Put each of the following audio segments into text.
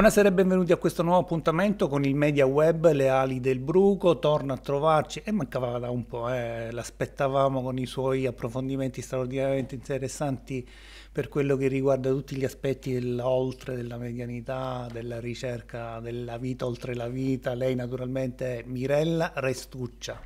Buonasera e benvenuti a questo nuovo appuntamento con il Media Web, le ali del Bruco, torna a trovarci e mancava da un po', eh. l'aspettavamo con i suoi approfondimenti straordinariamente interessanti per quello che riguarda tutti gli aspetti dell'oltre, della medianità, della ricerca della vita oltre la vita, lei naturalmente è Mirella Restuccia.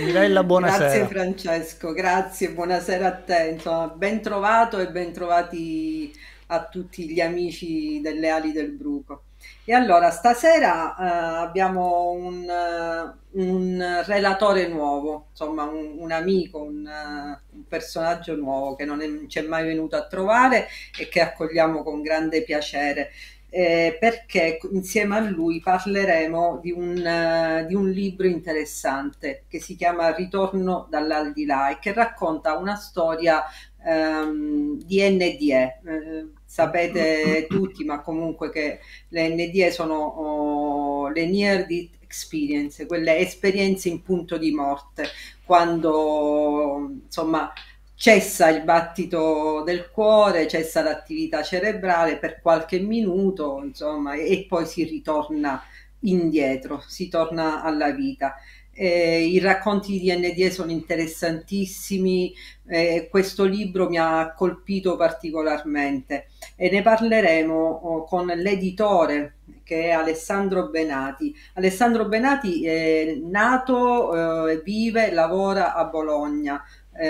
Mirella, buonasera. Grazie Francesco, grazie, buonasera a te, insomma ben trovato e ben trovati a tutti gli amici delle ali del bruco. E allora stasera eh, abbiamo un, eh, un, relatore nuovo, insomma un, un amico, un, eh, un, personaggio nuovo che non ci è mai venuto a trovare e che accogliamo con grande piacere. Eh, perché insieme a lui parleremo di un, eh, di un libro interessante che si chiama Ritorno dall'aldilà e che racconta una storia ehm, di NDE. Eh, sapete tutti, ma comunque che le NDE sono oh, le near death experience, quelle esperienze in punto di morte, quando insomma cessa il battito del cuore, cessa l'attività cerebrale per qualche minuto, insomma, e, e poi si ritorna indietro, si torna alla vita. Eh, I racconti di NDE sono interessantissimi, eh, questo libro mi ha colpito particolarmente e ne parleremo oh, con l'editore che è Alessandro Benati. Alessandro Benati è nato, eh, vive e lavora a Bologna, eh,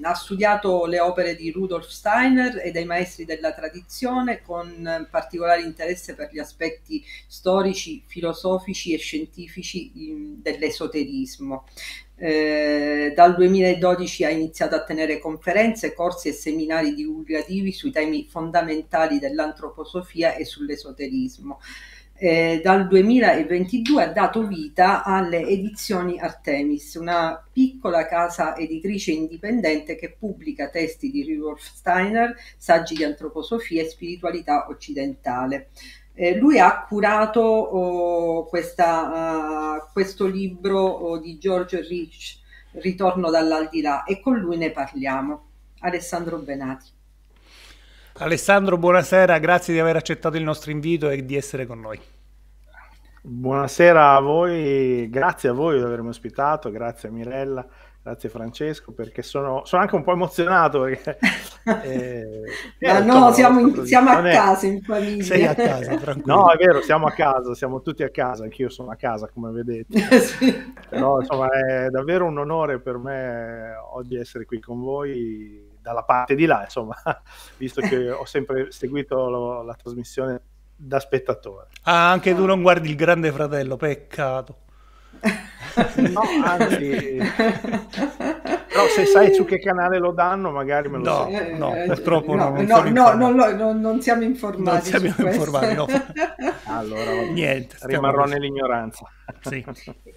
ha studiato le opere di Rudolf Steiner e dei maestri della tradizione con particolare interesse per gli aspetti storici, filosofici e scientifici dell'esoterismo. Eh, dal 2012 ha iniziato a tenere conferenze, corsi e seminari divulgativi sui temi fondamentali dell'antroposofia e sull'esoterismo eh, dal 2022 ha dato vita alle edizioni Artemis, una piccola casa editrice indipendente che pubblica testi di Rudolf Steiner, saggi di antroposofia e spiritualità occidentale. Eh, lui ha curato oh, questa, uh, questo libro oh, di George Rich, Ritorno dall'aldilà, e con lui ne parliamo. Alessandro Benati. Alessandro, buonasera, grazie di aver accettato il nostro invito e di essere con noi. Buonasera a voi, grazie a voi di avermi ospitato, grazie a Mirella, grazie Francesco, perché sono, sono anche un po' emozionato. Perché, eh, Ma no, certo, siamo, in, siamo a casa in famiglia. Sei a casa, tranquillo. No, è vero, siamo a casa, siamo tutti a casa, anch'io sono a casa come vedete. sì. Però insomma è davvero un onore per me oggi essere qui con voi dalla parte di là, insomma, visto che ho sempre seguito lo, la trasmissione da spettatore. Ah, anche tu non guardi il Grande Fratello, peccato. no, anzi, Però se sai su che canale lo danno, magari me lo no, so. No, eh, purtroppo no, no, non, no, no, no, no, non siamo informati. Non siamo informati, no. allora, niente. Rimarrò così. nell'ignoranza. Sì.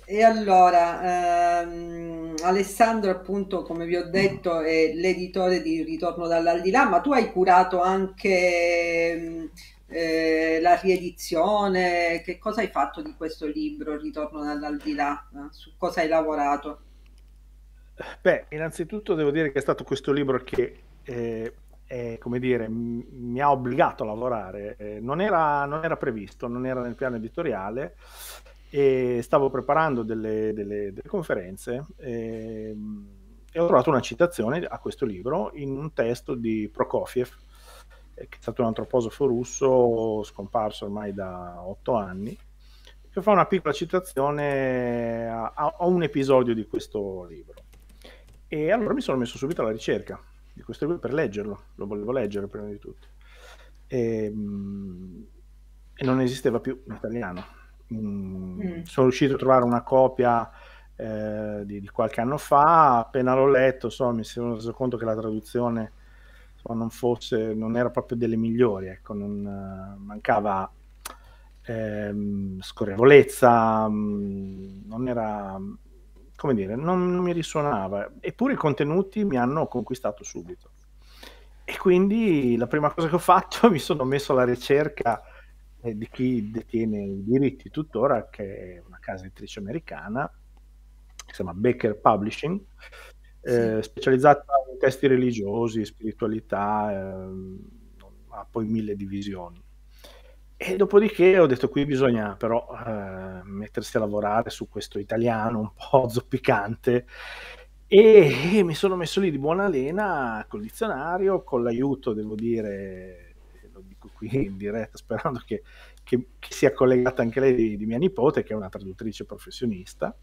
E allora, ehm, Alessandro, appunto, come vi ho detto, è l'editore di Ritorno dall'aldilà, ma tu hai curato anche... Ehm, eh, la riedizione, che cosa hai fatto di questo libro, Ritorno dall'aldilà, su cosa hai lavorato? Beh, innanzitutto devo dire che è stato questo libro che eh, è, come dire, m- mi ha obbligato a lavorare. Eh, non, era, non, era, previsto, non era nel piano editoriale e stavo preparando delle, delle, delle conferenze e, ehm, e ho trovato una citazione a questo libro in un testo di Prokofiev, eh, che è stato un antroposofo russo scomparso ormai da otto anni che fa una piccola citazione a, a, un episodio di questo libro. E allora mi sono messo subito alla ricerca di questo libro per leggerlo, lo volevo leggere prima di tutto. E, ehm, e non esisteva più in italiano. Mh, mm, mm. Sono riuscito a trovare una copia eh, di, di, qualche anno fa, appena l'ho letto so, mi sono reso conto che la traduzione insomma, non, fosse, non era proprio delle migliori, ecco, non, eh, mancava ehm, scorrevolezza, mh, mm, non era come dire, non, mi risuonava, eppure i contenuti mi hanno conquistato subito. E quindi la prima cosa che ho fatto mi sono messo alla ricerca eh, di chi detiene i diritti tuttora, che è una casa editrice americana, si chiama Baker Publishing, eh, sì. specializzata in testi religiosi, spiritualità, eh, ha poi mille divisioni. E dopodiché ho detto qui bisogna però eh, mettersi a lavorare su questo italiano un po' zoppicante e, e mi sono messo lì di buona lena col dizionario, con l'aiuto, devo dire, lo dico qui in diretta sperando che, che, che sia collegata anche lei di, di, mia nipote che è una traduttrice professionista,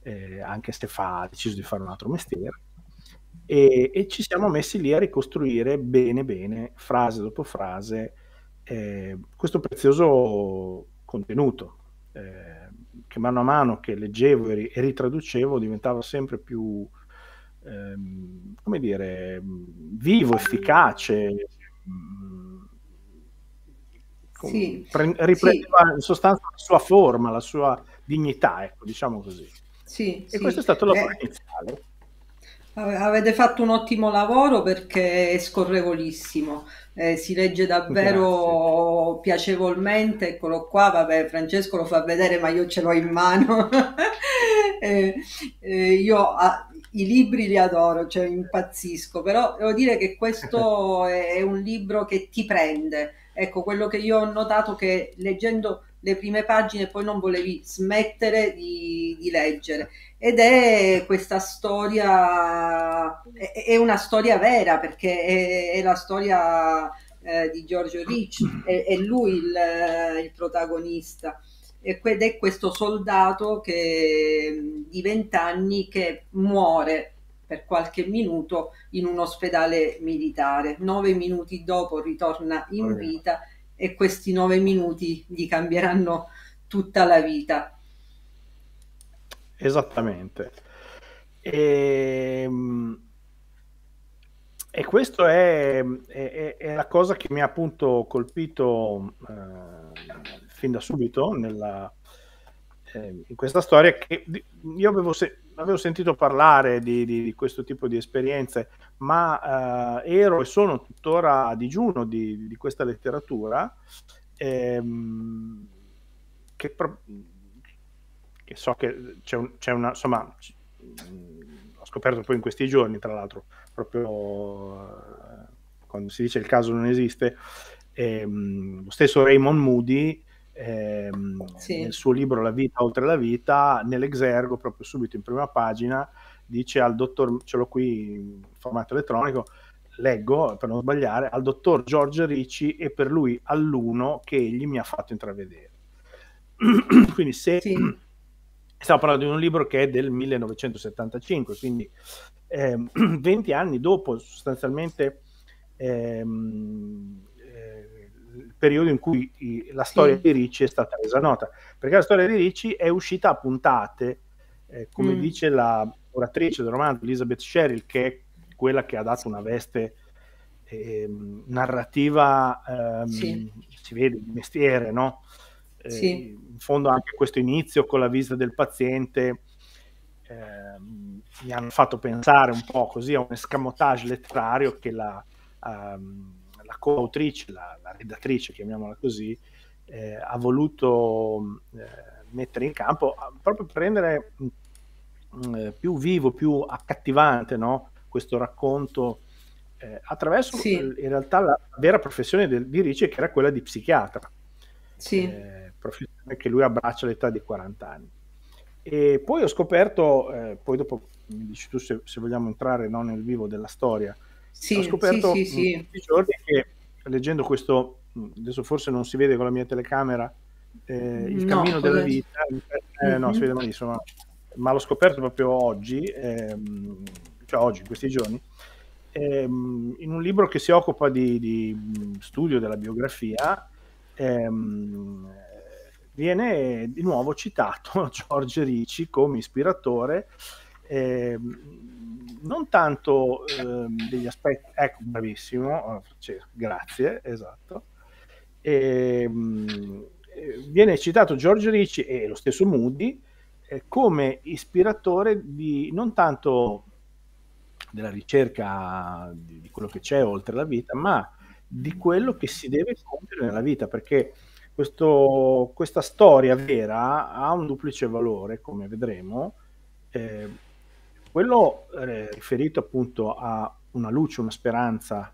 eh, anche se fa, ha deciso di fare un altro mestiere. E, e ci siamo messi lì a ricostruire bene bene, frase dopo frase, eh, questo prezioso contenuto eh, che mano a mano che leggevo e ritraducevo diventava sempre più ehm, come dire vivo, efficace mm, sì, pre- riprendeva sì. in sostanza la sua forma, la sua dignità, ecco, diciamo così. Sì, e sì. questo è stato lavoro eh. iniziale. Avete fatto un ottimo lavoro perché è scorrevolissimo eh, si legge davvero Grazie. piacevolmente, eccolo qua, vabbè Francesco lo fa vedere ma io ce l'ho in mano, eh, eh, io ah, i libri li adoro, cioè impazzisco, però devo dire che questo è, è un libro che ti prende, ecco quello che io ho notato che leggendo le prime pagine poi non volevi smettere di, di leggere. Ed è questa storia, è, è una storia vera perché è, è la storia eh, di Giorgio Ricci, è, è lui il, il protagonista ed è questo soldato che, di vent'anni che muore per qualche minuto in un ospedale militare. Nove minuti dopo ritorna in vita e questi nove minuti gli cambieranno tutta la vita. Esattamente. Ehm, e, e questa è, è, è, la cosa che mi ha appunto colpito eh, fin da subito nella, eh, in questa storia che io avevo se- avevo sentito parlare di, di, di, questo tipo di esperienze, ma eh, ero e sono tuttora a digiuno di, di questa letteratura, ehm, che, pro- che, so che c'è, un, c'è una, insomma, c- mh, mm, ho scoperto poi in questi giorni, tra l'altro, proprio eh, quando si dice il caso non esiste, ehm, lo stesso Raymond Moody ehm, sì. nel suo libro La vita oltre la vita, nell'exergo, proprio subito in prima pagina, dice al dottor, ce l'ho qui in formato elettronico, leggo per non sbagliare, al dottor Giorgio Ricci e per lui all'uno che egli mi ha fatto intravedere. quindi se sì. stiamo parlando di un libro che è del 1975, quindi eh, 20 anni dopo sostanzialmente ehm, il periodo in cui i, la storia sì. di Ricci è stata resa nota, perché la storia di Ricci è uscita a puntate, eh, come mm. dice la oratrice del romanzo Elizabeth Sherrill, che è quella che ha dato una veste eh, narrativa, ehm, sì. si vede, di mestiere, no? Eh, sì. In fondo anche questo inizio con la visita del paziente ehm, mi hanno fatto pensare un po' così a un escamotage letterario che la... Um, la coautrice, la, la redattrice, chiamiamola così, eh, ha voluto eh, mettere in campo ah, proprio per rendere mh, mm, eh, più vivo, più accattivante no? questo racconto eh, attraverso sì. Eh, in realtà la vera professione del, di Ricci che era quella di psichiatra, sì. Eh, professione che lui abbraccia all'età di 40 anni. E poi ho scoperto, poi dopo mi dici tu se, se vogliamo entrare no, nel vivo della storia, sì, ho scoperto sì, sì, in questi giorni che leggendo questo, adesso forse non si vede con la mia telecamera, eh, il no, cammino della vita, eh, mm-hmm. no, mhm. si vede malissimo, ma l'ho scoperto proprio oggi, ehm, cioè oggi, in questi giorni, ehm, in un libro che si occupa di, di studio della biografia, ehm, viene di nuovo citato Giorgio Ricci come ispiratore. Ehm, non tanto ehm, degli aspetti, ecco, bravissimo, oh, Francesco, grazie, esatto. E, ehm, mh, eh, viene citato Giorgio Ricci e lo stesso Moody eh, come ispiratore di non tanto della ricerca di, di, quello che c'è oltre la vita, ma di quello che si deve compiere nella vita, perché questo, questa storia vera ha un duplice valore, come vedremo, eh, quello eh, riferito appunto a una luce, una speranza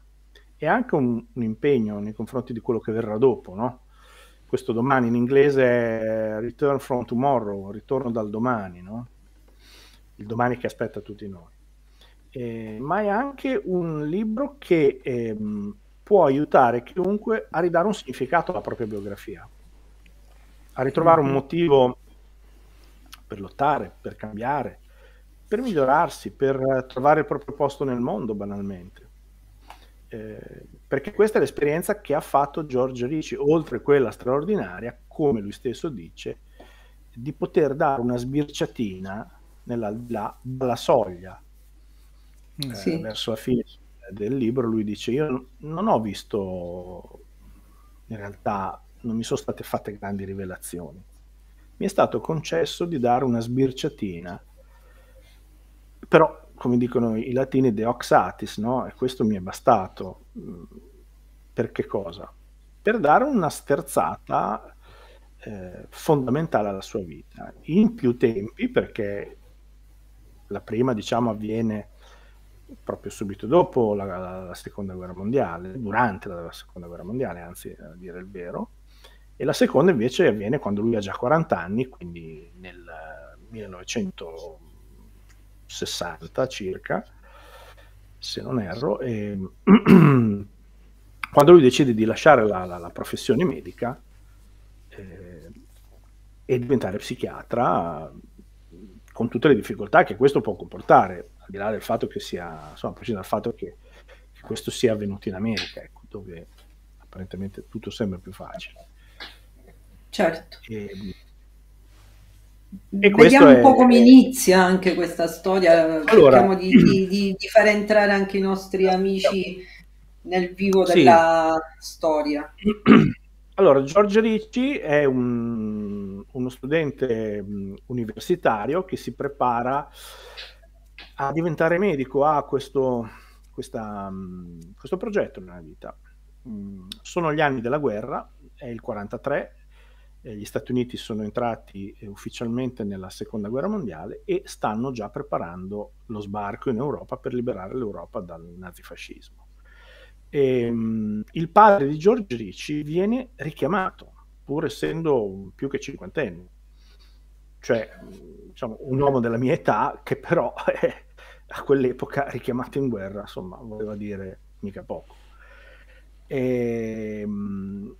e anche un, un, impegno nei confronti di quello che verrà dopo, no? Questo domani in inglese è Return from Tomorrow, ritorno dal domani, no? Il domani che aspetta tutti noi. Eh, ma è anche un libro che ehm, può aiutare chiunque a ridare un significato alla propria biografia, a ritrovare un mm-hmm. motivo per lottare, per cambiare, per migliorarsi, per trovare il proprio posto nel mondo banalmente. Eh, perché questa è l'esperienza che ha fatto Giorgio Ricci, oltre quella straordinaria, come lui stesso dice, di poter dare una sbirciatina nell'aldilà dalla soglia. Mm. Eh, Verso la fine del libro lui dice io non ho visto, in realtà non mi sono state fatte grandi rivelazioni, mi è stato concesso di dare una sbirciatina però come dicono i latini de oxatis, no? E questo mi è bastato. Mm, per che cosa? Per dare una sterzata eh, fondamentale alla sua vita, in più tempi, perché la prima, diciamo, avviene proprio subito dopo la, la, la, seconda guerra mondiale, durante la seconda guerra mondiale, anzi a dire il vero, e la seconda invece avviene quando lui ha già 40 anni, quindi nel 1900 eh, 60 circa, se non erro, e quando lui decide di lasciare la, la, la professione medica eh, e diventare psichiatra, con tutte le difficoltà che questo può comportare, al di là del fatto che sia, insomma, a dal fatto che, che, questo sia avvenuto in America, ecco, dove apparentemente tutto sembra più facile. Certo. E, ehm, e Vediamo un è... po' come inizia anche questa storia, allora, cerchiamo di, di, di, di, entrare anche i nostri amici nel vivo della sì. storia. Allora, Giorgio Ricci è un, uno studente mm, universitario che si prepara a diventare medico, ha questo, questa, mm, questo progetto nella vita. Mm, sono gli anni della guerra, è il 43, eh, gli Stati Uniti sono entrati eh, ufficialmente nella seconda guerra mondiale e stanno già preparando lo sbarco in Europa per liberare l'Europa dal nazifascismo. E, ehm, mh, il padre di Giorgio Ricci viene richiamato, pur essendo più che cinquantenne, cioè diciamo, un uomo della mia età che però eh, a quell'epoca richiamato in guerra, insomma, voleva dire mica poco. E, ehm, mh,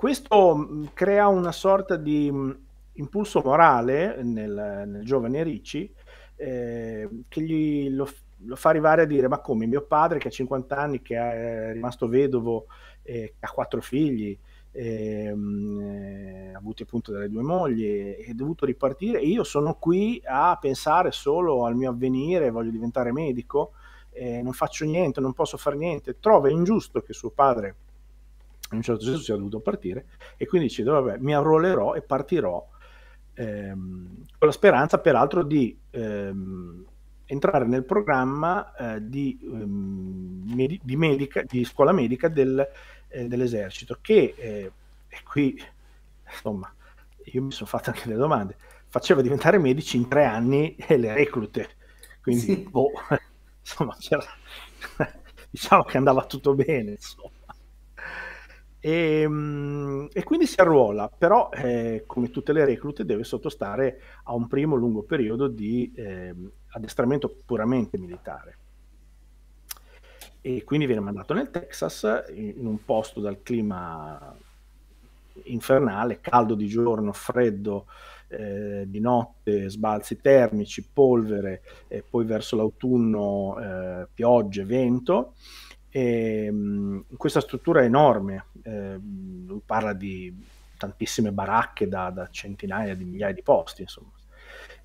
questo mm, crea una sorta di mm, impulso morale nel, nel giovane Ricci eh, che gli lo, lo, fa arrivare a dire ma come mio padre che ha 50 anni, che è rimasto vedovo, eh, ha quattro figli, ehm, eh, avuti appunto dalle due mogli, è dovuto ripartire. Io sono qui a pensare solo al mio avvenire, voglio diventare medico, eh, non faccio niente, non posso fare niente. Trova ingiusto che suo padre in un certo senso si è dovuto partire e quindi dice vabbè mi arruolerò e partirò ehm, con la speranza peraltro di ehm, entrare nel programma eh, di, um, ehm, med- di, medica, di, scuola medica del, eh, dell'esercito che eh, e qui insomma io mi sono fatto anche delle domande faceva diventare medici in tre anni e le reclute quindi sì. boh, insomma diciamo che andava tutto bene insomma e, ehm, e, quindi si arruola, però eh, come tutte le reclute deve sottostare a un primo lungo periodo di eh, addestramento puramente militare. E quindi viene mandato nel Texas, in un posto dal clima infernale, caldo di giorno, freddo eh, di notte, sbalzi termici, polvere, e poi verso l'autunno eh, piogge, vento. E, ehm, mh, questa struttura è enorme, eh, lui parla di tantissime baracche da, da, centinaia di migliaia di posti, insomma.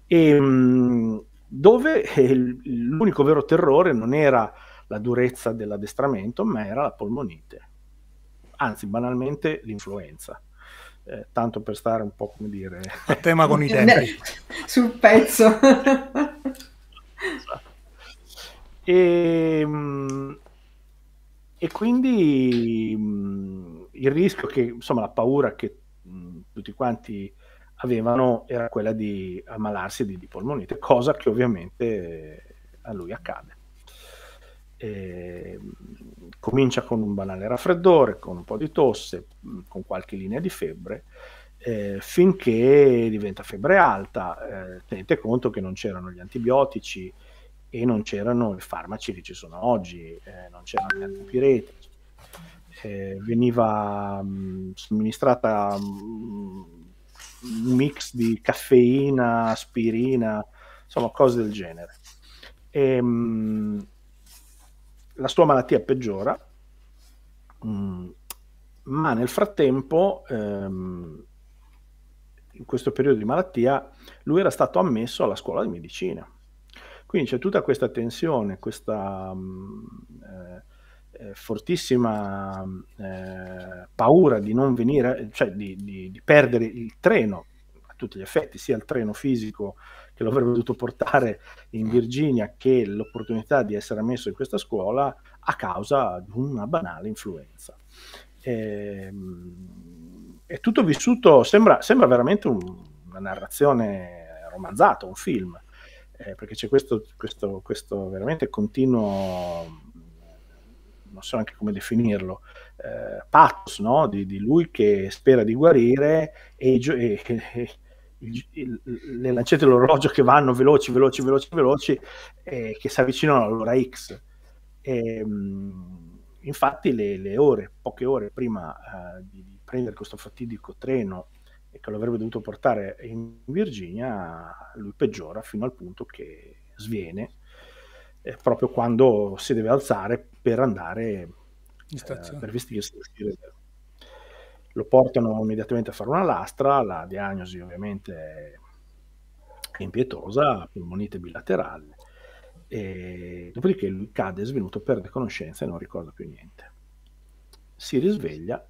E, ehm, mh, dove l'unico vero terrore non era la durezza dell'addestramento, ma era la polmonite, anzi banalmente l'influenza. Eh, tanto per stare un po' come dire a tema con i tempi sul pezzo e, esatto. mh, ehm, e quindi mh, il rischio che, insomma, la paura che mh, tutti quanti avevano era quella di ammalarsi di, di polmonite, cosa che ovviamente a lui accade. E, comincia con un banale raffreddore, con un po' di tosse, con qualche linea di febbre, eh, finché diventa febbre alta. Eh, tenete conto che non c'erano gli antibiotici, e non c'erano i farmaci che ci sono oggi, eh, non c'erano gli antipiretici, eh, veniva mh, mm, somministrata mm, un mix di caffeina, aspirina, insomma cose del genere. E, mh, mm, la sua malattia peggiora, ma nel frattempo, ehm, in questo periodo di malattia, lui era stato ammesso alla scuola di medicina quindi c'è tutta questa tensione, questa mm, eh, eh, fortissima mm, eh, paura di non venire, cioè di, di, di, perdere il treno a tutti gli effetti, sia il treno fisico che lo avrebbe dovuto portare in Virginia che l'opportunità di essere ammesso in questa scuola a causa di una banale influenza. E, ehm, è tutto vissuto, sembra, sembra veramente un, una narrazione romanzata, un film, eh, perché c'è questo, questo, questo, veramente continuo, non so anche come definirlo, eh, pathos no? di, di, lui che spera di guarire e, e, e il, il, le lancette dell'orologio che vanno veloci, veloci, veloci, veloci, eh, che si avvicinano all'ora X. E, ehm, mh, infatti le, le, ore, poche ore prima eh, di prendere questo fatidico treno e che lo avrebbe dovuto portare in Virginia, lui peggiora fino al punto che sviene eh, proprio quando si deve alzare per andare Eh, per vestirsi Lo portano immediatamente a fare una lastra, la diagnosi ovviamente è impietosa, polmonite bilaterale, e dopodiché lui cade svenuto, perde conoscenza e non ricorda più niente. Si risveglia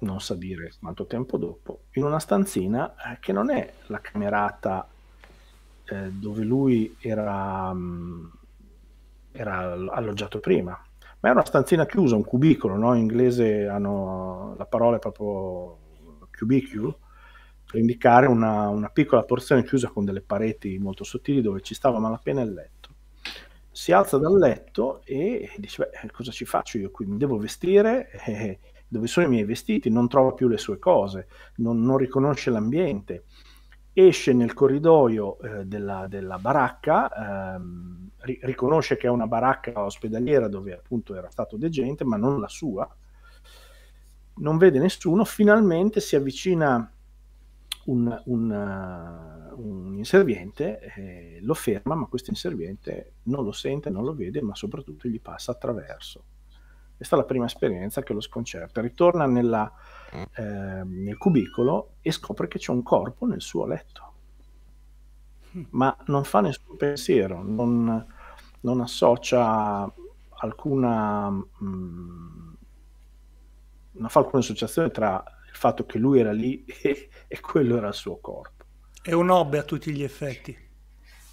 non sa dire quanto tempo dopo, in una stanzina eh, che non è la camerata eh, dove lui era, mm, era, alloggiato prima, ma è una stanzina chiusa, un cubicolo, no? in inglese hanno la parola proprio cubicle, per indicare una, una, piccola porzione chiusa con delle pareti molto sottili dove ci stava malapena il letto. Si alza dal letto e dice, beh, cosa ci faccio io qui? Mi devo vestire? E, dove sono i miei vestiti, non trova più le sue cose, non, non riconosce l'ambiente. Esce nel corridoio eh, della, della, baracca, ehm, ri- riconosce che è una baracca ospedaliera dove appunto era stato degente, ma non la sua. Non vede nessuno, finalmente si avvicina un, un, eh, un inserviente, eh, lo ferma, ma questo inserviente non lo sente, non lo vede, ma soprattutto gli passa attraverso questa è la prima esperienza che lo sconcerta. Ritorna nella, eh, nel cubicolo e scopre che c'è un corpo nel suo letto. Mm. Ma non fa nessun pensiero, non, non associa alcuna... Mh, mm, non fa alcuna associazione tra il fatto che lui era lì e, e quello era il suo corpo. È un hobby a tutti gli effetti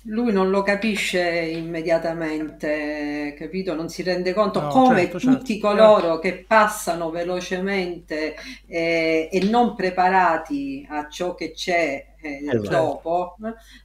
lui non lo capisce immediatamente, capito? Non si rende conto no, come certo, certo. tutti certo, coloro che passano velocemente eh, e non preparati a ciò che c'è esatto. dopo,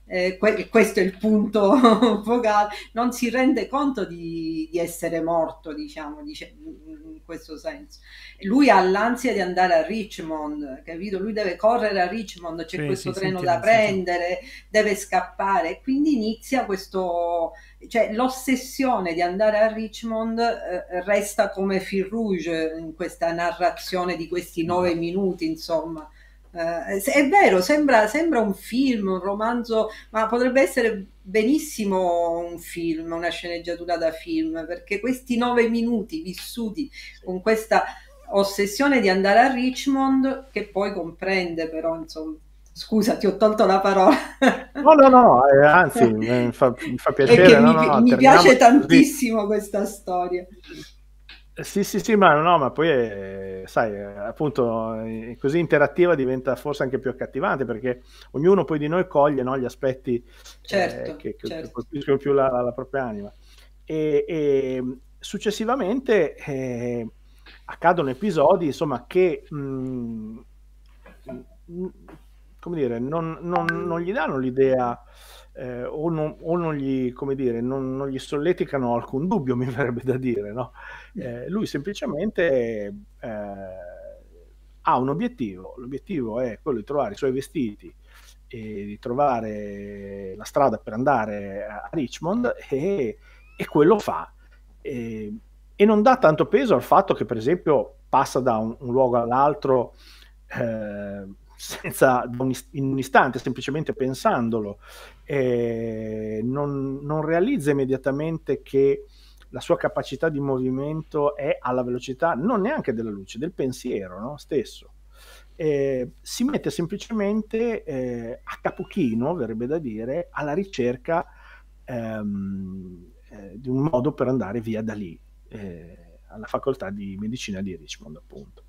eh, que- questo è il punto focale, non si rende conto di, di essere morto, diciamo, dice, in questo senso. Lui ha l'ansia di andare a Richmond, capito? Lui deve correre a Richmond, c'è sì, questo sì, treno sentiamo, da prendere, sentiamo. deve scappare, quindi inizia questo, cioè l'ossessione di andare a Richmond eh, resta come fil rouge in questa narrazione di questi nove minuti, insomma eh, è vero, sembra, sembra, un film, un romanzo, ma potrebbe essere benissimo un film, una sceneggiatura da film, perché questi nove minuti vissuti con questa ossessione di andare a Richmond, che poi comprende però, insomma, scusa, ti ho tolto la parola. No, no, no, eh, anzi, mi fa, mi fa piacere. No, mi, no, mi piace tantissimo questa storia. Sì, sì, sì, ma no, ma poi è, sai, appunto, così interattiva diventa forse anche più accattivante perché ognuno poi di noi coglie no, gli aspetti certo, eh, che, che certo. colpiscono più la, la, propria anima. E, e successivamente eh, accadono episodi, insomma, che mh, mm, come dire, non, non, non, gli danno l'idea eh, o, non, o, non, gli, come dire, non, gli solleticano alcun dubbio, mi verrebbe da dire, no? Eh, lui semplicemente eh, ha un obiettivo, l'obiettivo è quello di trovare i suoi vestiti e di trovare la strada per andare a Richmond e, e quello fa. E, e, non dà tanto peso al fatto che per esempio passa da un, un luogo all'altro eh, senza, in un istante, semplicemente pensandolo, eh, non, non, realizza immediatamente che la sua capacità di movimento è alla velocità non neanche della luce, del pensiero no? stesso. Eh, si mette semplicemente eh, a capochino, verrebbe da dire, alla ricerca ehm, eh, di un modo per andare via da lì, eh, alla facoltà di medicina di Richmond, appunto.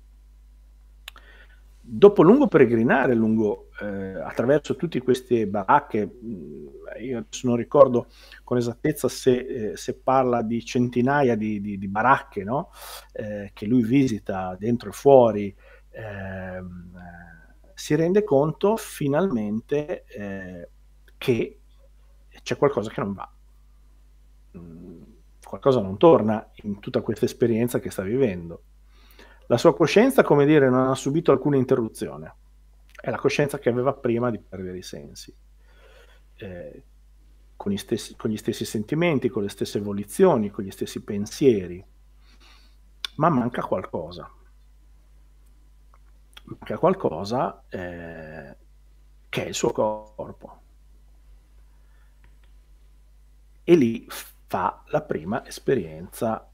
Dopo lungo peregrinare lungo eh, attraverso tutte queste baracche, mm, io adesso non ricordo con esattezza se, eh, se parla di centinaia di, di, di baracche no? eh, che lui visita dentro e fuori, ehm, eh, si rende conto finalmente eh, che c'è qualcosa che non va. Mm, qualcosa non torna in tutta questa esperienza che sta vivendo. La sua coscienza, come dire, non ha subito alcuna interruzione è la coscienza che aveva prima di perdere i sensi, eh, con, stessi, con, gli stessi sentimenti, con le stesse evoluzioni, con gli stessi pensieri, ma manca qualcosa. Manca qualcosa eh, che è il suo corpo. E lì fa la prima esperienza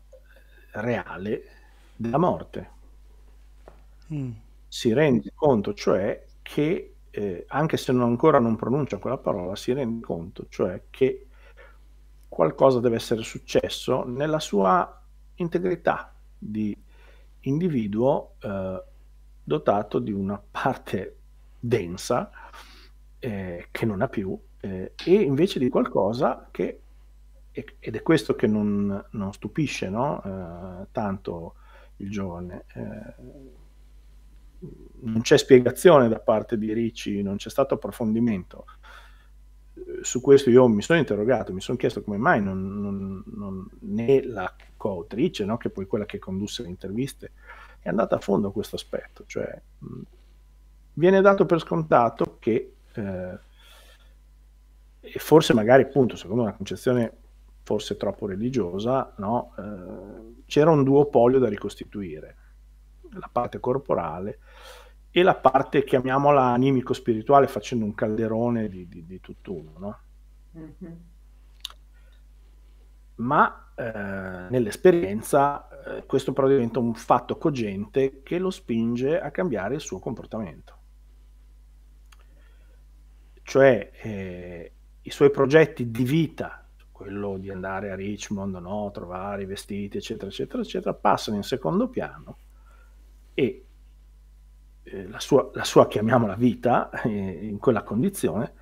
reale della morte. Mm. Si rende conto, cioè, che eh, anche se non ancora non pronuncia quella parola si rende conto, cioè che qualcosa deve essere successo nella sua integrità di individuo eh, dotato di una parte densa eh, che non ha più eh, e invece di qualcosa che ed è questo che non, non stupisce no? Eh, tanto il giovane eh, non c'è spiegazione da parte di Ricci, non c'è stato approfondimento. Eh, su questo io mi sono interrogato, mi sono chiesto come mai non, non, non, né la coautrice, no, che poi quella che condusse le interviste, è andata a fondo a questo aspetto. Cioè, mh, viene dato per scontato che, eh, e forse magari appunto secondo una concezione forse troppo religiosa, no, eh, c'era un duopolio da ricostituire la parte corporale e la parte, chiamiamola, animico-spirituale, facendo un calderone di, di, di tutt'uno. No? Mm-hmm. Ma eh, nell'esperienza eh, questo però diventa un fatto cogente che lo spinge a cambiare il suo comportamento. Cioè eh, i suoi progetti di vita, quello di andare a Richmond, no? trovare i vestiti, eccetera, eccetera, eccetera, passano in secondo piano e eh, la, sua, la sua, chiamiamola vita, eh, in quella condizione,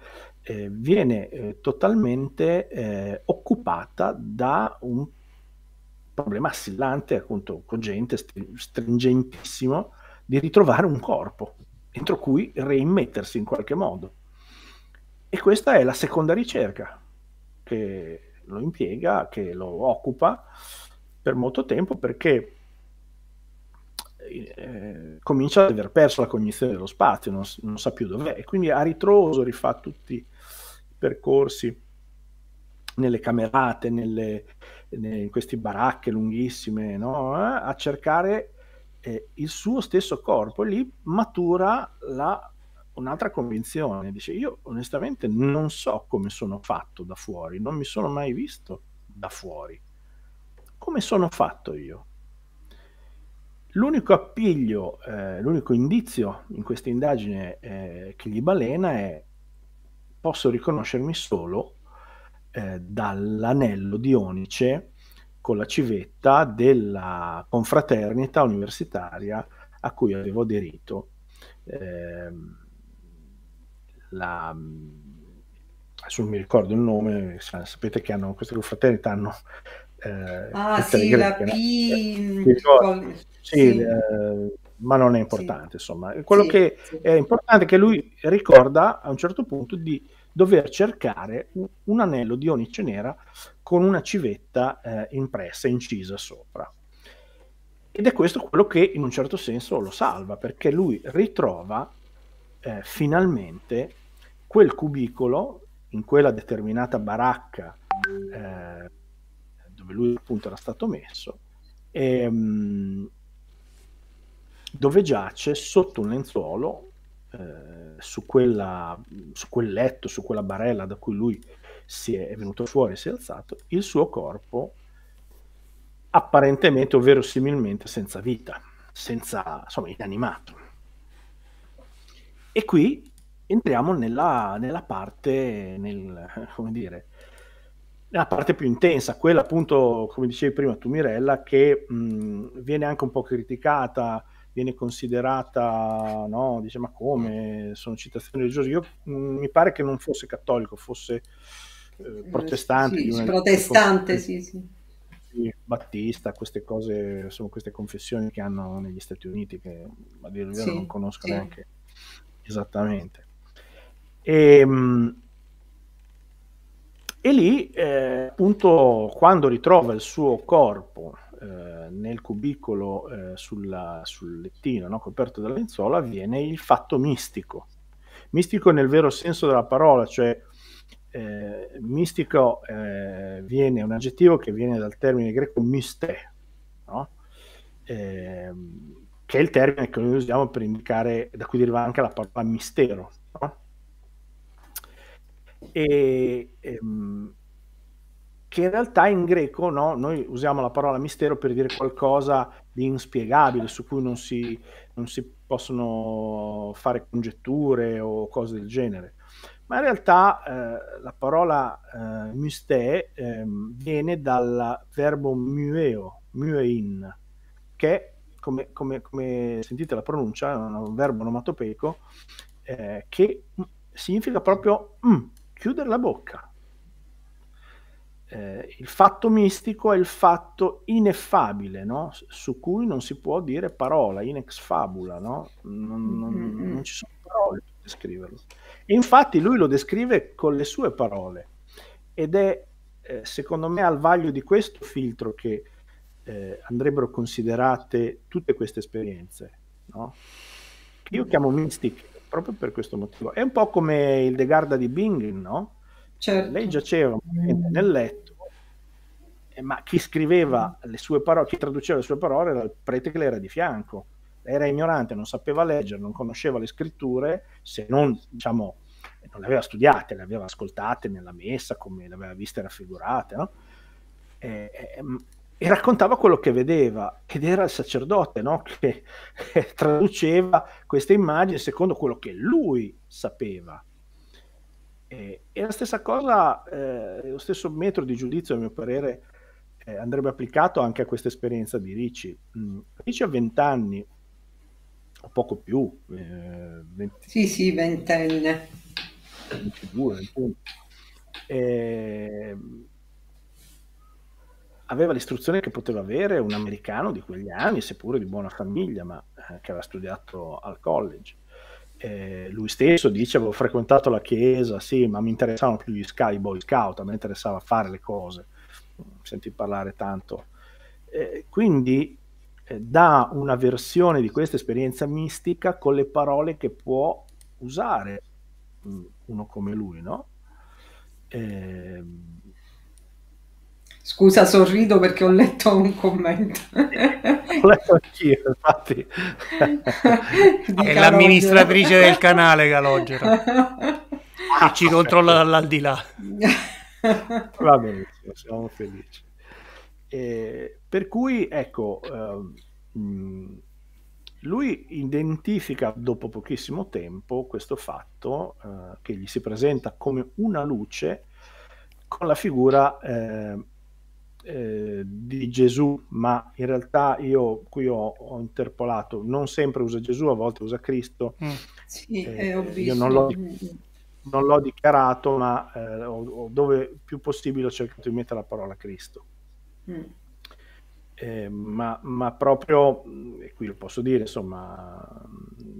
eh, viene eh, totalmente eh, occupata da un problema assillante, appunto cogente, stringentissimo, di ritrovare un corpo entro cui reimmettersi in qualche modo. E questa è la seconda ricerca che lo impiega, che lo occupa per molto tempo perché eh, comincia ad aver perso la cognizione dello spazio, non, non sa più dov'è, e quindi a ritroso rifà tutti i percorsi nelle camerate, nelle, nelle, in queste baracche lunghissime, no? a cercare eh, il suo stesso corpo, e lì matura la, un'altra convinzione, dice io onestamente non so come sono fatto da fuori, non mi sono mai visto da fuori, come sono fatto io? L'unico appiglio, eh, l'unico indizio in questa indagine eh, che gli balena è posso riconoscermi solo eh, dall'anello di Onice con la civetta della confraternita universitaria a cui avevo aderito. Ehm, la, adesso non mi ricordo il nome, sapete che hanno, queste confraternite hanno eh, ah sì, la P... sì, eh, ma non è importante, sì. insomma. Quello sì, che è importante è che lui ricorda a un certo punto di dover cercare un, un anello di onice nera con una civetta eh, impressa, incisa sopra. Ed è questo quello che in un certo senso lo salva, perché lui ritrova eh, finalmente quel cubicolo in quella determinata baracca eh, dove lui appunto era stato messo, e, um, dove giace sotto un lenzuolo, eh, su, quella, su quel letto, su quella barella da cui lui si è, venuto fuori si è alzato, il suo corpo apparentemente o verosimilmente senza vita, senza, insomma, inanimato. E qui entriamo nella, nella parte, nel, come dire, la parte più intensa, quella appunto, come dicevi prima tu Mirella, che mh, viene anche un po' criticata, viene considerata, no, dice ma come, sono citazioni religiose, io mh, mi pare che non fosse cattolico, fosse eh, protestante. Sì, una, protestante, una, sì, sì. Battista, queste cose, sono queste confessioni che hanno negli Stati Uniti, che a dire il vero sì, non conosco sì. neanche esattamente. E, ehm, mh, e lì, eh, appunto, quando ritrova il suo corpo eh, nel cubicolo eh, sulla, sul lettino no, coperto dalla lenzuola, avviene il fatto mistico. Mistico nel vero senso della parola, cioè eh, mistico eh, viene un aggettivo che viene dal termine greco mistè, no? Ehm, che è il termine che noi usiamo per indicare, da cui deriva anche la parola mistero. No? e, ehm, che in realtà in greco no, noi usiamo la parola mistero per dire qualcosa di inspiegabile, su cui non si, non si possono fare congetture o cose del genere. Ma in realtà eh, la parola eh, mistè eh, viene dal verbo mueo, muein, che come, come, come, sentite la pronuncia, è un verbo onomatopeico eh, che significa proprio mm, chiudere la bocca. Eh, il fatto mistico è il fatto ineffabile, no? su cui non si può dire parola, in ex fabula, no? non, non, mm-hmm. non ci sono parole per descriverlo. E infatti lui lo descrive con le sue parole ed è eh, secondo me al vaglio di questo filtro che eh, andrebbero considerate tutte queste esperienze. No? Io chiamo mistiche proprio per questo motivo. È un po' come il De Garda di Bingen, no? Certo. Lei giaceva nel letto, eh, ma chi scriveva le sue parole, chi traduceva le sue parole era il prete che le era di fianco. Era ignorante, non sapeva leggere, non conosceva le scritture, se non, diciamo, non le aveva studiate, le aveva ascoltate nella messa, come le aveva viste raffigurate, no? e, eh, eh, e raccontava quello che vedeva ed era il sacerdote no? che traduceva queste immagini secondo quello che lui sapeva. E, e la stessa cosa, eh, lo stesso metro di giudizio, a mio parere, eh, andrebbe applicato anche a questa esperienza di Ricci. Mm, Ricci ha 20 anni, o poco più. 20... Eh, sì, sì, ventenne. 22, 21. Eh, aveva l'istruzione che poteva avere un americano di quegli anni, seppure di buona famiglia, ma eh, che aveva studiato al college. Eh, lui stesso dice avevo frequentato la chiesa, sì, ma mi interessavano più gli sky boy scout, a me interessava fare le cose, senti parlare tanto. Eh, quindi eh, dà una versione di questa esperienza mistica con le parole che può usare mm, uno come lui, no? Eh, Scusa, sorrido perché ho letto un commento. ho letto anch'io, infatti. È l'amministratrice del canale Calogero che ci ah, controlla dall'aldilà. Va benissimo, siamo felici. Eh, per cui, ecco, ehm, mm, lui identifica dopo pochissimo tempo questo fatto eh, che gli si presenta come una luce con la figura ehm, eh, di Gesù, ma in realtà io qui ho, ho, interpolato, non sempre usa Gesù, a volte usa Cristo. Mm. Sì, eh, eh io non l'ho, mm, mm. non l'ho, dichiarato, ma eh, ho, dove più possibile ho cercato di mettere la parola Cristo. Mm. Eh, ma, ma, proprio, e qui lo posso dire, insomma,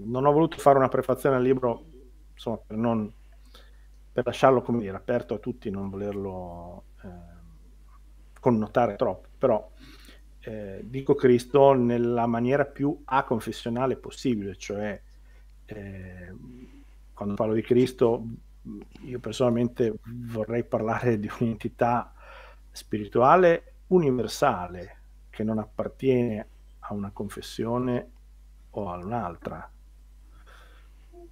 non ho voluto fare una prefazione al libro insomma, per, non, per lasciarlo come dire, aperto a tutti, non volerlo connotare troppo, però eh, dico Cristo nella maniera più aconfessionale possibile, cioè eh, quando parlo di Cristo io personalmente vorrei parlare di un'entità spirituale universale che non appartiene a una confessione o a un'altra,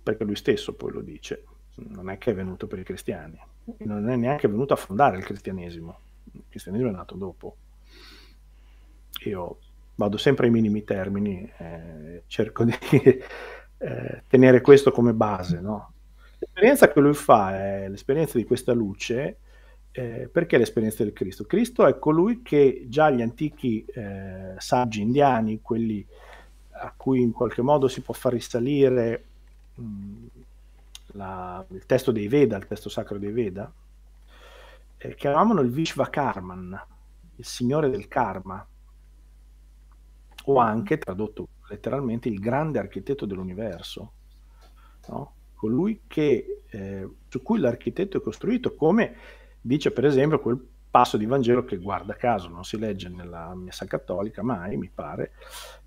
perché lui stesso poi lo dice, non è che è venuto per i cristiani, non è neanche venuto a fondare il cristianesimo, il cristianesimo è nato dopo. Io vado sempre ai minimi termini, eh, cerco di eh, tenere questo come base. No? L'esperienza che lui fa è l'esperienza di questa luce, eh, perché l'esperienza del Cristo? Cristo è colui che già gli antichi eh, saggi indiani, quelli a cui in qualche modo si può far risalire mh, mm, la, il testo dei Veda, il testo sacro dei Veda, eh, che il Vishvakarman, il signore del karma, o anche, tradotto letteralmente, il grande architetto dell'universo, no? colui che, eh, su cui l'architetto è costruito, come dice per esempio quel passo di Vangelo che guarda caso non si legge nella messa cattolica mai, mi pare,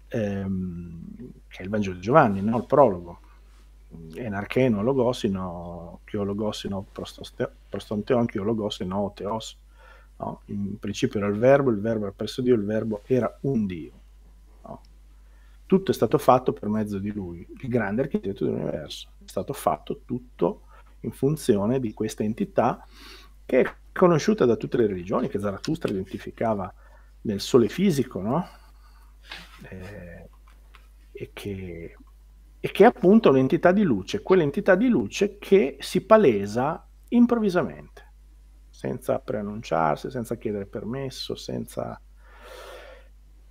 ehm, che è il Vangelo di Giovanni, no? il prologo, εναρκένο λογόσινο, πιο λογόσινο προσtonteon, più logosino teos. No? In principio era il verbo, il verbo era presso Dio, il verbo era un Dio. No? Tutto è stato fatto per mezzo di lui, il grande architetto dell'universo. È stato fatto tutto in funzione di questa entità che è conosciuta da tutte le religioni, che Zarathustra identificava nel sole fisico, no? Eh, e che e che è appunto l'entità di luce, quell'entità di luce che si palesa improvvisamente, senza preannunciarsi, senza chiedere permesso, senza...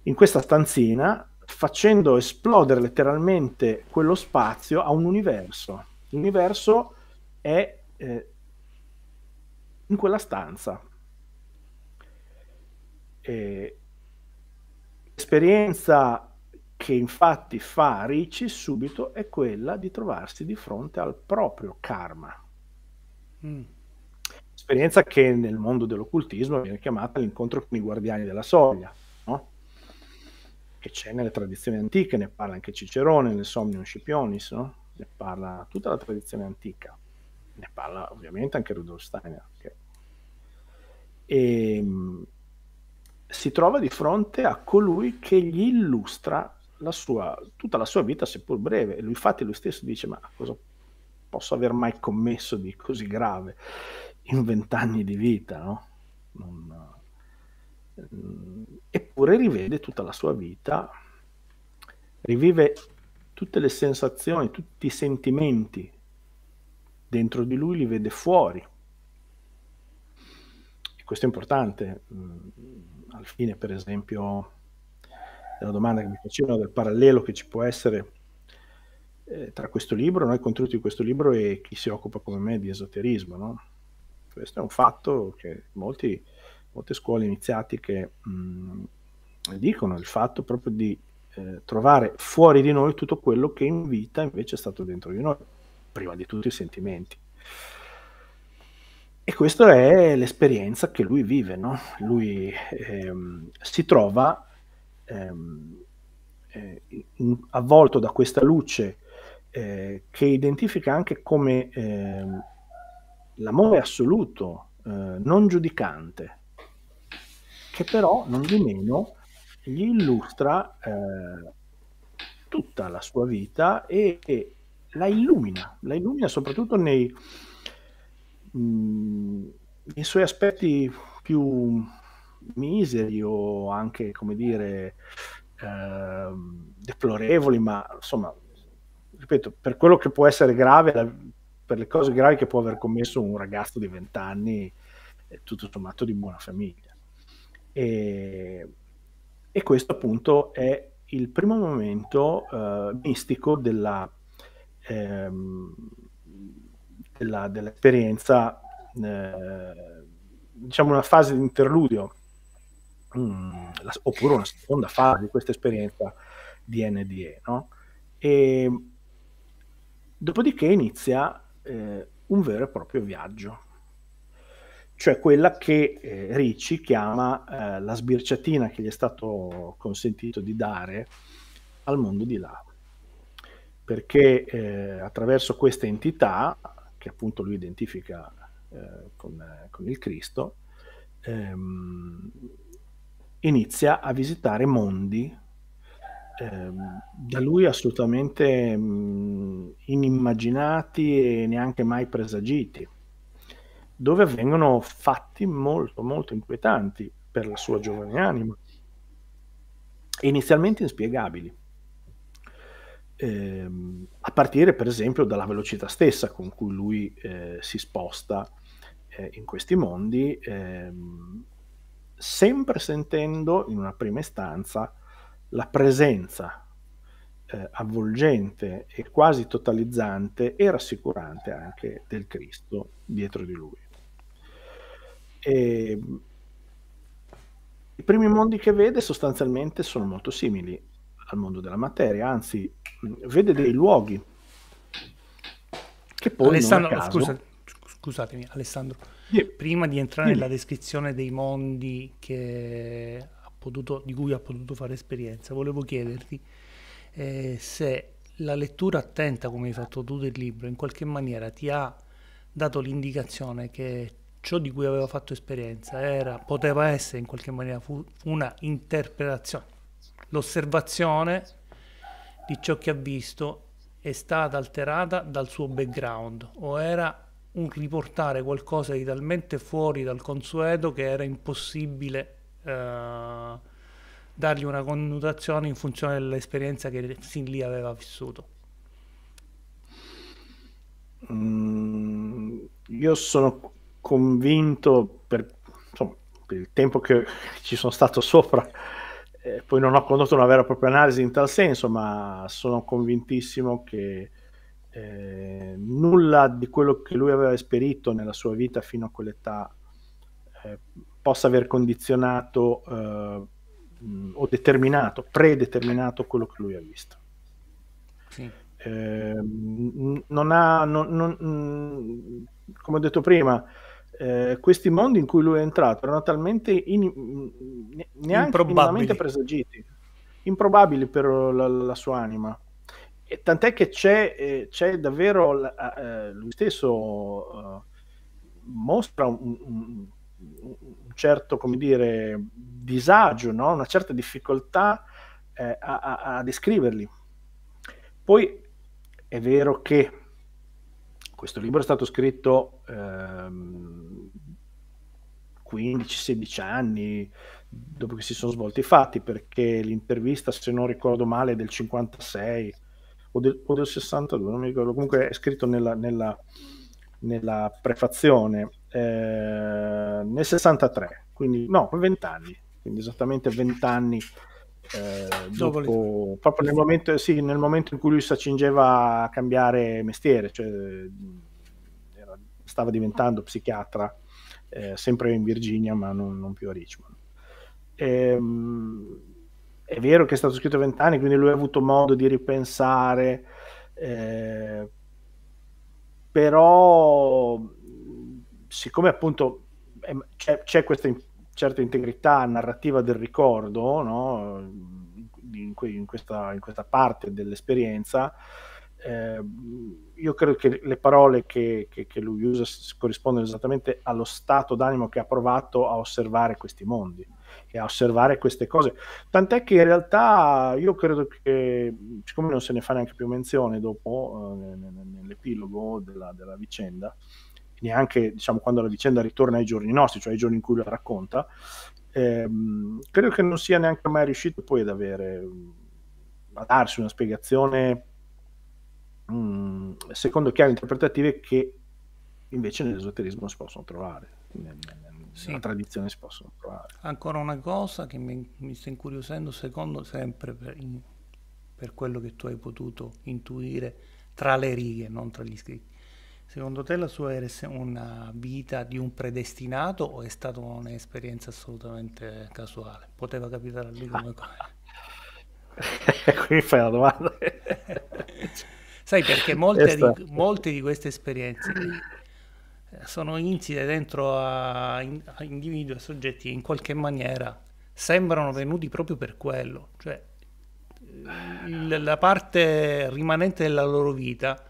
In questa stanzina, facendo esplodere letteralmente quello spazio a un universo. L'universo è eh, in quella stanza. E... L'esperienza che infatti fa Ricci subito è quella di trovarsi di fronte al proprio karma. Mm. Esperienza che nel mondo dell'occultismo viene chiamata l'incontro con i guardiani della soglia, no? che c'è nelle tradizioni antiche, ne parla anche Cicerone nel Somnium Scipionis, no? ne parla tutta la tradizione antica, ne parla ovviamente anche Rudolf Steiner. Che... E, ehm, si trova di fronte a colui che gli illustra la sua, tutta la sua vita, seppur breve, e lui, infatti lui stesso dice, ma cosa posso aver mai commesso di così grave in vent'anni di vita? No? Non, eh, eppure rivede tutta la sua vita, rivive tutte le sensazioni, tutti i sentimenti dentro di lui, li vede fuori. E questo è importante, mm, al fine per esempio della domanda che mi facevano, del parallelo che ci può essere eh, tra questo libro, no, il contenuto di questo libro e chi si occupa come me di esoterismo. No? Questo è un fatto che molti, molte scuole iniziatiche mh, mm, dicono, il fatto proprio di eh, trovare fuori di noi tutto quello che in vita invece è stato dentro di noi, prima di tutto i sentimenti. E questa è l'esperienza che lui vive, no? lui ehm, si trova ehm, eh, in, avvolto da questa luce eh, che identifica anche come ehm, l'amore assoluto, eh, non giudicante, che però non di meno gli illustra eh, tutta la sua vita e, e la illumina, la illumina soprattutto nei, mh, mm, nei suoi aspetti più miseri o anche, come dire, eh, deplorevoli, ma insomma, ripeto, per quello che può essere grave, la, per le cose gravi che può aver commesso un ragazzo di 20 anni, tutto sommato di buona famiglia. E, e questo appunto è il primo momento eh, mistico della, ehm, della, dell'esperienza, eh, diciamo una fase di interludio mh, mm, la, oppure una seconda fase di questa esperienza di NDE. No? E, dopodiché inizia eh, un vero e proprio viaggio, cioè quella che eh, Ricci chiama eh, la sbirciatina che gli è stato consentito di dare al mondo di là, perché eh, attraverso questa entità, che appunto lui identifica eh, con, con, il Cristo, ehm, inizia a visitare mondi eh, da lui assolutamente mh, mm, inimmaginati e neanche mai presagiti, dove avvengono fatti molto molto inquietanti per la sua giovane anima, inizialmente inspiegabili. Eh, a partire per esempio dalla velocità stessa con cui lui eh, si sposta eh, in questi mondi, ehm, sempre sentendo in una prima istanza la presenza eh, avvolgente e quasi totalizzante e rassicurante anche del Cristo dietro di lui. E, I primi mondi che vede sostanzialmente sono molto simili al mondo della materia, anzi vede dei luoghi che poi... Alessandro, caso... scusa, scusatemi Alessandro sì. prima di entrare sì. nella mm. descrizione dei mondi potuto, di cui ha potuto fare esperienza, volevo chiederti eh, se la lettura attenta, come hai fatto tu del libro, in qualche maniera ti ha dato l'indicazione che ciò di cui aveva fatto esperienza era, poteva essere in qualche maniera una interpretazione, l'osservazione di ciò che ha visto è stata alterata dal suo background o era un riportare qualcosa di talmente fuori dal consueto che era impossibile eh, dargli una connotazione in funzione dell'esperienza che sin lì aveva vissuto. Mm, io sono convinto per, insomma, per, il tempo che ci sono stato sopra, eh, poi non ho condotto una vera e propria analisi in tal senso, ma sono convintissimo che eh, nulla di quello che lui aveva esperito nella sua vita fino a quell'età eh, possa aver condizionato eh, mm, o determinato, predeterminato quello che lui ha visto. Sì. Mh, ehm, non ha, non, non, mm, come ho detto prima, eh, questi mondi in cui lui è entrato erano talmente in, mm, neanche minimamente presagiti, improbabili per la, la sua anima e tant'è che c'è, eh, c'è davvero eh, lui stesso eh, mostra un, un, un, certo, come dire, disagio, no? una certa difficoltà eh, a, a, a descriverli. Poi è vero che questo libro è stato scritto ehm, 15-16 anni dopo che si sono svolti i fatti, perché l'intervista, se non ricordo male, è del 56 o del, o del 62, non mi ricordo, comunque è scritto nella, nella, nella prefazione, eh, nel 63, quindi no, 20 anni, quindi esattamente 20 anni eh, dopo, proprio nel momento, sì, nel momento, in cui lui si accingeva a cambiare mestiere, cioè era, stava diventando psichiatra, eh, sempre in Virginia, ma non, non più a Richmond. E, ehm, è vero che è stato scritto vent'anni, quindi lui ha avuto modo di ripensare, eh, però siccome appunto è, c'è, c'è, questa in, certa integrità narrativa del ricordo, no? in, in, questa, in, questa, parte dell'esperienza, eh, io credo che le parole che, che, che lui usa corrispondano esattamente allo stato d'animo che ha provato a osservare questi mondi e a osservare queste cose. Tant'è che in realtà io credo che, siccome non se ne fa neanche più menzione dopo, eh, nell'epilogo della, della vicenda, neanche diciamo, quando la vicenda ritorna ai giorni nostri, cioè ai giorni in cui la racconta, ehm, credo che non sia neanche mai riuscito poi ad avere, mm, a darsi una spiegazione mh, mm, secondo chiavi interpretative che invece nell'esoterismo si possono trovare. Nel, nel, sì. la tradizione si possono trovare. Ancora una cosa che mi, mi sta incuriosendo, secondo sempre per, in, per, quello che tu hai potuto intuire tra le righe, non tra gli scritti. Secondo te la sua era una vita di un predestinato o è stata un'esperienza assolutamente casuale? Poteva capitare a lui come ah. Qui fai la domanda. Sai perché molte, Questa... di, molte di queste esperienze sono inside dentro a, a individui e soggetti che in qualche maniera sembrano venuti proprio per quello, cioè il, la parte rimanente della loro vita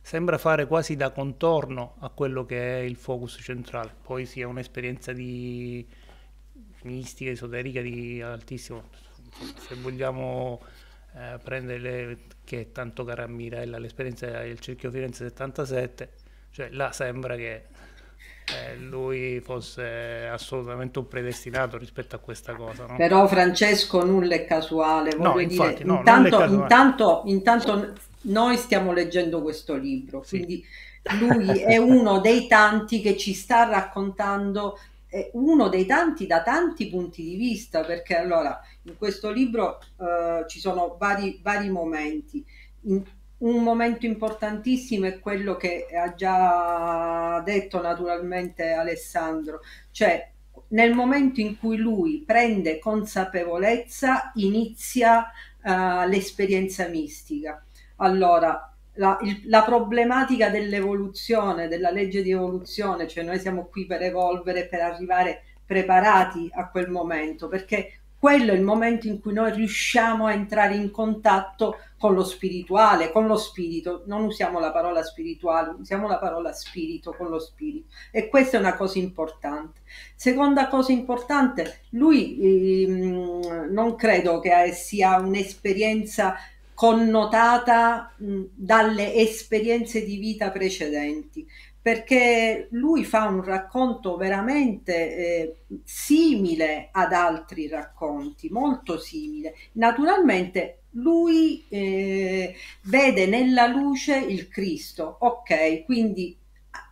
sembra fare quasi da contorno a quello che è il focus centrale, poi sia sì, un'esperienza di mistica, esoterica di altissimo, se vogliamo eh, prendere le, che è tanto cara a Mirella, l'esperienza del Cerchio Firenze 77 cioè, là sembra che eh, lui fosse assolutamente un predestinato rispetto a questa cosa. No? Però Francesco nulla è casuale, no, infatti, no, intanto, è casuale. Intanto, intanto, noi stiamo leggendo questo libro, sì. quindi lui è uno dei tanti che ci sta raccontando uno dei tanti da tanti punti di vista perché allora in questo libro eh, ci sono vari, vari momenti in, un momento importantissimo è quello che ha già detto naturalmente Alessandro, cioè nel momento in cui lui prende consapevolezza inizia uh, l'esperienza mistica. Allora, la, il, la, problematica dell'evoluzione, della legge di evoluzione, cioè noi siamo qui per evolvere, per arrivare preparati a quel momento, perché quello è il momento in cui noi riusciamo a entrare in contatto con lo spirituale, con lo spirito. Non usiamo la parola spirituale, usiamo la parola spirito, con lo spirito. E questa è una cosa importante. Seconda cosa importante, lui eh, non credo che sia un'esperienza connotata mh, dalle esperienze di vita precedenti perché lui fa un racconto veramente eh, simile ad altri racconti, molto simile. Naturalmente lui eh, vede nella luce il Cristo, ok, quindi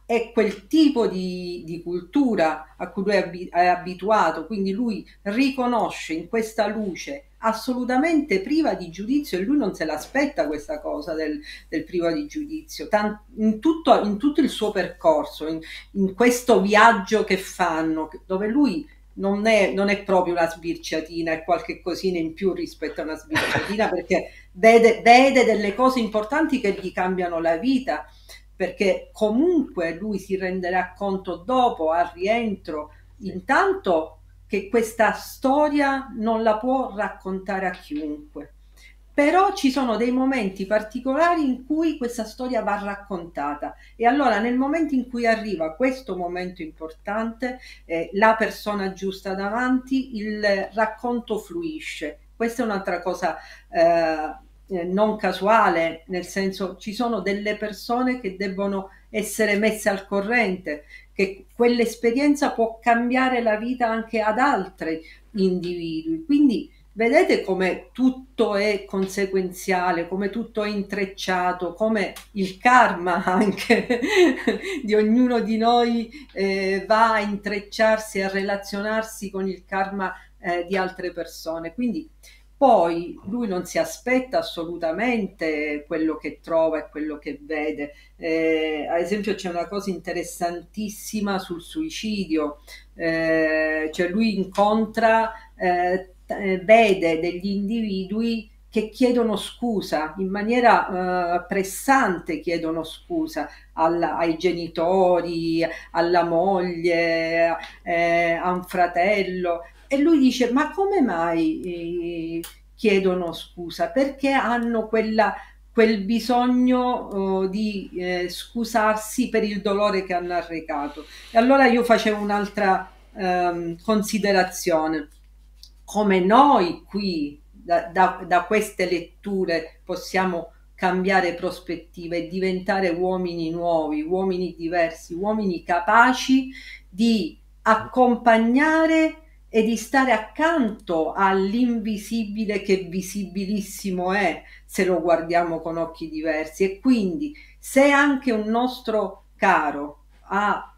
è quel tipo di, di cultura a cui lui è abituato, quindi lui riconosce in questa luce assolutamente priva di giudizio e lui non se l'aspetta questa cosa del, del priva di giudizio Tant- in, tutto, in, tutto, il suo percorso in, in, questo viaggio che fanno dove lui non è, non è, proprio una sbirciatina è qualche cosina in più rispetto a una sbirciatina perché vede, vede delle cose importanti che gli cambiano la vita perché comunque lui si renderà conto dopo al rientro intanto che questa storia non la può raccontare a chiunque. Però ci sono dei momenti particolari in cui questa storia va raccontata e allora nel momento in cui arriva questo momento importante, eh, la persona giusta davanti, il racconto fluisce. Questa è un'altra cosa eh, eh non casuale, nel senso ci sono delle persone che debbono essere messe al corrente che quell'esperienza può cambiare la vita anche ad altri individui. Quindi vedete come tutto è conseguenziale, come tutto è intrecciato, come il karma anche di ognuno di noi eh, va a intrecciarsi, a relazionarsi con il karma eh, di altre persone. Quindi poi lui non si aspetta assolutamente quello che trova e quello che vede. Eh, ad esempio c'è una cosa interessantissima sul suicidio, eh, cioè lui incontra, eh, eh vede degli individui che chiedono scusa, in maniera eh, pressante chiedono scusa alla, ai genitori, alla moglie, eh, a un fratello, e lui dice ma come mai eh, chiedono scusa? Perché hanno quella, quel bisogno eh, di eh, scusarsi per il dolore che hanno arrecato. E allora io facevo un'altra ehm, considerazione. Come noi qui da, da, da queste letture possiamo cambiare prospettiva e diventare uomini nuovi, uomini diversi, uomini capaci di accompagnare e di stare accanto all'invisibile che visibilissimo è se lo guardiamo con occhi diversi e quindi se anche un nostro caro ha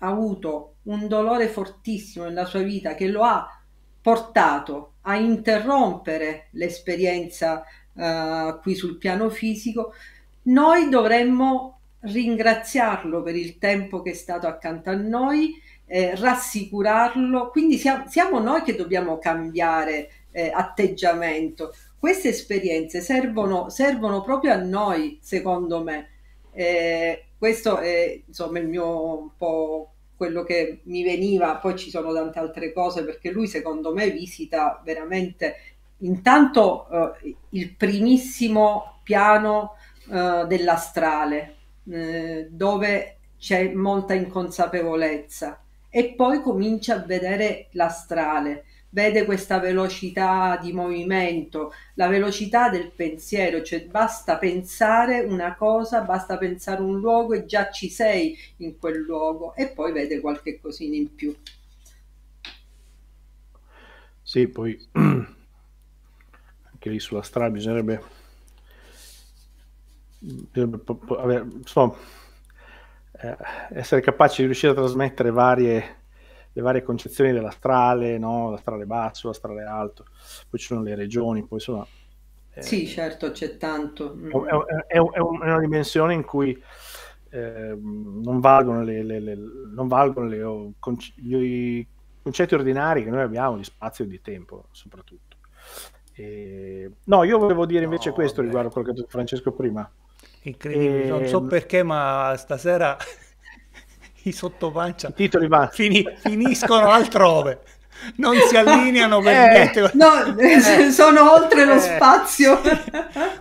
avuto un dolore fortissimo nella sua vita che lo ha portato a interrompere l'esperienza eh, qui sul piano fisico, noi dovremmo ringraziarlo per il tempo che è stato accanto a noi, eh, rassicurarlo. Quindi siamo, siamo, noi che dobbiamo cambiare eh, atteggiamento. Queste esperienze servono, servono, proprio a noi, secondo me. Eh, questo è insomma il mio un po' quello che mi veniva, poi ci sono tante altre cose perché lui secondo me visita veramente intanto eh, il primissimo piano eh, dell'astrale eh, dove c'è molta inconsapevolezza e poi comincia a vedere l'astrale, vede questa velocità di movimento, la velocità del pensiero, cioè basta pensare una cosa, basta pensare un luogo e già ci sei in quel luogo e poi vede qualche cosina in più. Sì, poi anche lì sulla strada bisognerebbe... bisognerebbe... Vabbè, insomma eh, essere capaci di riuscire a trasmettere varie, le varie concezioni dell'astrale, no? l'astrale basso, l'astrale alto, poi ci sono le regioni, poi sono... Eh, sì, certo, c'è tanto. Mm. È, è, è, una dimensione in cui eh, non valgono, le, le, le, non valgono le, oh, conce- gli concetti ordinari che noi abbiamo di spazio e di tempo, soprattutto. E... No, io volevo dire invece no, questo beh. riguardo a quello che ha detto Francesco prima. Incredibile, e... non so ehm, perché, ma stasera i sottopancia I titoli va. Fini, finiscono altrove. Non si allineano per eh, niente. No, eh, sono oltre eh, lo spazio.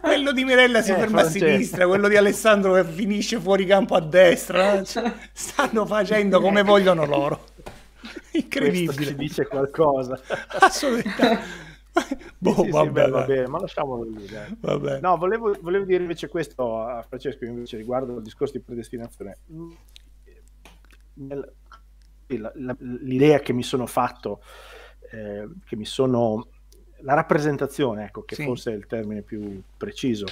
Quello di Mirella si eh, ferma Francesco. a sinistra, quello di Alessandro che finisce fuori campo a destra. Eh. Cioè. Stanno facendo come vogliono loro. Incredibile. Questo ci dice qualcosa. Assolutamente. boh, sì, sì, vabbè, vabbè, ma lasciamolo lì. No, volevo, volevo, dire invece questo a Francesco invece riguardo al discorso di predestinazione. L'idea che mi sono fatto, eh, che mi sono... la rappresentazione, ecco, che sì. forse è il termine più preciso,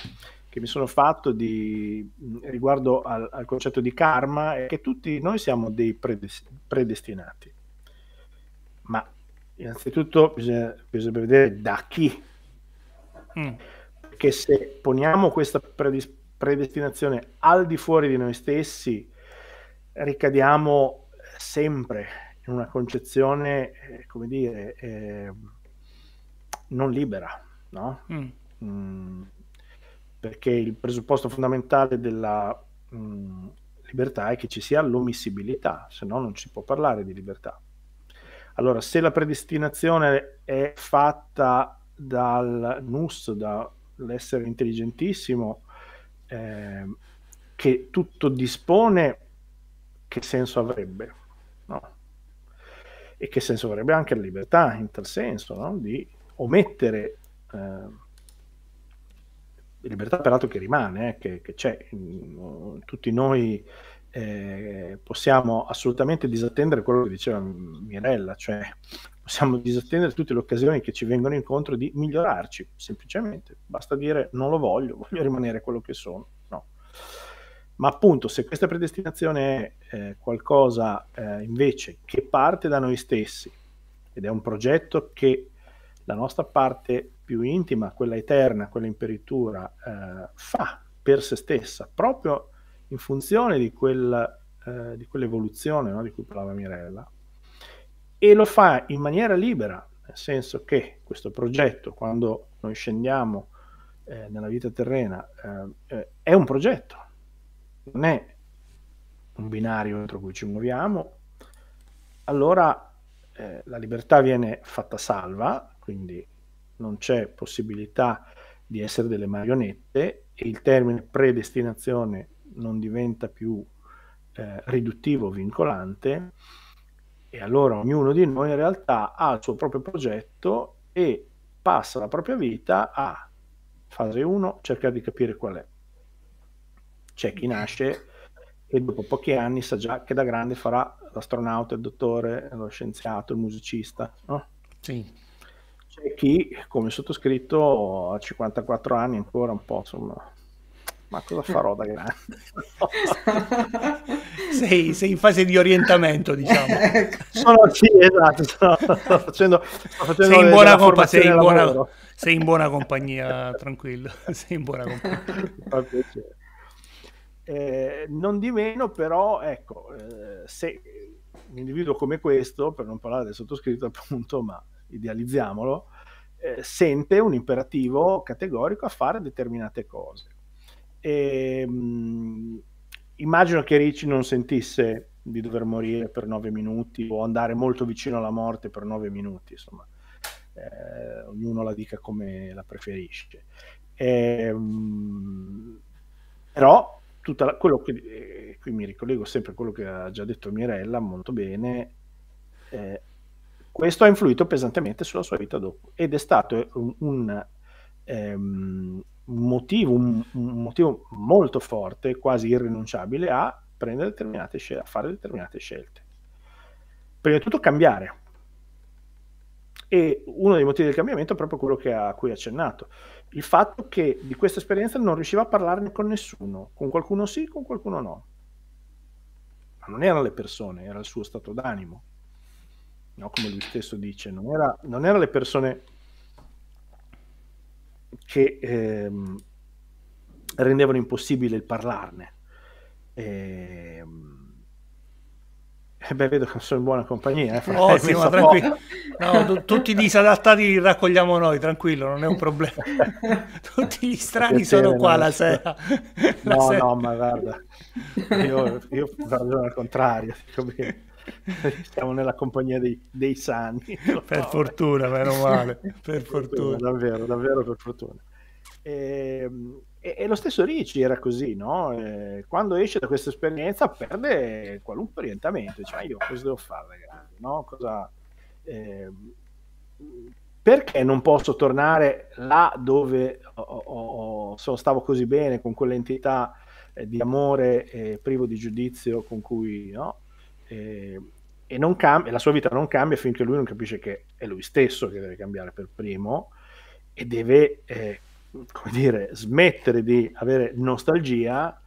che mi sono fatto di, riguardo al, al concetto di karma è che tutti noi siamo dei predestinati innanzitutto bisogna, bisogna vedere da chi. Mm. Perché se poniamo questa predis- predestinazione al di fuori di noi stessi, ricadiamo sempre in una concezione, eh, come dire, eh, non libera, no? Mm. Mm, perché il presupposto fondamentale della mm, libertà è che ci sia l'omissibilità, se no non si può parlare di libertà. Allora, se la predestinazione è fatta dal NUS, dall'essere intelligentissimo, eh, che tutto dispone, che senso avrebbe? No. E che senso avrebbe anche la libertà, in tal senso, no? di omettere... Eh, libertà peraltro che rimane, eh, che, che c'è, tutti noi eh, possiamo assolutamente disattendere quello che diceva Mirella, cioè possiamo disattendere tutte le occasioni che ci vengono incontro di migliorarci, semplicemente. Basta dire non lo voglio, voglio rimanere quello che sono. No. Ma appunto, se questa predestinazione è eh, qualcosa eh, invece che parte da noi stessi ed è un progetto che la nostra parte più intima, quella eterna, quella in peritura, eh, fa per se stessa, proprio in funzione di, quel, eh, di quell'evoluzione no? di cui parlava Mirella e lo fa in maniera libera, nel senso che questo progetto, quando noi scendiamo eh, nella vita terrena, eh, eh è un progetto, non è un binario entro cui ci muoviamo, allora eh, la libertà viene fatta salva, quindi non c'è possibilità di essere delle marionette e il termine predestinazione non diventa più eh, riduttivo, vincolante, e allora ognuno di noi in realtà ha il suo proprio progetto e passa la propria vita a fase 1, cercare di capire qual è. C'è chi nasce e dopo pochi anni sa già che da grande farà l'astronauta, il dottore, lo scienziato, il musicista. No? Sì. C'è chi, come sottoscritto, a 54 anni ancora un po', insomma, ma cosa farò da grande? sei, sei, in fase di orientamento, diciamo. Ecco. sono, sì, esatto, sono, sto facendo, sto facendo sei, in buona compa- sei, in buona, sei in buona compagnia, tranquillo, sei in buona compagnia. Eh, non di meno, però, ecco, eh, se un individuo come questo, per non parlare del sottoscritto appunto, ma idealizziamolo, eh, sente un imperativo categorico a fare determinate cose e, ehm, mh, immagino che Ricci non sentisse di dover morire per nove minuti o andare molto vicino alla morte per nove minuti, insomma, eh, ognuno la dica come la preferisce. E, ehm, mh, però la, quello che, eh, qui mi ricollego sempre a quello che ha già detto Mirella molto bene, eh, questo ha influito pesantemente sulla sua vita dopo ed è stato un, un, um, motivo, un, un motivo molto forte, quasi irrinunciabile, a, prendere determinate scel- a fare determinate scelte. Prima di tutto cambiare. E uno dei motivi del cambiamento è proprio quello che, a cui ho accennato. Il fatto che di questa esperienza non riusciva a parlarne con nessuno, con qualcuno sì, con qualcuno no. Ma non erano le persone, era il suo stato d'animo. No, come lui stesso dice, non era, non era le persone che ehm, rendevano impossibile il parlarne. E, ehm, eh, beh, vedo che sono in buona compagnia. Eh, oh, sì, ma tranquillo. No, tu, tutti i disadattati li raccogliamo noi, tranquillo, non è un problema. tutti gli strani piacere, sono qua no, la sera. no, sera. no, ma guarda, io, io ragiono al contrario. Dico bene. siamo nella compagnia dei, dei sani. per no, fortuna, meno male, per, fortuna. Davvero, davvero per fortuna. E, ehm, e, e lo stesso Ricci era così, no? E, eh, quando esce da questa esperienza perde qualunque orientamento, cioè io cosa devo fare ragazzi, no? Cosa, eh, perché non posso tornare là dove ho, ho, ho, stavo così bene con quell'entità eh, di amore eh, privo di giudizio con cui no? Ehm, e, e, cam- e, la sua vita non cambia finché lui non capisce che è lui stesso che deve cambiare per primo e deve eh, come dire, smettere di avere nostalgia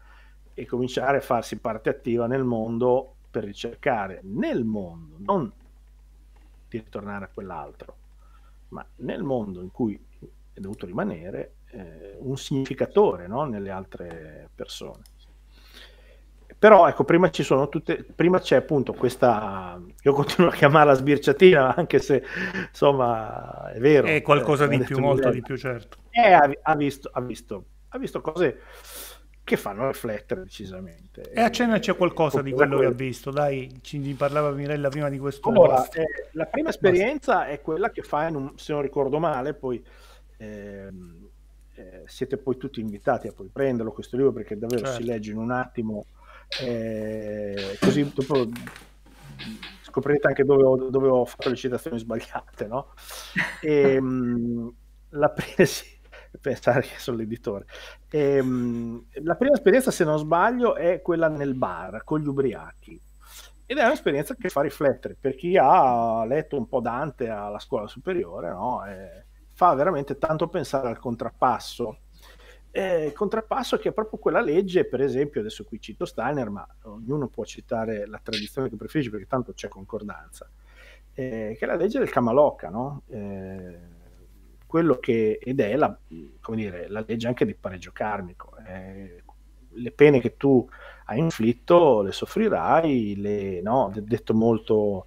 e cominciare a farsi parte attiva nel mondo per ricercare nel mondo, non di ritornare a quell'altro, ma nel mondo in cui è dovuto rimanere eh, un significatore no? nelle altre persone. Però ecco, prima, ci sono tutte, prima c'è appunto questa, io continuo a chiamarla sbirciatina, anche se insomma è vero. È qualcosa eh, di più, molto bella. di più, certo. Eh, ha, ha, visto, ha, visto, ha visto cose che fanno riflettere decisamente. E a c'è qualcosa di quello che ha visto, dai, ci parlava Mirella prima di questo. Allora, eh, la prima esperienza Basta. è quella che fa, un, se non ricordo male, poi ehm, eh, siete poi tutti invitati a poi prenderlo questo libro perché davvero certo. si legge in un attimo eh, così dopo scoprite anche dove ho, dove ho, fatto le citazioni sbagliate, no? E, ehm, la prima, pensare che sono l'editore. E, ehm, la prima esperienza, se non sbaglio, è quella nel bar con gli ubriachi. Ed è un'esperienza che fa riflettere per chi ha letto un po' Dante alla scuola superiore, no? E eh, fa veramente tanto pensare al contrappasso eh, contrappasso che è proprio quella legge, per esempio, adesso qui cito Steiner, ma ognuno può citare la tradizione che preferisce perché tanto c'è concordanza, eh, che è la legge del Kamaloka, no? Eh, quello che, ed è la, dire, la, legge anche di pareggio karmico. Eh, le pene che tu hai inflitto le soffrirai, le, no? detto molto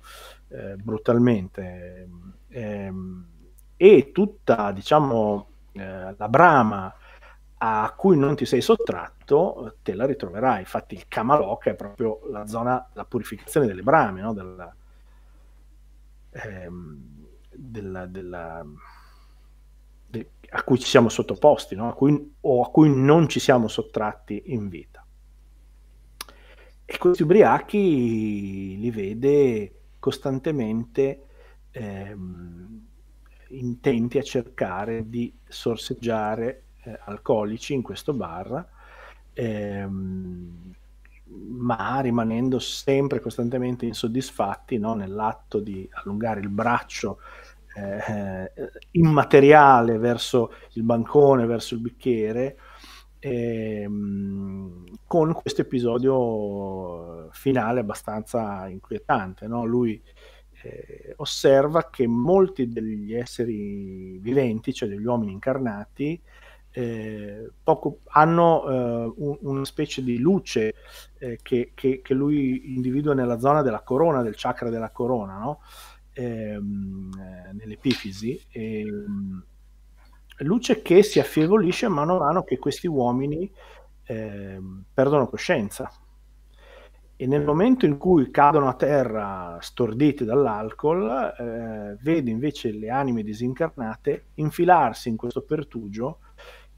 eh, brutalmente. Ehm, e tutta, diciamo, eh, la brama a cui non ti sei sottratto, te la ritroverai. Infatti il Kamaloka è proprio la zona, la purificazione delle brame, no? della, ehm, della, della, de, a cui ci siamo sottoposti, no? a cui, o a cui non ci siamo sottratti in vita. E questi ubriachi li vede costantemente ehm, intenti a cercare di sorseggiare eh, alcolici in questo bar, ehm, ma rimanendo sempre costantemente insoddisfatti no, nell'atto di allungare il braccio eh, immateriale verso il bancone, verso il bicchiere, ehm, con questo episodio finale abbastanza inquietante. No? Lui eh, osserva che molti degli esseri viventi, cioè degli uomini incarnati, eh, poco, hanno eh, un, una specie di luce eh, che, che, che, lui individua nella zona della corona, del chakra della corona, no? Ehm, eh, nell'epifisi. E, ehm, luce che si affievolisce mano a mano che questi uomini ehm, perdono coscienza. E nel momento in cui cadono a terra storditi dall'alcol, eh, vede invece le anime disincarnate infilarsi in questo pertugio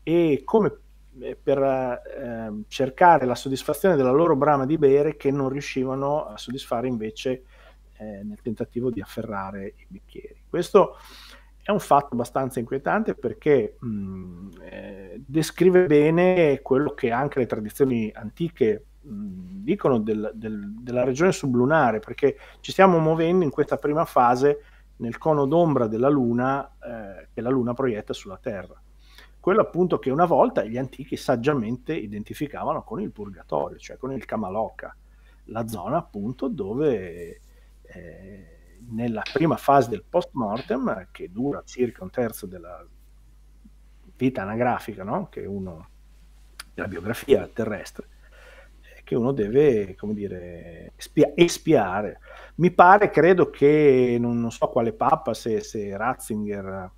e come eh, per eh, cercare la soddisfazione della loro brama di bere che non riuscivano a soddisfare invece eh, nel tentativo di afferrare i bicchieri. Questo è un fatto abbastanza inquietante perché mh, mm, eh, descrive bene quello che anche le tradizioni antiche mh, mm, dicono del, del, della regione sublunare, perché ci stiamo muovendo in questa prima fase nel cono d'ombra della Luna eh, che la Luna proietta sulla Terra quello appunto che una volta gli antichi saggiamente identificavano con il purgatorio, cioè con il Kamaloka, la zona appunto dove eh, nella prima fase del post mortem, che dura circa un terzo della vita anagrafica, no? che uno, della biografia terrestre, eh, che uno deve come dire, espia- espiare. Mi pare, credo che non, non so quale papa, se, se Ratzinger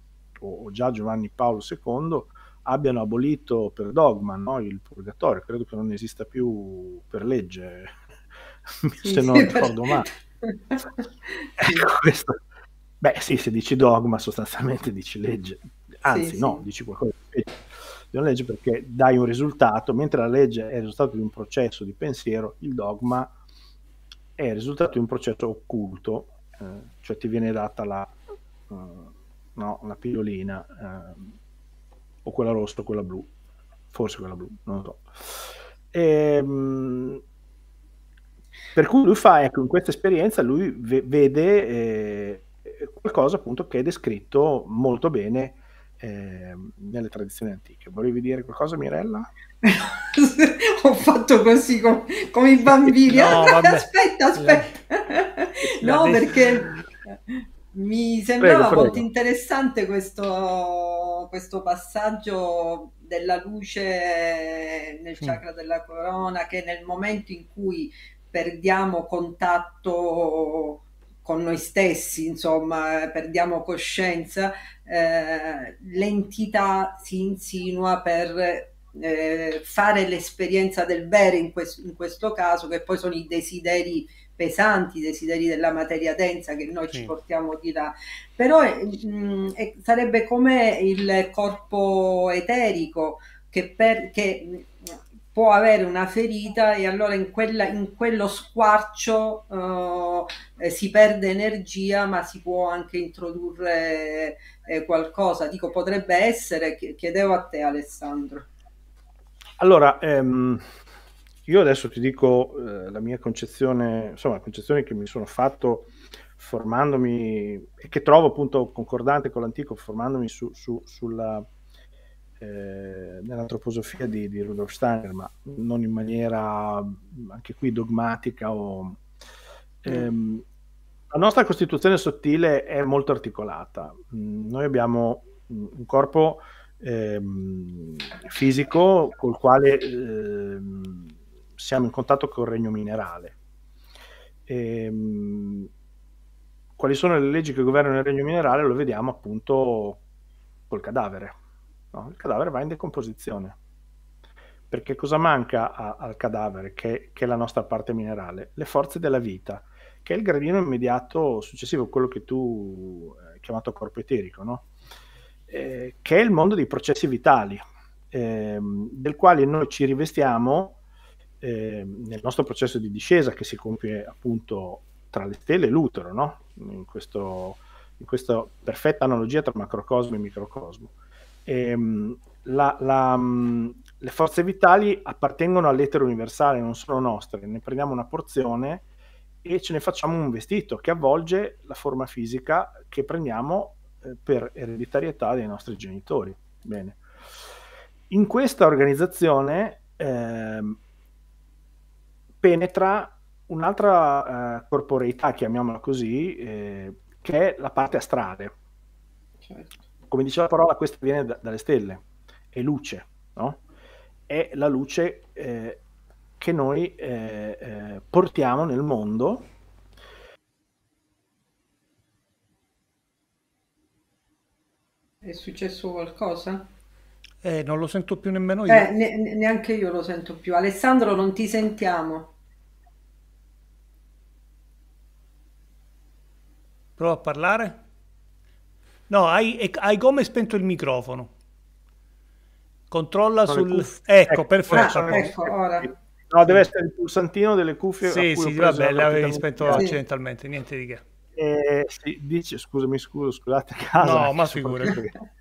o, o, già Giovanni Paolo II abbiano abolito per dogma no? il purgatorio, credo che non esista più per legge, se non ricordo male. ecco questo. Beh sì, se dici dogma sostanzialmente dici legge, anzi sì, no, dici qualcosa di una legge perché dai un risultato, mentre la legge è il risultato di un processo di pensiero, il dogma è il risultato di un processo occulto, eh, cioè ti viene data la, uh, no, la pillolina. Uh, ehm, o quella rossa o quella blu, forse quella blu, non lo so. E, ehm, per cui lui fa, ecco, in questa esperienza lui vede eh, qualcosa appunto che è descritto molto bene eh, nelle tradizioni antiche. Volevi dire qualcosa Mirella? Ho fatto così com- i bambini. no, aspetta, aspetta. La no, de- perché mi sembrava prego, molto interessante questo, questo, passaggio della luce nel mm. chakra mm. della corona, che nel momento in cui perdiamo contatto con noi stessi, insomma, eh, perdiamo coscienza, eh, l'entità si insinua per eh, fare l'esperienza del bere in, que- in questo caso, che poi sono i desideri pesanti desideri della materia densa che noi sì. ci portiamo di là, però eh, mh, sarebbe come il corpo eterico che, per, che può avere una ferita e allora in, quella, in quello squarcio eh, eh, si perde energia ma si può anche introdurre eh, qualcosa. Dico, potrebbe essere, chiedevo a te Alessandro. Allora, ehm, io adesso ti dico eh, la mia concezione, insomma, la concezione che mi sono fatto formandomi e che trovo appunto concordante con l'antico, formandomi su, su, sulla, eh, nell'antroposofia di, di Rudolf Steiner, ma non in maniera mm, anche qui dogmatica. O, mm. ehm, la nostra costituzione sottile è molto articolata. Mm, noi abbiamo un corpo ehm, fisico col quale. Ehm, siamo in contatto con il regno minerale. E, ehm, quali sono le leggi che governano il regno minerale? Lo vediamo appunto col cadavere. No? Il cadavere va in decomposizione. Perché cosa manca a, al cadavere, che, che, è la nostra parte minerale? Le forze della vita, che è il gradino immediato successivo, quello che tu hai eh, chiamato corpo eterico, no? eh, che è il mondo dei processi vitali, eh, del quale noi ci rivestiamo eh, nel nostro processo di discesa che si compie appunto tra le stelle e l'utero, no? in, questo, in, questa perfetta analogia tra macrocosmo e microcosmo. E, ehm, la, la, le forze vitali appartengono all'etero universale, non sono nostre, ne prendiamo una porzione e ce ne facciamo un vestito che avvolge la forma fisica che prendiamo eh, per ereditarietà dei nostri genitori. Bene. In questa organizzazione ehm, penetra un'altra eh, corporeità, chiamiamola così, eh, che è la parte astrale. Certo. Come diceva la parola, questa viene da, dalle stelle, è luce, no? È la luce eh, che noi eh, eh, portiamo nel mondo È successo qualcosa? Eh, non lo sento più nemmeno eh, io. Eh, ne- neanche io lo sento più. Alessandro, non ti sentiamo. Prova a parlare. No, hai, hai come spento il microfono. Controlla sul... Ecco, ecco, perfetto. Ah, ecco, ora. No, deve essere il pulsantino delle cuffie. Sì, sì, vabbè, l'avevi spento sì. accidentalmente, niente di che. Eh, sì, dice, scusami, scuso, scusate casa. No, ma figurati.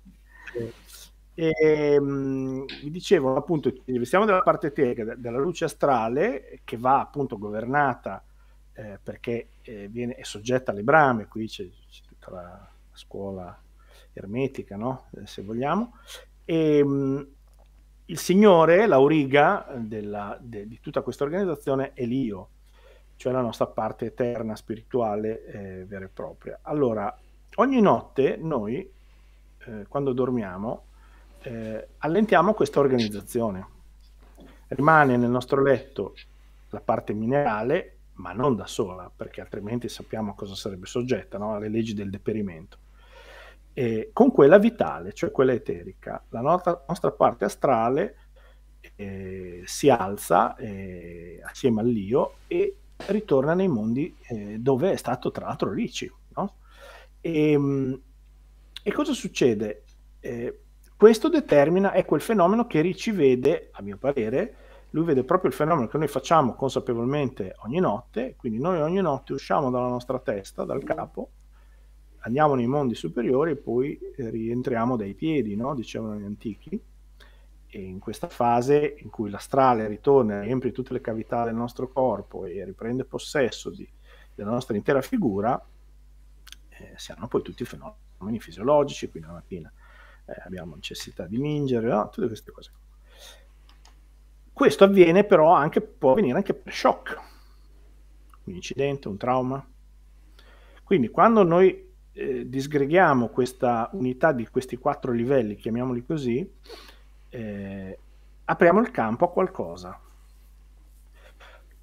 E, ehm, vi dicevo appunto, investiamo dalla parte teorica della luce astrale che va appunto governata eh, perché eh, viene, è soggetta alle brame, qui c'è, c'è tutta la, scuola ermetica, no? eh, se vogliamo, e ehm, mh, il signore, l'auriga eh, della, de, di tutta questa organizzazione è l'io, cioè la nostra parte eterna, spirituale, eh, vera e propria. Allora, ogni notte noi, eh, quando dormiamo, allentiamo questa organizzazione. Rimane nel nostro letto la parte minerale ma non da sola, perché altrimenti sappiamo a cosa sarebbe soggetta, no? alle leggi del deperimento. E con quella vitale, cioè quella eterica, la nostra, nostra parte astrale eh, si alza eh, assieme all'io e ritorna nei mondi eh, dove è stato tra l'altro Ricci. No? E, ehm, e, cosa succede? Eh, questo determina, è quel fenomeno che Ricci vede, a mio parere, lui vede proprio il fenomeno che noi facciamo consapevolmente ogni notte, quindi noi ogni notte usciamo dalla nostra testa, dal capo, andiamo nei mondi superiori e poi eh, rientriamo dai piedi, no? dicevano gli antichi, e in questa fase in cui l'astrale ritorna, riempie tutte le cavità del nostro corpo e riprende possesso di, della nostra intera figura, eh, si hanno poi tutti i fenomeni fisiologici, quindi la mattina eh, abbiamo necessità di mingere, no? tutte queste cose. Questo avviene però anche, può avvenire anche per shock, un incidente, un trauma. Quindi quando noi eh, disgreghiamo questa unità di questi quattro livelli, chiamiamoli così, eh, apriamo il campo a qualcosa.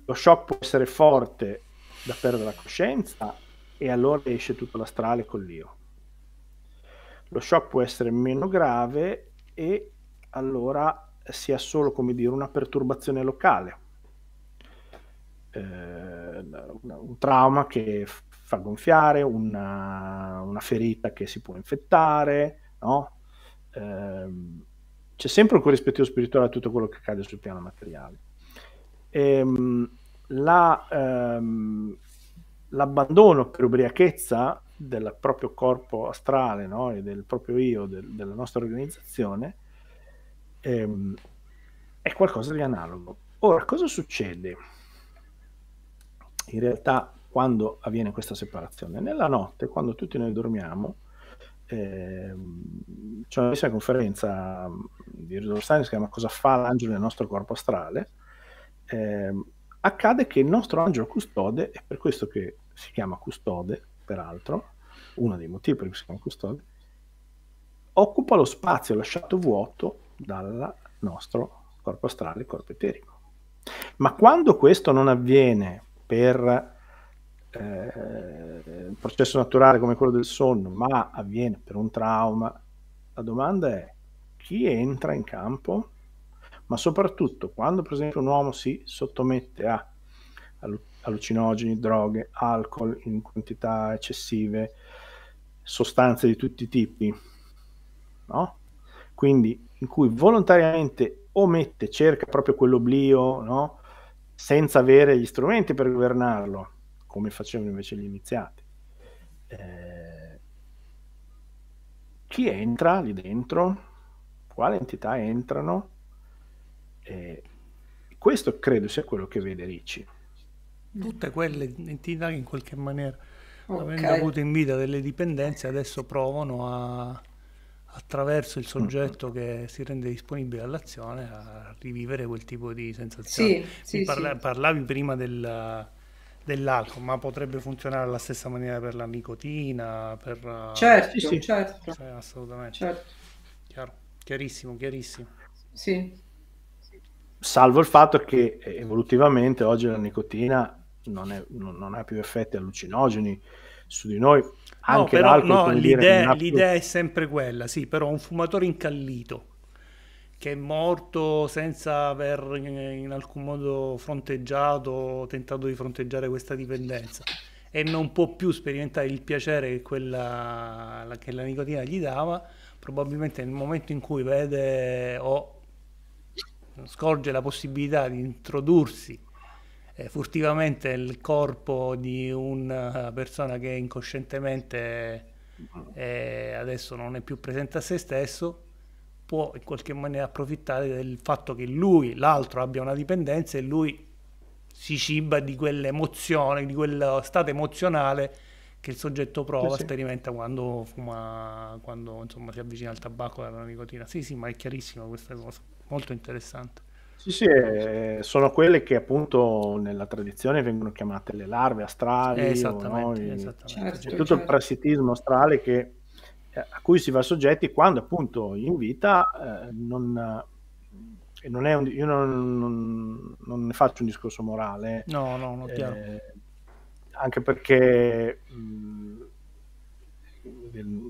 Lo shock può essere forte da perdere la coscienza e allora esce tutto l'astrale con l'io. Lo shock può essere meno grave e allora sia solo come dire, una perturbazione locale, eh, un trauma che fa gonfiare, una, una ferita che si può infettare, no? eh, c'è sempre un corrispettivo spirituale a tutto quello che accade sul piano materiale. E, ehm, la, ehm, l'abbandono per ubriachezza del proprio corpo astrale no? e del proprio io, del, della nostra organizzazione, ehm, è qualcosa di analogo. Ora, cosa succede in realtà quando avviene questa separazione? Nella notte, quando tutti noi dormiamo, ehm, c'è una bellissima conferenza di Rudolf Stein si chiama Cosa fa l'angelo nel nostro corpo astrale. Ehm, accade che il nostro angelo custode, e per questo che si chiama custode, peraltro, uno dei motivi per cui si chiama custode, occupa lo spazio lasciato vuoto dal nostro corpo astrale, corpo eterico. Ma quando questo non avviene per eh, un processo naturale come quello del sonno, ma avviene per un trauma, la domanda è chi entra in campo? Ma soprattutto quando per esempio un uomo si sottomette a allucinogeni, droghe, alcol in quantità eccessive, sostanze di tutti i tipi, no? quindi in cui volontariamente omette, cerca proprio quell'oblio, no? senza avere gli strumenti per governarlo, come facevano invece gli iniziati. Eh, chi entra lì dentro? Quale entità entrano? Eh, questo credo sia quello che vede Ricci. Tutte quelle entità che in qualche maniera, okay. avendo avuto in vita delle dipendenze, adesso provano a attraverso il mm, soggetto mm. che si rende disponibile all'azione a rivivere quel tipo di sensazione. Sì, sì, parla- sì. Parlavi prima del, dell'alcol, ma potrebbe funzionare alla stessa maniera per la nicotina, per... Eh, certo, sì, certo. Cioè, assolutamente. Certo. Chiaro. Chiarissimo, chiarissimo. Sì. Salvo il fatto che eh, evolutivamente oggi la nicotina non, è, non ha più effetti allucinogeni su di noi anche no, però no, l'idea, nato... l'idea, è sempre quella, sì, però un fumatore incallito che è morto senza aver eh, in alcun modo fronteggiato, o tentato di fronteggiare questa dipendenza e non può più sperimentare il piacere che, quella, la, che la nicotina gli dava, probabilmente nel momento in cui vede o scorge la possibilità di introdursi eh, furtivamente il corpo di una eh, persona che incoscientemente mm. eh, adesso non è più presente a se stesso, può in qualche maniera approfittare del fatto che lui, l'altro, abbia una dipendenza e lui si ciba di quell'emozione, di quello stato emozionale che il soggetto prova, sì, sperimenta quando fuma, quando insomma, si avvicina al tabacco e alla nicotina. Sì, sì, ma è chiarissimo questa cosa, molto interessante. Sì, sì, eh, sono quelle che appunto nella tradizione vengono chiamate le larve astrali, esattamente, no? esattamente. Certo, tutto certo. il parassitismo astrale che, eh, a cui si va soggetti quando appunto in vita eh, non, eh, non, è un, io non, non, non, ne faccio un discorso morale. No, no, no, chiaro. anche perché mh, mm,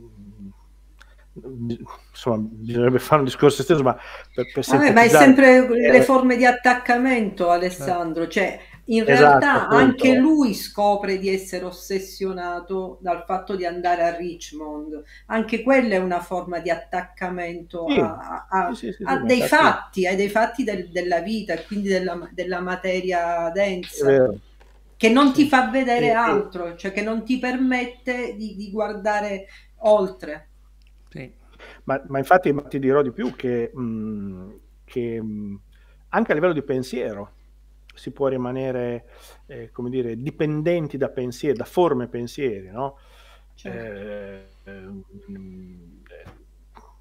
insomma bisognerebbe fare un discorso esteso ma per, per Vabbè, ma è sempre le eh, forme di attaccamento Alessandro cioè in esatto, realtà esatto, anche lui scopre di essere ossessionato dal fatto di andare a Richmond anche quella è una forma di attaccamento sì, a, a, sì, sì, a dei fatti ai dei fatti del, della vita e quindi della, della, materia densa che non ti fa vedere altro cioè che non ti permette di, di guardare oltre sì. Ma, ma, infatti ma ti dirò di più che, mh, mhmm, che mh, mhmm, anche a livello di pensiero si può rimanere, eh, come dire, dipendenti da pensieri, da forme pensieri, no? Certo. Eh, mhmm,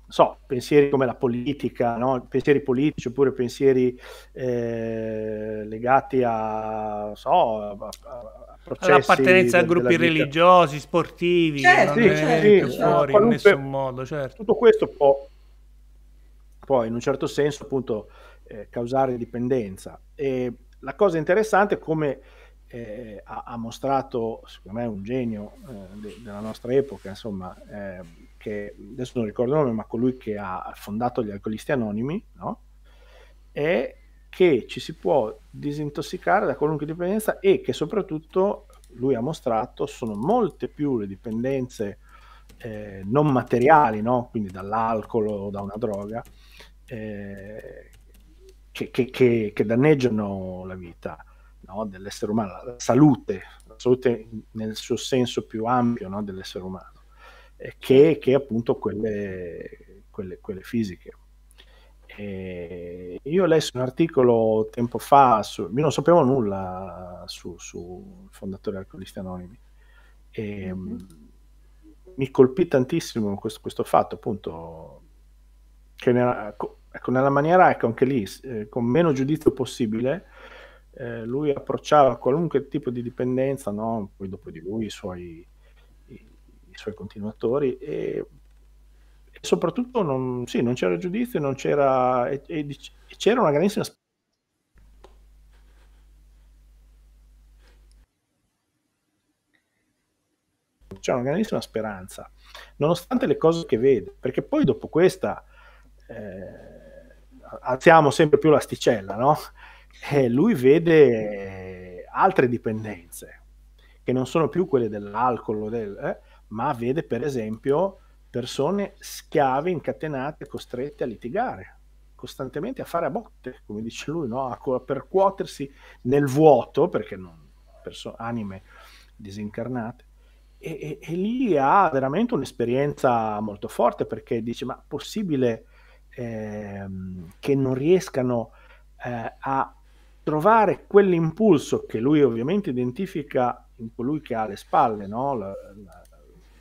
so, pensieri come la politica, no? pensieri politici oppure pensieri eh, legati a, so, a, a all'appartenenza a gruppi religiosi, sportivi, certo, sì, sì, sì, fuori in nessun modo. Certo. Tutto questo può, può, in un certo senso, appunto, eh, causare dipendenza. E la cosa interessante è come eh, ha, ha, mostrato, secondo me, un genio eh, de, della nostra epoca, insomma, eh, che adesso non ricordo il nome, ma colui che ha fondato gli Alcolisti Anonimi, no? E che ci si può disintossicare da qualunque dipendenza e che soprattutto lui ha mostrato sono molte più le dipendenze eh, non materiali, no? quindi dall'alcol o da una droga, eh, che, che, che, che, danneggiano la vita no? dell'essere umano, la salute, la salute nel suo senso più ampio no? dell'essere umano, eh, che, appunto quelle, quelle, quelle fisiche. E eh, io ho letto un articolo tempo fa, su, io non sapevo nulla sul su fondatore Alcolisti Anonimi, e ehm, mm-hmm. mi colpì tantissimo questo, questo fatto, appunto, che nella, ecco, nella maniera, ecco, anche lì, eh, con meno giudizio possibile, eh, lui approcciava qualunque tipo di dipendenza, no? poi dopo di lui i suoi, i, i suoi continuatori, e soprattutto non, sì, non c'era giudizio, non c'era, e, e, c'era una grandissima speranza. C'è una grandissima speranza, nonostante le cose che vede, perché poi dopo questa eh, alziamo sempre più l'asticella, no? E lui vede altre dipendenze che non sono più quelle dell'alcol, del, eh, ma vede per esempio persone schiave, incatenate, costrette a litigare costantemente a fare a botte, come dice lui, no? a percuotersi nel vuoto, perché non perso- anime disincarnate. E, e, e, lì ha veramente un'esperienza molto forte perché dice: Ma possibile eh, che non riescano eh, a trovare quell'impulso che lui ovviamente identifica in colui che ha alle spalle no? la, la,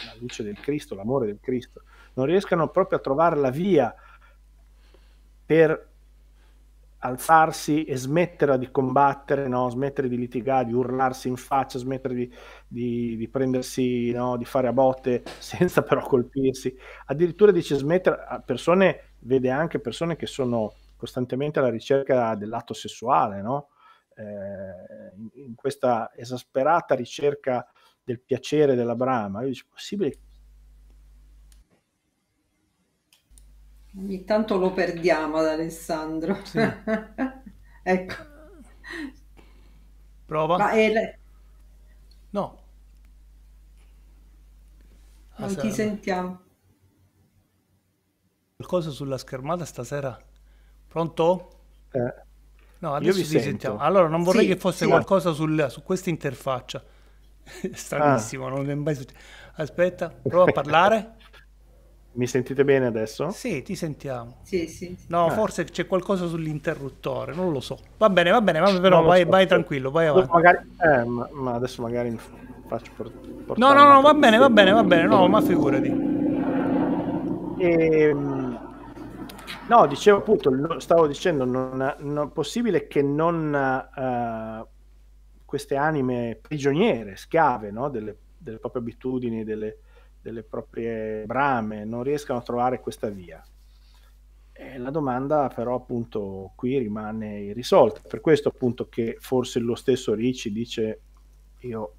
la luce del Cristo, l'amore del Cristo, non riescano proprio a trovare la via per alzarsi e smettere di combattere, no? smettere di litigare, di urlarsi in faccia, smettere di, di, di prendersi, no? di fare a botte senza però colpirsi. Addirittura dice smettere, persone, vede anche persone che sono costantemente alla ricerca dell'atto sessuale, no? eh, in, questa esasperata ricerca del piacere della brama. Io dico, possibile? Ogni tanto lo perdiamo ad Alessandro. Sì. ecco. Prova. Ma è... Le... No. Non ah, ti sentiamo. Qualcosa sulla schermata stasera? Pronto? Eh. No, adesso Io vi sentiamo. Allora, non vorrei sì, che fosse sì. qualcosa sul, su questa interfaccia. Stranissimo, ah. non è mai successo. Aspetta, prova a parlare. Mi sentite bene adesso? Sì, ti sentiamo. Sì, sì. No, ah. forse c'è qualcosa sull'interruttore, non lo so. Va bene, va bene, va bene però vai, so. vai, tranquillo, vai avanti. Magari, eh, ma, ma, adesso magari faccio por- No, no, no, va bene, va bene, va bene, no, ma figurati. E, ehm, no, dicevo appunto, stavo dicendo, non, non, possibile che non... Uh, queste anime prigioniere, schiave no? delle, delle, proprie abitudini, delle, delle, proprie brame, non riescano a trovare questa via. E la domanda però appunto qui rimane irrisolta, per questo appunto che forse lo stesso Ricci dice io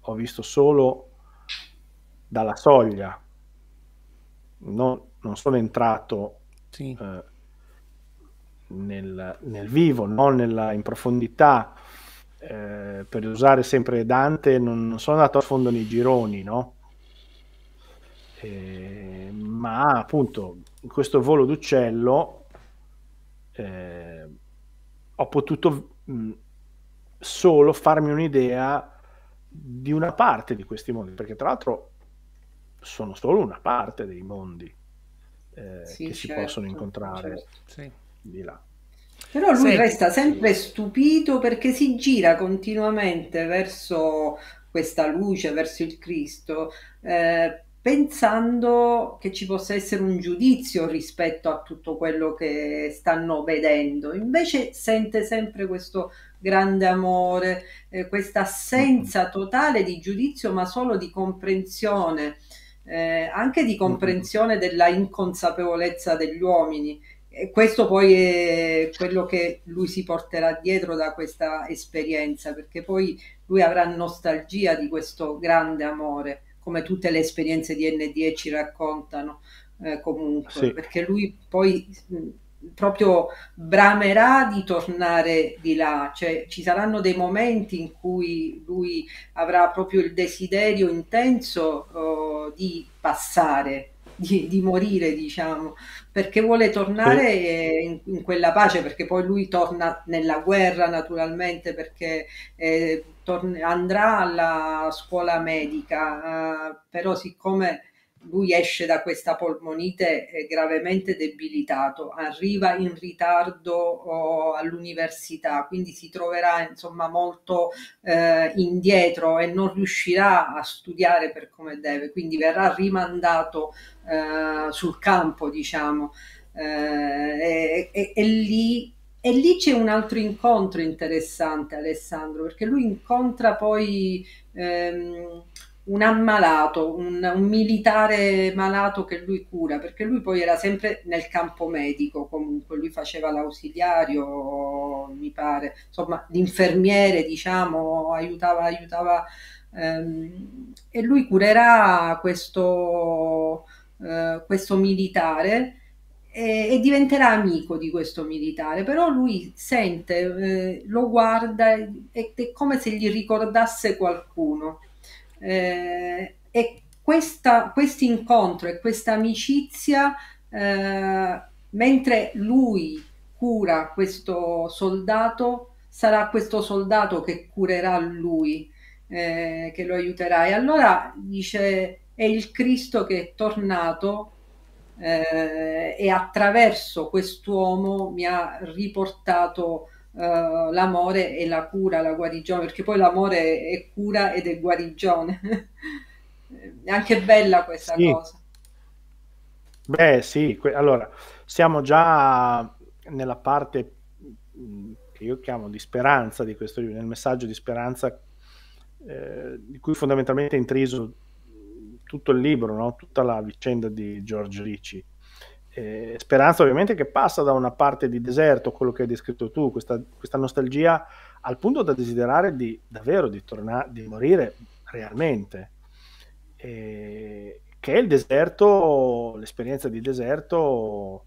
ho visto solo dalla soglia, non, non sono entrato sì. eh, nel, nel, vivo, non nella, in profondità, eh, per usare sempre Dante, non, non, sono andato a fondo nei gironi, no? Eh, ma appunto in questo volo d'uccello eh, ho potuto mh, solo farmi un'idea di una parte di questi mondi, perché tra l'altro sono solo una parte dei mondi eh, sì, che certo, si possono incontrare certo. di là. Però lui Senti. resta sempre stupito perché si gira continuamente verso questa luce, verso il Cristo, eh, pensando che ci possa essere un giudizio rispetto a tutto quello che stanno vedendo. Invece sente sempre questo grande amore, eh, questa assenza totale di giudizio, ma solo di comprensione, eh, anche di comprensione della inconsapevolezza degli uomini e questo poi è quello che lui si porterà dietro da questa esperienza, perché poi lui avrà nostalgia di questo grande amore, come tutte le esperienze di N10 raccontano eh, comunque, sì. perché lui poi proprio bramerà di tornare di là, cioè ci saranno dei momenti in cui lui avrà proprio il desiderio intenso oh, di passare, di, di morire, diciamo, perché vuole tornare in, in, quella pace, perché poi lui torna nella guerra naturalmente, perché eh, torna, andrà alla scuola medica, eh, però siccome lui esce da questa polmonite eh, gravemente debilitato, arriva in ritardo oh, all'università, quindi si troverà insomma molto eh, indietro e non riuscirà a studiare per come deve, quindi verrà rimandato eh, sul campo, diciamo. Eh, e, e, e lì e lì c'è un altro incontro interessante, Alessandro, perché lui incontra poi ehm, un ammalato, un, un, militare malato che lui cura, perché lui poi era sempre nel campo medico comunque, lui faceva l'ausiliario, mi pare, insomma l'infermiere, diciamo, aiutava, aiutava, ehm, e lui curerà questo, eh, questo militare e, e, diventerà amico di questo militare, però lui sente, eh, lo guarda, è, è come se gli ricordasse qualcuno eh, e questo incontro e questa amicizia, eh, mentre lui cura questo soldato, sarà questo soldato che curerà lui, eh, che lo aiuterà. E allora dice, è il Cristo che è tornato eh, e attraverso quest'uomo mi ha riportato eh, l'amore e la cura, la guarigione, perché poi l'amore è cura ed è guarigione. è anche bella questa sì. cosa. Beh sì, que- allora siamo già nella parte che io chiamo di speranza di questo libro, nel messaggio di speranza eh, di cui fondamentalmente è intriso tutto il libro, no? tutta la vicenda di George Ricci eh, speranza ovviamente che passa da una parte di deserto, quello che hai descritto tu, questa, questa nostalgia al punto da desiderare di davvero di, tornare, di morire realmente, eh, che è il deserto, l'esperienza di deserto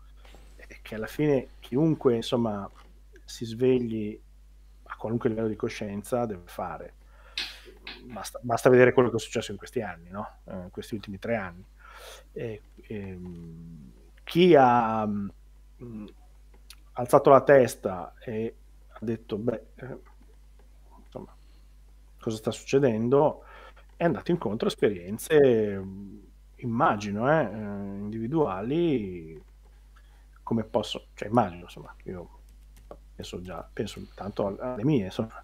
che alla fine chiunque insomma si svegli a qualunque livello di coscienza deve fare. Basta, basta vedere quello che è successo in questi anni, no? in eh, questi ultimi tre anni. E, e, ehm, chi ha mh, mm, alzato la testa e ha detto, beh, eh, insomma, cosa sta succedendo, è andato incontro a esperienze, mm, immagino, eh, eh, individuali, come posso, cioè immagino, insomma, io penso già, penso tanto alle mie, insomma,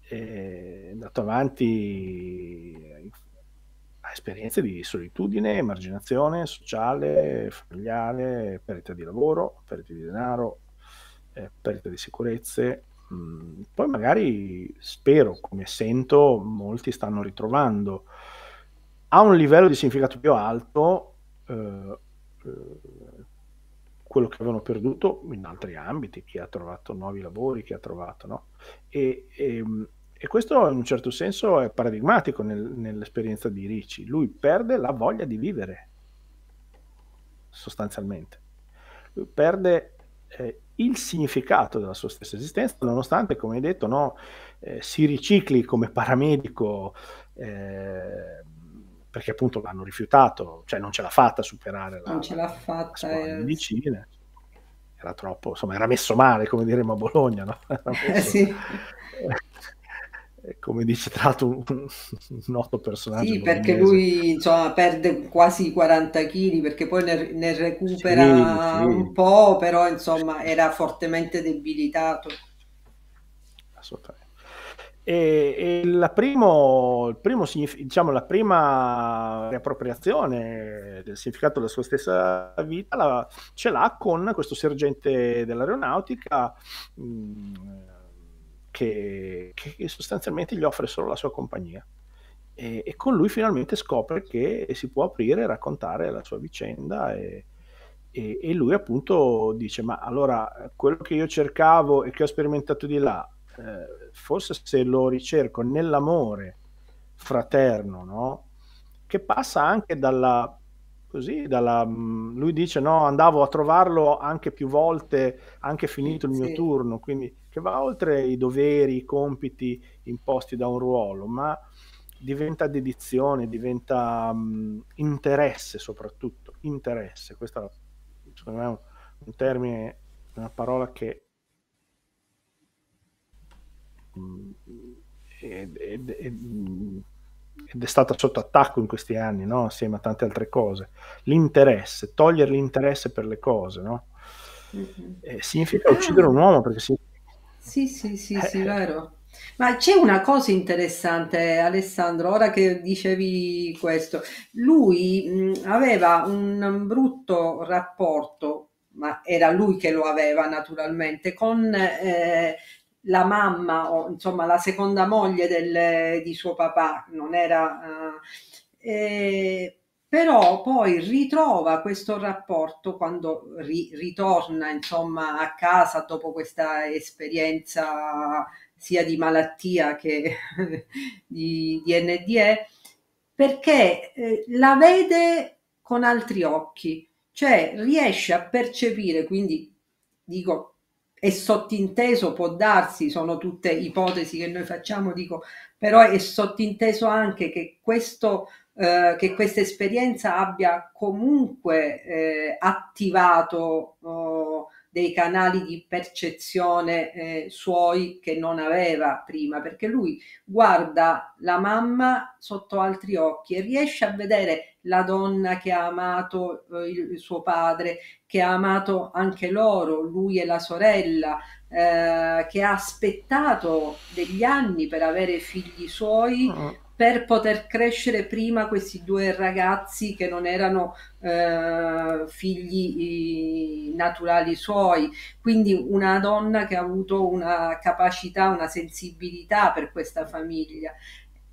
è andato avanti esperienze di solitudine, emarginazione sociale, familiare, perdita di lavoro, perdita di denaro, eh, perdita di sicurezze. Mm, poi magari spero, come sento, molti stanno ritrovando. A un livello di significato più alto, eh, eh, quello che avevano perduto in altri ambiti, chi ha trovato nuovi lavori, chi ha trovato, no? E, e ehm, e questo in un certo senso è paradigmatico nel, nell'esperienza di Ricci. Lui perde la voglia di vivere, sostanzialmente. Lui perde eh, il significato della sua stessa esistenza, nonostante, come hai detto, no, eh, si ricicli come paramedico. Eh, perché appunto l'hanno rifiutato, cioè non ce l'ha fatta a superare la, non ce l'ha fatta, la eh. medicina. Era troppo, insomma, era messo male, come diremmo a Bologna, no? Eh, messo... sì come dice tra l'altro un, noto personaggio. Sì, perché lui insomma, perde quasi 40 kg perché poi ne, ne recupera sì, sì. un po', però insomma era fortemente debilitato. Assolutamente. E, e la, primo, primo, diciamo, la prima riappropriazione del significato della sua stessa vita la, ce l'ha con questo sergente dell'aeronautica. Mh, mm, che, che sostanzialmente gli offre solo la sua compagnia. E, e, con lui finalmente scopre che si può aprire e raccontare la sua vicenda e, e, e, lui appunto dice ma allora quello che io cercavo e che ho sperimentato di là eh, forse se lo ricerco nell'amore fraterno no? che passa anche dalla così dalla, mm, lui dice no andavo a trovarlo anche più volte anche finito il mio sì. turno quindi che va oltre i doveri, i compiti imposti da un ruolo, ma diventa dedizione, diventa mh, mm, interesse soprattutto, interesse, questo è, secondo me è un, un termine, una parola che mh, è, è, è, ed è stata sotto attacco in questi anni, no? assieme a tante altre cose. L'interesse, togliere l'interesse per le cose, no? mm-hmm. eh, significa uccidere un uomo perché significa sì, sì, sì, eh, sì, eh. vero. Ma c'è una cosa interessante, Alessandro, ora che dicevi questo, lui mh, aveva un brutto rapporto, ma era lui che lo aveva naturalmente, con eh, la mamma, o, insomma la seconda moglie del, di suo papà, non era... Eh, eh, però poi ritrova questo rapporto quando ri- ritorna insomma a casa dopo questa esperienza sia di malattia che di, di NDE perché eh, la vede con altri occhi cioè riesce a percepire quindi dico è sottinteso può darsi sono tutte ipotesi che noi facciamo dico però è sottinteso anche che questo eh, che questa esperienza abbia comunque eh, attivato oh, dei canali di percezione eh, suoi che non aveva prima, perché lui guarda la mamma sotto altri occhi e riesce a vedere la donna che ha amato eh, il, suo padre, che ha amato anche loro, lui e la sorella, eh, che ha aspettato degli anni per avere figli suoi, mm per poter crescere prima questi due ragazzi che non erano eh, figli naturali suoi. Quindi una donna che ha avuto una capacità, una sensibilità per questa famiglia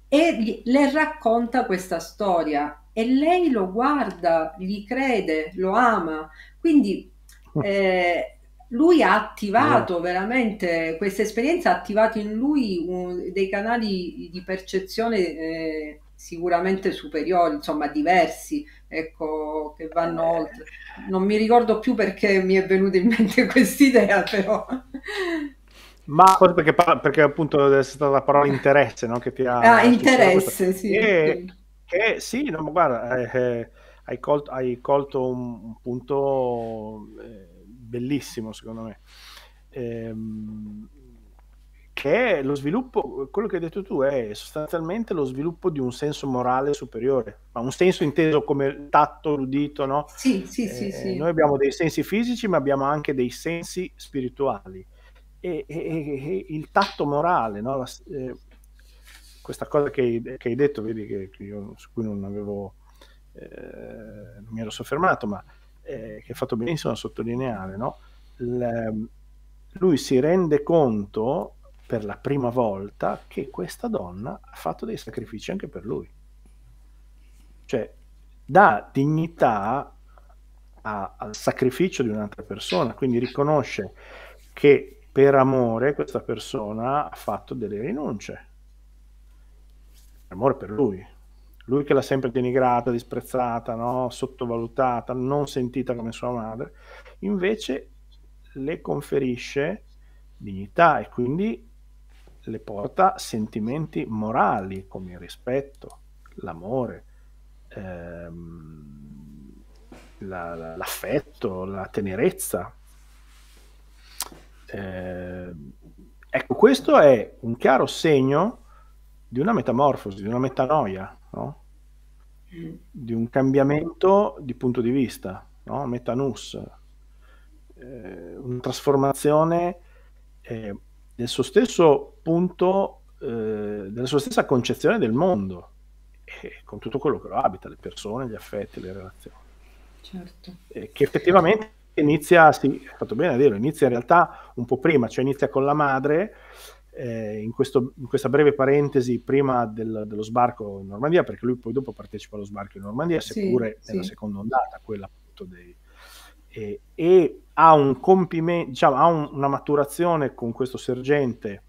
e le racconta questa storia e lei lo guarda, gli crede, lo ama. Quindi mm. eh, lui ha attivato eh. veramente questa esperienza, ha attivato in lui un, dei canali di percezione eh, sicuramente superiori, insomma diversi, ecco, che vanno eh. oltre. Non mi ricordo più perché mi è venuta in mente quest'idea, però. Ma forse perché, perché, appunto è stata la parola interesse, no? Che ti ha... Ah, interesse, sì. E, eh, che, sì, no, ma guarda, eh, eh, hai, colto, hai colto, un, un punto bellissimo secondo me. Ehm, che è lo sviluppo, quello che hai detto tu è sostanzialmente lo sviluppo di un senso morale superiore, ma un senso inteso come tatto, l'udito, no? Sì, sì, eh, sì, sì, Noi abbiamo dei sensi fisici, ma abbiamo anche dei sensi spirituali. E, e, e il tatto morale, no? La, eh, questa cosa che, che, hai detto, vedi, che, io, su cui non avevo, eh, non mi ero soffermato, ma eh, che ha fatto benissimo a sottolineare, no? L- lui si rende conto per la prima volta che questa donna ha fatto dei sacrifici anche per lui. Cioè, dà dignità a, al sacrificio di un'altra persona, quindi riconosce che per amore questa persona ha fatto delle rinunce. Per amore per lui, lui che l'ha sempre denigrata, disprezzata, no? sottovalutata, non sentita come sua madre, invece le conferisce dignità e quindi le porta sentimenti morali come il rispetto, l'amore, ehm, la, la, l'affetto, la tenerezza. Eh, ecco, questo è un chiaro segno di una metamorfosi, di una metanoia, no? Mm. di un cambiamento di punto di vista, no? metanus, eh, una trasformazione eh, del suo stesso punto, eh, della sua stessa concezione del mondo, eh, con tutto quello che lo abita, le persone, gli affetti, le relazioni. Certo. che effettivamente inizia, sì, è fatto bene a dirlo, inizia in realtà un po' prima, cioè inizia con la madre eh, in, questo, in, questa breve parentesi prima del, dello sbarco in Normandia, perché lui poi dopo partecipa allo sbarco in Normandia, seppure sì, nella sì. seconda ondata, quella appunto dei... Eh, e ha un compimento, diciamo, ha un, una maturazione con questo sergente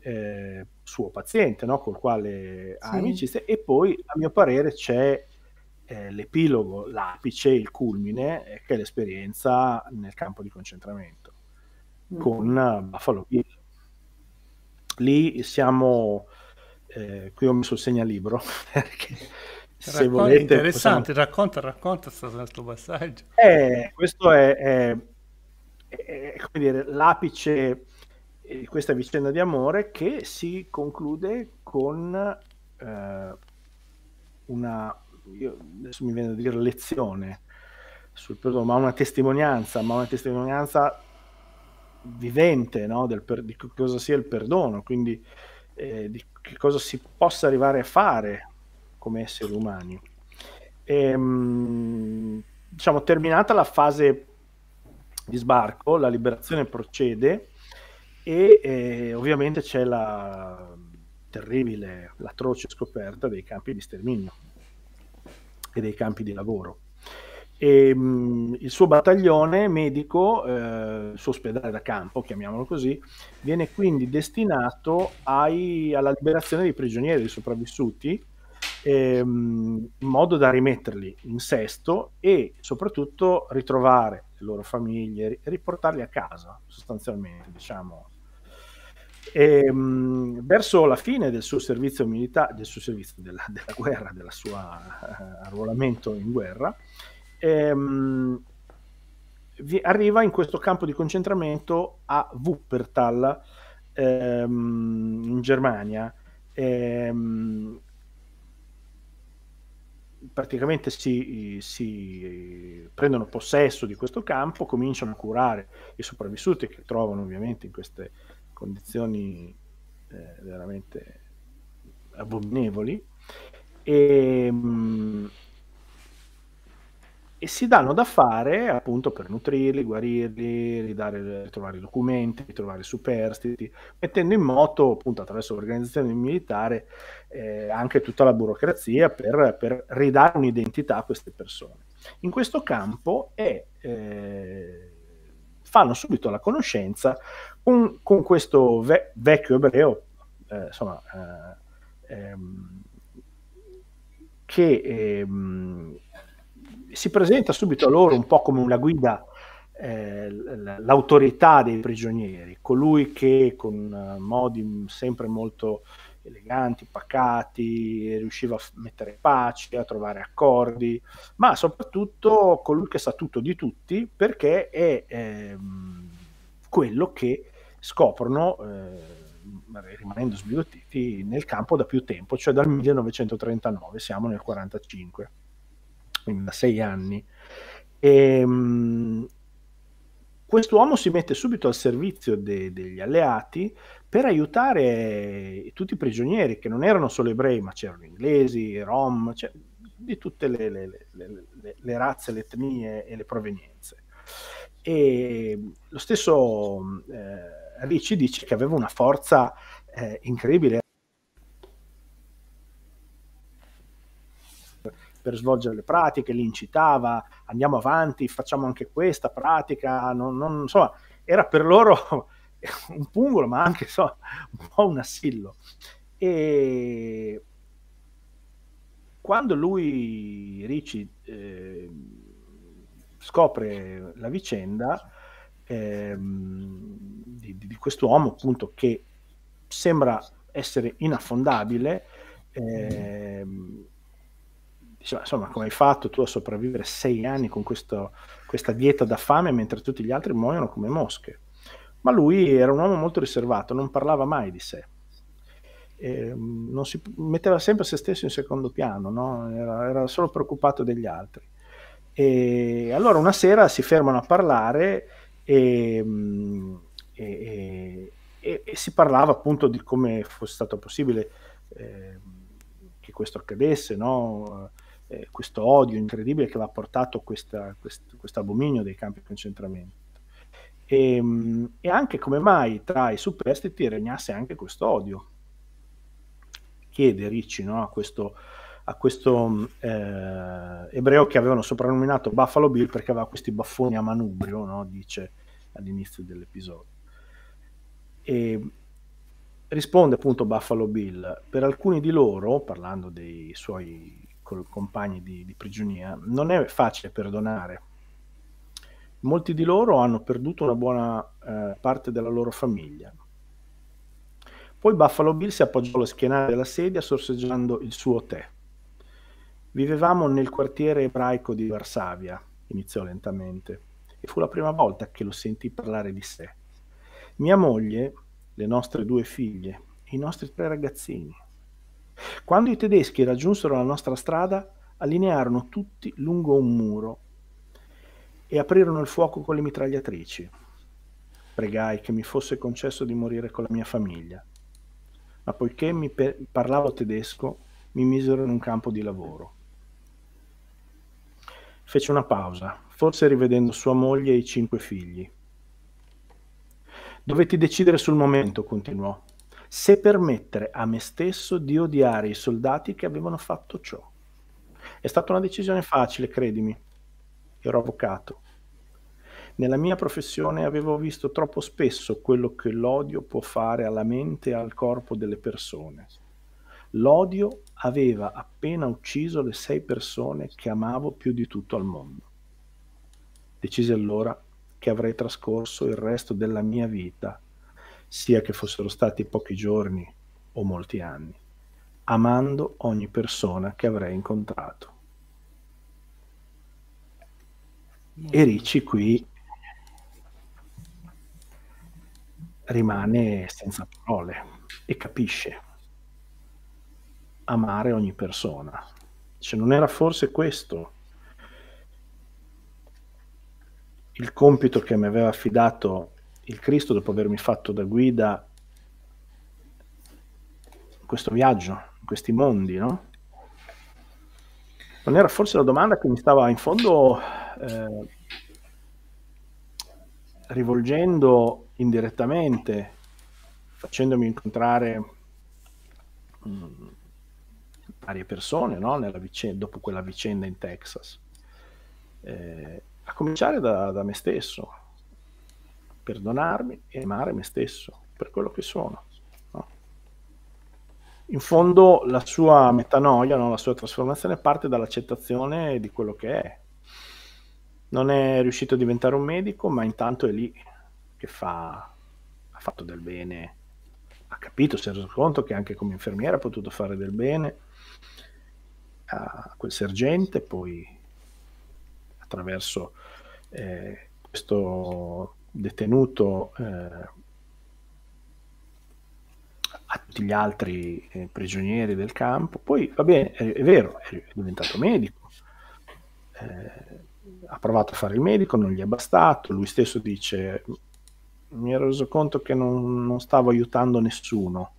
eh, suo paziente, no? col quale ha sì. amicizia, e poi a mio parere c'è eh, l'epilogo, l'apice, il culmine, eh, che è l'esperienza nel campo di concentramento mm. con eh, Buffalo Bill lì siamo, eh, qui ho messo il segnalibro perché se Raccon- volete... Interessante, possiamo... racconta, racconta questo passaggio. Eh, questo è, è, è, come dire, l'apice di questa vicenda di amore che si conclude con eh, una, io adesso mi viene a dire lezione sul perdono, ma una testimonianza, ma una testimonianza vivente no? per, di cosa sia il perdono, quindi eh, di che cosa si possa arrivare a fare come esseri umani. E, ehm, diciamo, terminata la fase di sbarco, la liberazione procede e eh, ovviamente c'è la terribile, l'atroce scoperta dei campi di sterminio e dei campi di lavoro. E, ehm, mh, il suo battaglione medico, eh, il suo ospedale da campo, chiamiamolo così, viene quindi destinato ai, alla liberazione dei prigionieri, dei sopravvissuti, ehm, in modo da rimetterli in sesto e soprattutto ritrovare le loro famiglie riportarli a casa, sostanzialmente, diciamo. E, ehm, mh, verso la fine del suo servizio militare, del suo servizio della, della guerra, del suo uh, eh, arruolamento in guerra, ehm, arriva in questo campo di concentramento a Wuppertal, ehm, in Germania. Ehm, praticamente si, si, prendono possesso di questo campo, cominciano a curare i sopravvissuti che trovano ovviamente in queste condizioni eh, veramente abominevoli. E, ehm, mh, e si danno da fare appunto per nutrirli, guarirli, ridare, ritrovare i documenti, ritrovare i superstiti, mettendo in moto appunto attraverso l'organizzazione militare eh, anche tutta la burocrazia per, per, ridare un'identità a queste persone. In questo campo è, eh, fanno subito la conoscenza con, con questo ve- vecchio ebreo, eh, insomma, eh, ehm, che ehm, si presenta subito a loro un po' come una guida, eh, l'autorità dei prigionieri, colui che con eh, modi sempre molto eleganti, pacati, riusciva a mettere pace, a trovare accordi, ma soprattutto colui che sa tutto di tutti perché è ehm, quello che scoprono, eh, rimanendo sbigottiti, nel campo da più tempo, cioè dal 1939, siamo nel 1945 quindi da sei anni. E, um, quest'uomo si mette subito al servizio de- degli alleati per aiutare tutti i prigionieri, che non erano solo ebrei, ma c'erano inglesi, rom, cioè, di tutte le, le, le, le, razze, le etnie e le provenienze. E lo stesso eh, Ricci dice che aveva una forza eh, incredibile, per svolgere le pratiche, li incitava, andiamo avanti, facciamo anche questa pratica, non, non, insomma, era per loro un pungolo, ma anche so, un po' un assillo. E quando lui, Ricci, eh, scopre la vicenda eh, di, di uomo, appunto, che sembra essere inaffondabile, eh, mm cioè, insomma, come hai fatto tu a sopravvivere sei anni con questo, questa dieta da fame mentre tutti gli altri muoiono come mosche? Ma lui era un uomo molto riservato, non parlava mai di sé. E, ehm, non si, metteva sempre se stesso in secondo piano, no? era, era, solo preoccupato degli altri. E allora una sera si fermano a parlare e, e, e si parlava appunto di come fosse stato possibile eh, che questo accadesse, no? eh, questo odio incredibile che l'ha portato questa, quest, questo abominio dei campi di concentramento. E, ehm, e, anche come mai tra i superstiti regnasse anche questo odio. Chiede Ricci no, a questo, a questo eh, ebreo che avevano soprannominato Buffalo Bill perché aveva questi baffoni a manubrio, no, dice all'inizio dell'episodio. E risponde appunto Buffalo Bill, per alcuni di loro, parlando dei suoi con compagni di, di prigionia, non è facile perdonare. Molti di loro hanno perduto una buona eh, parte della loro famiglia. Poi Buffalo Bill si appoggiò allo schienale della sedia sorseggiando il suo tè. Vivevamo nel quartiere ebraico di Varsavia, iniziò lentamente, e fu la prima volta che lo sentì parlare di sé. Mia moglie, le nostre due figlie, i nostri tre ragazzini. Quando i tedeschi raggiunsero la nostra strada, allinearono tutti lungo un muro e aprirono il fuoco con le mitragliatrici. Pregai che mi fosse concesso di morire con la mia famiglia, ma poiché mi pe- parlavo tedesco, mi misero in un campo di lavoro. Fece una pausa, forse rivedendo sua moglie e i cinque figli. Dovetti decidere sul momento, continuò se permettere a me stesso di odiare i soldati che avevano fatto ciò. È stata una decisione facile, credimi. Ero avvocato. Nella mia professione avevo visto troppo spesso quello che l'odio può fare alla mente e al corpo delle persone. L'odio aveva appena ucciso le sei persone che amavo più di tutto al mondo. Decisi allora che avrei trascorso il resto della mia vita sia che fossero stati pochi giorni o molti anni, amando ogni persona che avrei incontrato. E Ricci qui rimane senza parole e capisce amare ogni persona. Cioè, non era forse questo il compito che mi aveva affidato il Cristo, dopo avermi fatto da guida in questo viaggio, in questi mondi, no? Non era forse la domanda che mi stava in fondo eh, rivolgendo indirettamente, facendomi incontrare mh, mm, varie persone no? vicenda, dopo quella vicenda in Texas. Eh, a cominciare da, da me stesso, perdonarmi e amare me stesso per quello che sono. No? In fondo la sua metanoia, no? la sua trasformazione parte dall'accettazione di quello che è. Non è riuscito a diventare un medico, ma intanto è lì che fa, ha fatto del bene, ha capito, si è reso conto che anche come infermiera ha potuto fare del bene a quel sergente, poi attraverso eh, questo detenuto eh, a tutti gli altri eh, prigionieri del campo. Poi, va bene, è, è vero, è diventato medico, eh, ha provato a fare il medico, non gli è bastato, lui stesso dice mi ero reso conto che non, non stavo aiutando nessuno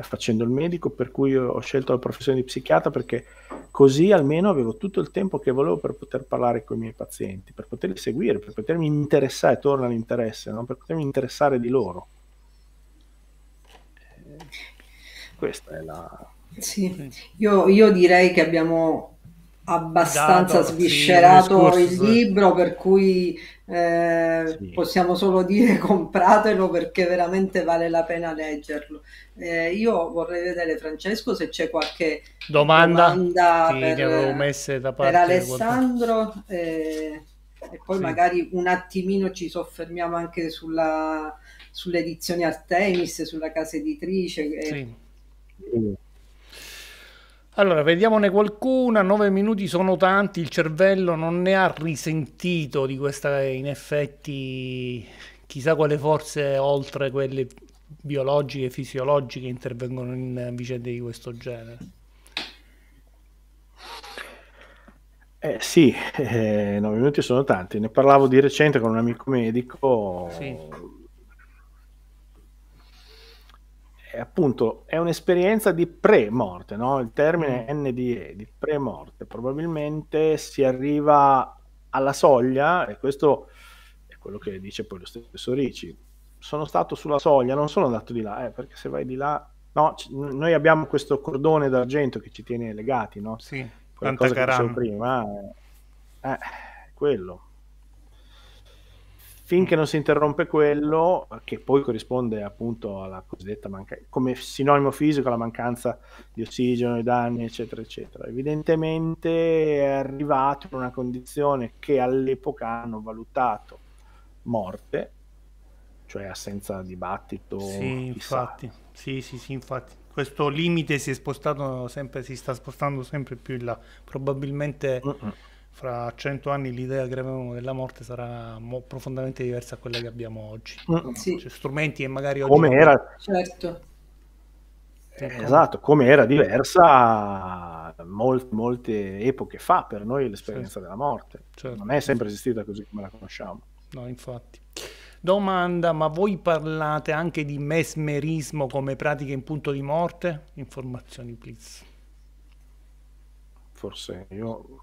facendo il medico, per cui ho scelto la professione di psichiatra perché così almeno avevo tutto il tempo che volevo per poter parlare con i miei pazienti, per poterli seguire, per potermi interessare, torna l'interesse, no? per potermi interessare di loro. Eh, questa è la... Sì, io, io direi che abbiamo abbastanza dato, sviscerato sì, il libro, per cui eh, sì. possiamo solo dire compratelo perché veramente vale la pena leggerlo. Eh, io vorrei vedere Francesco se c'è qualche domanda, domanda sì, per, per, Alessandro eh, e poi magari un attimino ci soffermiamo anche sulla, sulle edizioni Artemis, sulla casa editrice. E... Eh. Mm. Allora, vediamone qualcuna, 9 minuti sono tanti, il cervello non ne ha risentito di questa, in effetti, chissà quale forze oltre quelle biologiche e fisiologiche intervengono in vicende di questo genere. Eh, sì, eh, 9 minuti sono tanti, ne parlavo di recente con un amico medico. Sì appunto è un'esperienza di pre-morte, no? il termine mm. NDE, di pre-morte, probabilmente si arriva alla soglia, e questo è quello che dice poi lo stesso Ricci, sono stato sulla soglia, non sono andato di là, eh, perché se vai di là, no, c- noi abbiamo questo cordone d'argento che ci tiene legati, no? Sì, quella cosa prima, eh, eh quello finché non si interrompe quello, che poi corrisponde appunto alla cosiddetta mancanza, come sinonimo fisico alla mancanza di ossigeno, i danni, eccetera, eccetera. Evidentemente è arrivato in una condizione che all'epoca hanno valutato morte, cioè assenza dibattito. Sì, infatti, sì, sì, sì, infatti. Questo limite si è spostato sempre, si sta spostando sempre più in là. Probabilmente... Mm-mm fra cento anni l'idea che avevamo della morte sarà mo- profondamente diversa da quella che abbiamo oggi. Mm, sì. cioè, strumenti e magari oggi... Come era... Certo. Eh, eh, esatto, come era diversa mol- molte epoche fa per noi l'esperienza sì. della morte. Certo. Non è sempre esistita così come la conosciamo. No, infatti. Domanda, ma voi parlate anche di mesmerismo come pratica in punto di morte? Informazioni, please. Forse io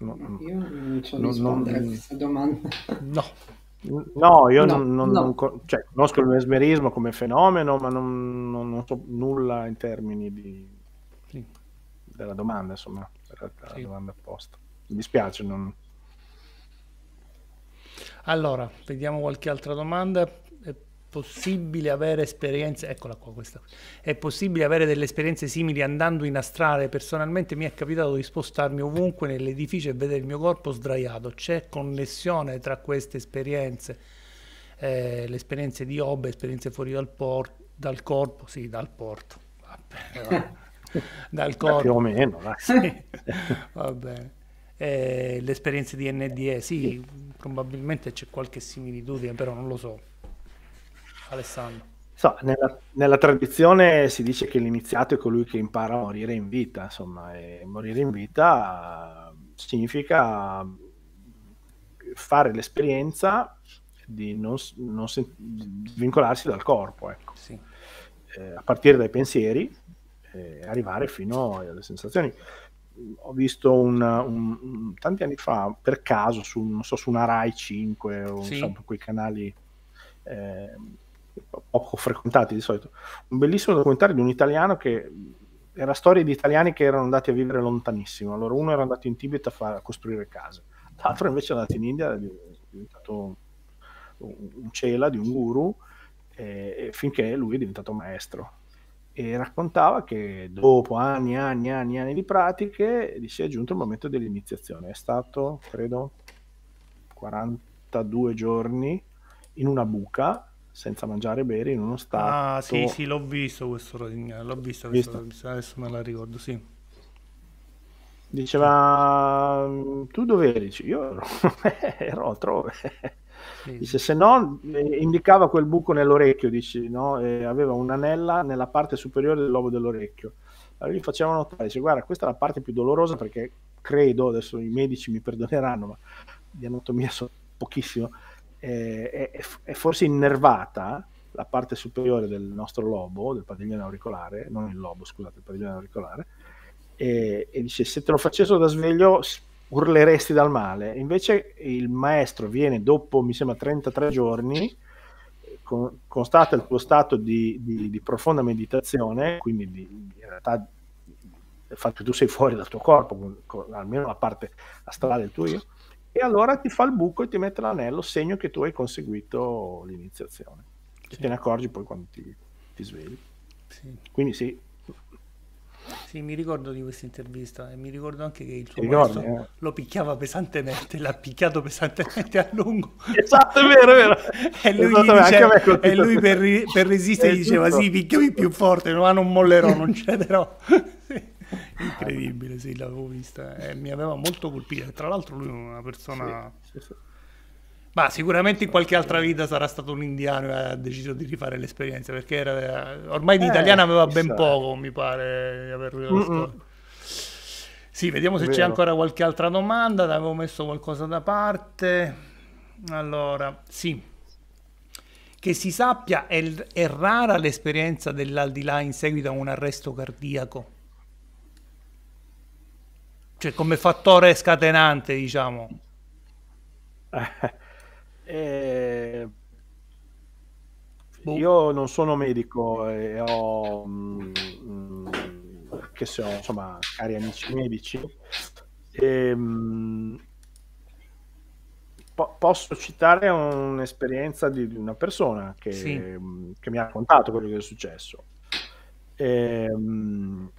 No, Io non so rispondere non, a questa domanda. No. No, io no, non, non, no. non cioè, conosco il mesmerismo come fenomeno, ma non, non so nulla in termini di, sì. della domanda, insomma, della, della sì. domanda posta. Mi dispiace. Allora, vediamo qualche altra domanda possibile avere esperienze, eccola qua questa, è possibile avere delle esperienze simili andando in astrale, personalmente mi è capitato di spostarmi ovunque nell'edificio e vedere il mio corpo sdraiato, c'è connessione tra queste esperienze, eh, le esperienze di Obe, esperienze fuori dal, por- dal corpo, sì dal porto, vabbè, dal corpo. Più o meno, sì, va bene. Eh, le esperienze di NDE, sì, probabilmente c'è qualche similitudine, però non lo so. Alessandro. So, nella, nella, tradizione si dice che l'iniziato è colui che impara a morire in vita, insomma, e morire in vita eh, significa fare l'esperienza di non, non se, di vincolarsi dal corpo, ecco. sì. eh, a partire dai pensieri, eh, arrivare fino alle sensazioni. Ho visto un, un, tanti anni fa, per caso, su, so, su una Rai 5 o sì. so, quei canali... Eh, poco frequentati di solito, un bellissimo documentario di un italiano che era storia di italiani che erano andati a vivere lontanissimo. Allora uno era andato in Tibet a, far, a costruire case, l'altro invece è andato in India, è diventato un cela di un guru, eh, finché lui è diventato maestro. E raccontava che dopo anni, e anni, anni, anni di pratiche gli si è giunto il momento dell'iniziazione. È stato, credo, 42 giorni in una buca senza mangiare e bere in uno stato. Ah, sì, sì, l'ho visto questo Rodignano, l'ho visto, visto. Questo, adesso me la ricordo, sì. Diceva, mm, tu dove eri? Io ero, ero altrove. Sì. Dice, se no, eh, indicava quel buco nell'orecchio, dice, no? E eh, aveva un'anella nella parte superiore del lobo dell'orecchio. Allora gli faceva notare, dice, guarda, questa è la parte più dolorosa perché credo, adesso i medici mi perdoneranno, ma di anatomia so pochissimo, è, è, è forse innervata la parte superiore del nostro lobo, del padiglione auricolare, non il lobo, scusate, il padiglione auricolare, e, e dice se te lo facessero da sveglio urleresti dal male. Invece il maestro viene dopo, mi sembra, 33 giorni, con, constata il tuo stato di, di, di profonda meditazione, quindi di, in realtà il fatto che tu sei fuori dal tuo corpo, con, con, almeno la parte astrale del tuo io, e allora ti fa il buco e ti mette l'anello, segno che tu hai conseguito l'iniziazione. Sì. Te ne accorgi poi quando ti, ti svegli. Sì. Quindi sì. Sì, mi ricordo di questa intervista e mi ricordo anche che il tuo ricordi, eh? lo picchiava pesantemente, l'ha picchiato pesantemente a lungo. Esatto, è vero, è vero. e lui, esatto, dice, e lui per, per resistere gli diceva tutto. sì, picchiami più forte, ma non mollerò, non cederò. incredibile, sì, l'avevo vista e eh, mi aveva molto colpito. Tra l'altro lui è una persona... Sì, sì, sì. Ma sicuramente in qualche altra vita sarà stato un indiano e ha deciso di rifare l'esperienza, perché era... Eh, ormai di eh, italiana aveva ben sai. poco, mi pare, di averlo Sì, vediamo se c'è ancora qualche altra domanda, avevo messo qualcosa da parte. Allora, sì, che si sappia è, è, rara l'esperienza dell'aldilà in seguito a un arresto cardiaco cioè come fattore scatenante, diciamo. Eh, boh. Io non sono medico e ho mh, mm, che ho insomma cari amici medici. E, ehm, mh, po- posso citare un'esperienza di, di una persona che, sì. mh, che, mi ha raccontato quello che è successo. E, ehm,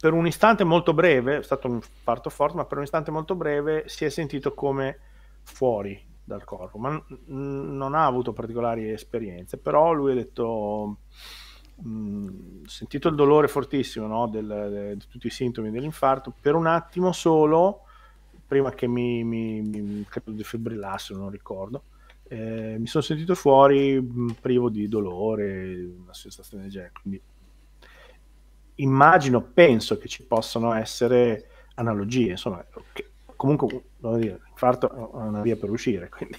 per un istante molto breve, è stato un parto forte, ma per un istante molto breve si è sentito come fuori dal corpo, ma n- non ha avuto particolari esperienze, però lui ha detto, mh, mm, sentito il dolore fortissimo no, del, de, di tutti i sintomi dell'infarto, per un attimo solo, prima che mi, mi, mi credo defibrillassero, non ricordo, eh, mi sono sentito fuori mh, mm, privo di dolore, una sensazione del genere, quindi immagino, penso che ci possano essere analogie, insomma, che, comunque dire, l'infarto è una via per uscire, quindi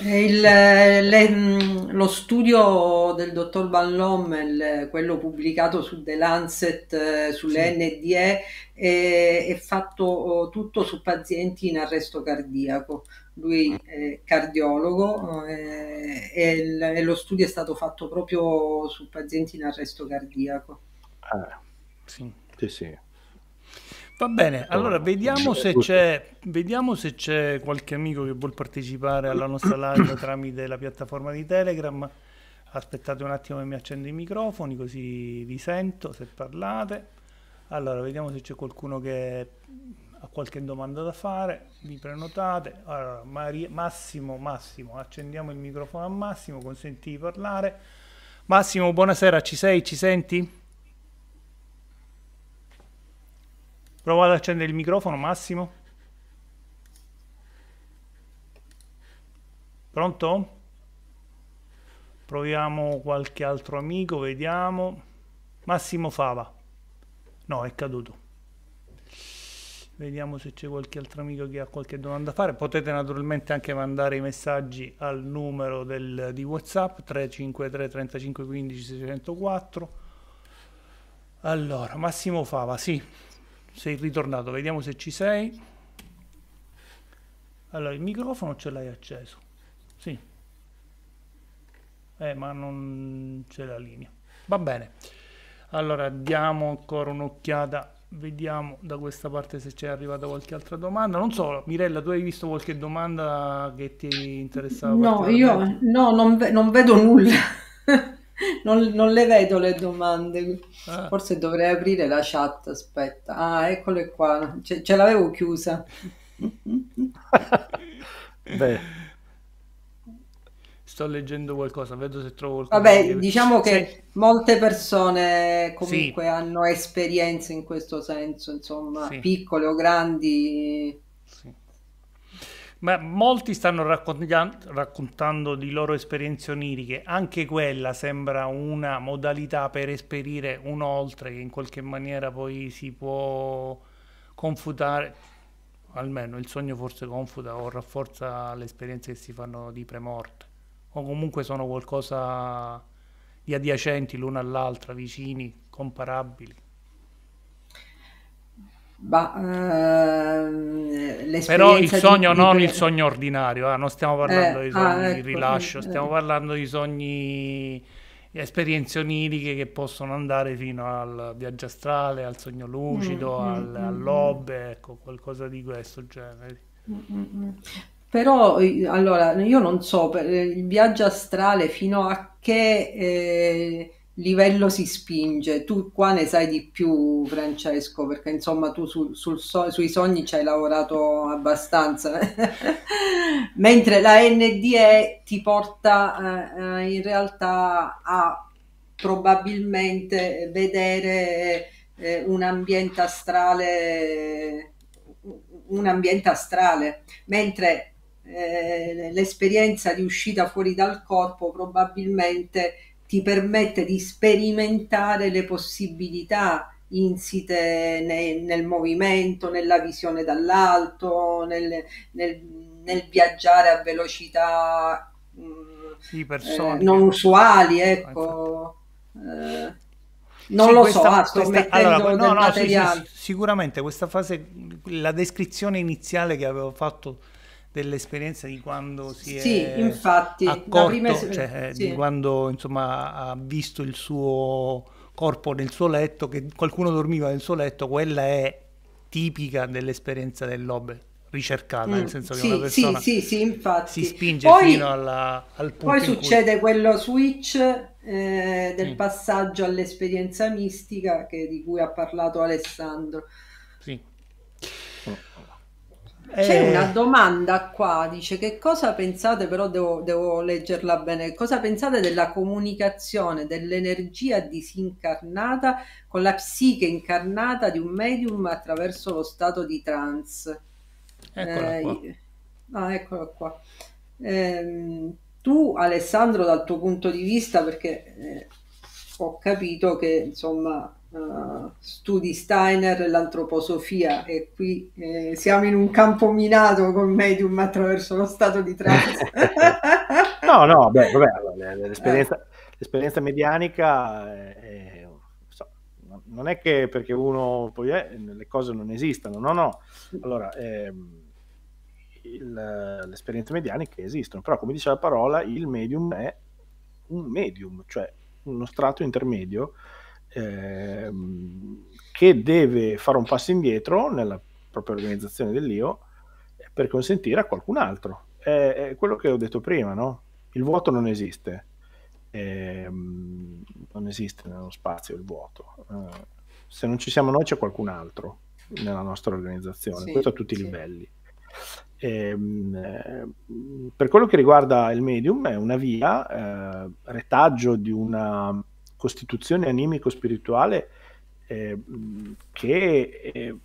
eh, Il, le, lo studio del dottor Van Lommel, quello pubblicato su The Lancet, eh, sulle sì. NDE, è, è, fatto oh, tutto su pazienti in arresto cardiaco. Lui è cardiologo eh, e, e, e lo studio è stato fatto proprio su pazienti in arresto cardiaco. Eh, sì. sì, sì. Va bene, allora vediamo se, vediamo se, c'è, qualche amico che vuol partecipare alla nostra live tramite la piattaforma di Telegram. Aspettate un attimo che mi accendo i microfoni così vi sento se parlate. Allora, vediamo se c'è qualcuno che ha qualche domanda da fare. Vi prenotate. Allora, Maria, Massimo, Massimo, accendiamo il microfono a Massimo, consenti di parlare. Massimo, buonasera, ci sei? Ci senti? Prova ad accendere il microfono, Massimo. Pronto? Proviamo qualche altro amico, vediamo. Massimo Fava. No, è caduto. Vediamo se c'è qualche altro amico che ha qualche domanda da fare. Potete naturalmente anche mandare i messaggi al numero del, di WhatsApp 353 3515 604. Allora, Massimo Fava, sì sei ritornato, vediamo se ci sei. Allora, il microfono ce l'hai acceso. Sì. Eh, ma non c'è la linea. Va bene. Allora, diamo ancora un'occhiata. Vediamo da questa parte se c'è arrivata qualche altra domanda. Non so, Mirella, tu hai visto qualche domanda che ti interessava? No, io no, non, ve non vedo nulla. Non, non, le vedo le domande. Ah. Forse dovrei aprire la chat. Aspetta, ah, eccole qua. Ce, ce l'avevo chiusa. Beh. Sto leggendo qualcosa, vedo se trovo qualcosa. Vabbè, diciamo che se... molte persone comunque sì. hanno esperienze in questo senso, insomma, sì. piccole o grandi. Sì. Ma molti stanno raccontando di loro esperienze oniriche, anche quella sembra una modalità per esperire un oltre che in qualche maniera poi si può confutare, almeno il sogno forse confuta o rafforza le esperienze che si fanno di premorte, o comunque sono qualcosa di adiacenti l'una all'altra, vicini, comparabili. Bah, eh, Però il sogno di... non il sogno ordinario, eh? non stiamo parlando eh, di sogni ah, ecco, eh. di rilascio, stiamo parlando di sogni esperienze oniriche che possono andare fino al viaggio astrale, al sogno lucido, mm, mm al, mm, all'obbe, mm. ecco, qualcosa di questo genere. Mm, mm Però allora io non so, per il viaggio astrale fino a che eh, livello si spinge. Tu qua ne sai di più, Francesco, perché insomma tu sul, sul sui sogni ci hai lavorato abbastanza. Mentre la NDE ti porta eh, eh, in realtà a probabilmente vedere eh, un ambiente astrale un ambiente astrale mentre eh, l'esperienza di uscita fuori dal corpo probabilmente ti permette di sperimentare le possibilità insite nel, nel movimento, nella visione dall'alto, nel, nel, nel viaggiare a velocità mm, sì, eh, non usuali, ecco. Ah, eh, non sì, lo questa, so, questa, ah, allora, no, no, sì, sicuramente questa fase, la descrizione iniziale che avevo fatto dell'esperienza di quando si è cioè, eh, sì, infatti, accorto, cioè, sì. di quando insomma, ha visto il suo corpo nel suo letto, che qualcuno dormiva nel suo letto, quella è tipica dell'esperienza dell'Obe ricercata, mm, nel senso che sì, una persona sì, sì, infatti. si spinge poi, fino alla, al punto Poi succede cui... quello switch eh, del mm. passaggio all'esperienza mistica che, di cui ha parlato Alessandro. C'è una eh. domanda qua, dice che cosa pensate, però devo, devo, leggerla bene, cosa pensate della comunicazione dell'energia disincarnata con la psiche incarnata di un medium attraverso lo stato di trance? Eccola eh, qua. Ah, eccola qua. Eh, tu Alessandro dal tuo punto di vista, perché eh, ho capito che insomma eh, studi Steiner l'antroposofia e qui eh, siamo in un campo minato con Medium attraverso lo stato di trance. no, no, beh, vabbè, eh, l'esperienza, l'esperienza medianica è, so, non è che perché uno poi è, le cose non esistano, no, no. Allora, ehm, il, l'esperienza medianica esistono, però come dice la parola, il medium è un medium, cioè uno strato intermedio Ehm, che deve fare un passo indietro nella propria organizzazione dell'io per consentire a qualcun altro. È, è quello che ho detto prima, no? Il vuoto non esiste. Eh, non esiste nello spazio il vuoto. Eh, se non ci siamo noi c'è qualcun altro nella nostra organizzazione, sì, questo a tutti i livelli. E, ehm, per quello che riguarda il medium è una via, eh, retaggio di una costituzione animico-spirituale eh, che eh,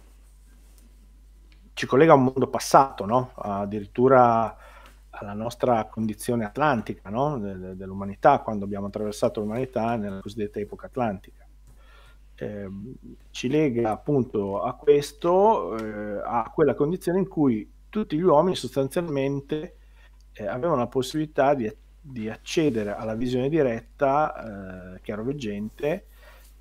ci collega a un mondo passato, no? addirittura alla nostra condizione atlantica no? De- dell'umanità, quando abbiamo attraversato l'umanità nella cosiddetta epoca atlantica. Eh, ci lega appunto a questo, eh, a quella condizione in cui tutti gli uomini sostanzialmente eh, avevano la possibilità di di accedere alla visione diretta eh, chiaroveggente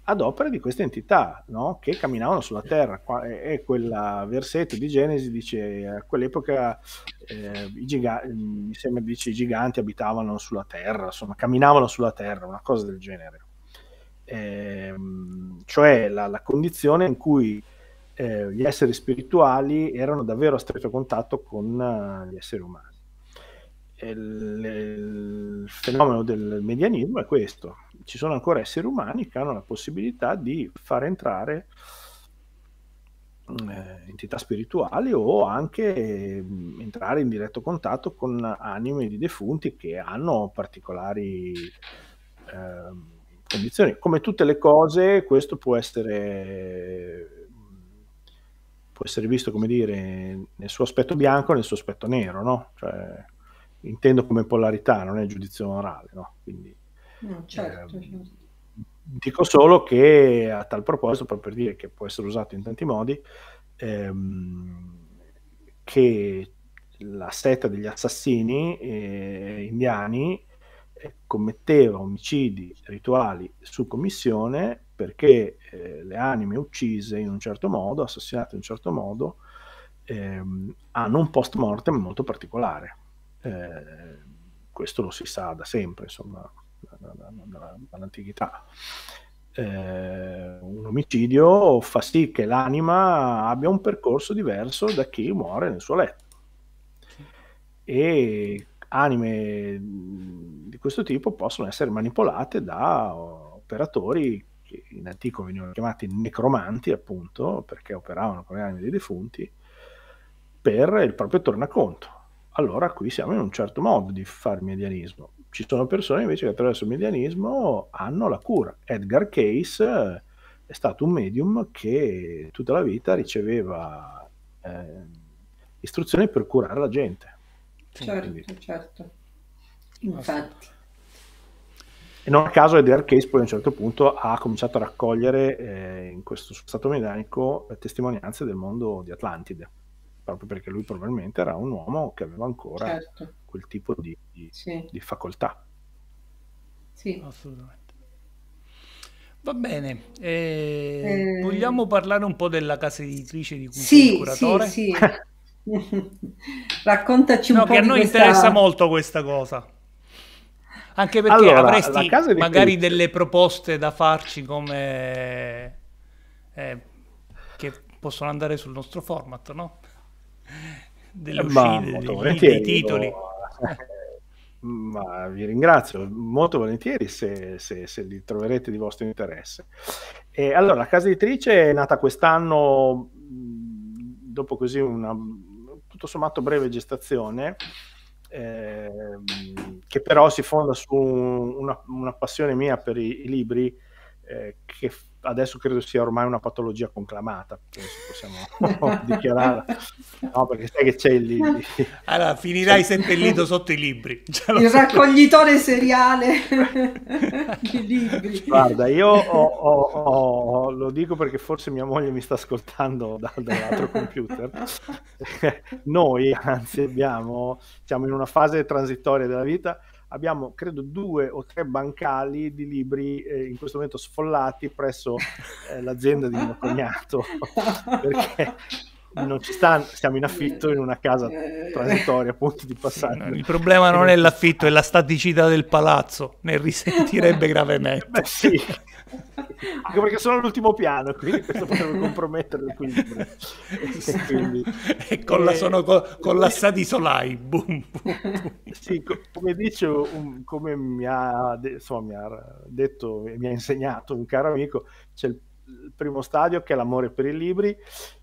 ad opera di queste entità no? che camminavano sulla terra. E quel versetto di Genesi dice: A quell'epoca eh, i, giga- sembra, dice, i, giganti abitavano sulla terra, insomma, camminavano sulla terra, una cosa del genere. Eh, cioè la, la, condizione in cui eh, gli esseri spirituali erano davvero a stretto contatto con eh, gli esseri umani il, fenomeno del medianismo è questo. Ci sono ancora esseri umani che hanno la possibilità di far entrare mm, eh, entità spirituali o anche eh, entrare in diretto contatto con anime di defunti che hanno particolari eh, condizioni. Come tutte le cose, questo può essere mm, può essere visto come dire nel suo aspetto bianco nel suo aspetto nero, no? Cioè, intendo come polarità, non è giudizio morale, no? Quindi, no, certo, eh, certo. Dico solo che a tal proposito, proprio per dire che può essere usato in tanti modi, ehm, che la setta degli assassini eh, indiani eh, commetteva omicidi rituali su commissione perché eh, le anime uccise in un certo modo, assassinate in un certo modo, ehm, hanno un post mortem molto particolare. Eh, questo lo si sa da sempre, insomma, dall'antichità. Eh, un omicidio fa sì che l'anima abbia un percorso diverso da chi muore nel suo letto. E anime di questo tipo possono essere manipolate da operatori che in antico venivano chiamati necromanti, appunto, perché operavano con le anime dei defunti, per il proprio tornaconto allora qui siamo in un certo modo di far medianismo. Ci sono persone invece che attraverso il medianismo hanno la cura. Edgar Case eh, è stato un medium che tutta la vita riceveva eh, istruzioni per curare la gente. Certo, Quindi. certo. Infatti. E non a caso Edgar Case poi a un certo punto ha cominciato a raccogliere eh, in questo stato medianico testimonianze del mondo di Atlantide proprio perché lui probabilmente era un uomo che aveva ancora certo. quel tipo di, di, sì. di facoltà. Sì. Assolutamente. Va bene, eh, eh... vogliamo parlare un po' della casa editrice di cui sì, sei il curatore? Sì, sì. Raccontaci un no, po' che a noi questa... interessa molto questa cosa. Anche perché allora, avresti magari editrice. delle proposte da farci come... Eh, che possono andare sul nostro format, no? delle eh, uscite, dei, dei titoli. Ma vi ringrazio molto volentieri se, se, se, li troverete di vostro interesse. E allora, la casa editrice è nata quest'anno dopo così una tutto sommato breve gestazione, eh, che però si fonda su una, una passione mia per i, i libri eh, che adesso credo sia ormai una patologia conclamata, possiamo dichiararla. No, perché sai che c'è il lì. Allora, finirai c'è... seppellito sotto i libri. Il raccoglitore so. seriale di libri. Guarda, io ho, ho, ho, lo dico perché forse mia moglie mi sta ascoltando da, dall'altro computer. Noi, anzi, abbiamo, siamo in una fase transitoria della vita abbiamo credo due o tre bancali di libri eh, in questo momento sfollati presso eh, l'azienda di mio cognato perché non ci stanno, stiamo in affitto in una casa eh. transitoria appunto di passaggio. Sì, no, il problema non eh. è l'affitto, è la staticità del palazzo, ne risentirebbe gravemente. Beh, sì. Anche perché sono all'ultimo piano, quindi questo potrebbe compromettere l'equilibrio. E, quindi... e con, la, eh, sono, con, con la sa Solai, boom, boom, boom. Sì, come dice, un, come mi ha, insomma, mi ha detto, mi ha insegnato un caro amico, c'è il il primo stadio che è l'amore per i libri,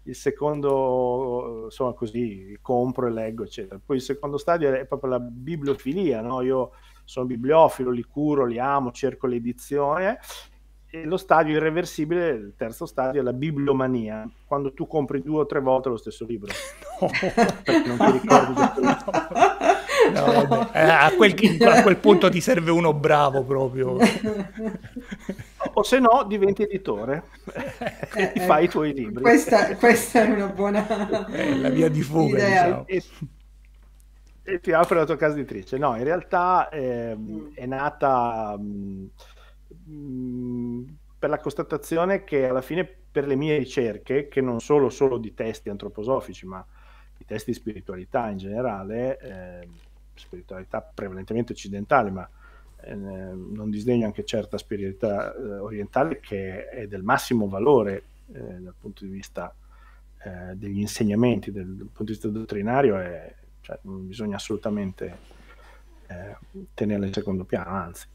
il secondo, insomma, così compro e leggo, eccetera. Poi il secondo stadio è proprio la bibliofilia, no? Io sono bibliofilo, li curo, li amo, cerco l'edizione e lo stadio irreversibile, il terzo stadio, è la bibliomania, quando tu compri due o tre volte lo stesso libro. No. non ti ricordi no, no. Eh, a, quel, a, quel, punto ti serve uno bravo proprio. o se no diventi editore e eh, eh, fai i tuoi libri. Questa, questa è una buona... È eh, la via di fuga, diciamo. e, e ti apre la tua casa editrice. No, in realtà ehm, mm. è nata... Mh, mm, per la constatazione che alla fine per le mie ricerche, che non sono solo di testi antroposofici, ma di testi di spiritualità in generale, eh, spiritualità prevalentemente occidentale, ma eh, non disdegno anche certa spiritualità eh, orientale che è del massimo valore eh, dal punto di vista eh, degli insegnamenti, del, dal punto di vista dottrinario, è, cioè, bisogna assolutamente eh, tenerla in secondo piano, anzi.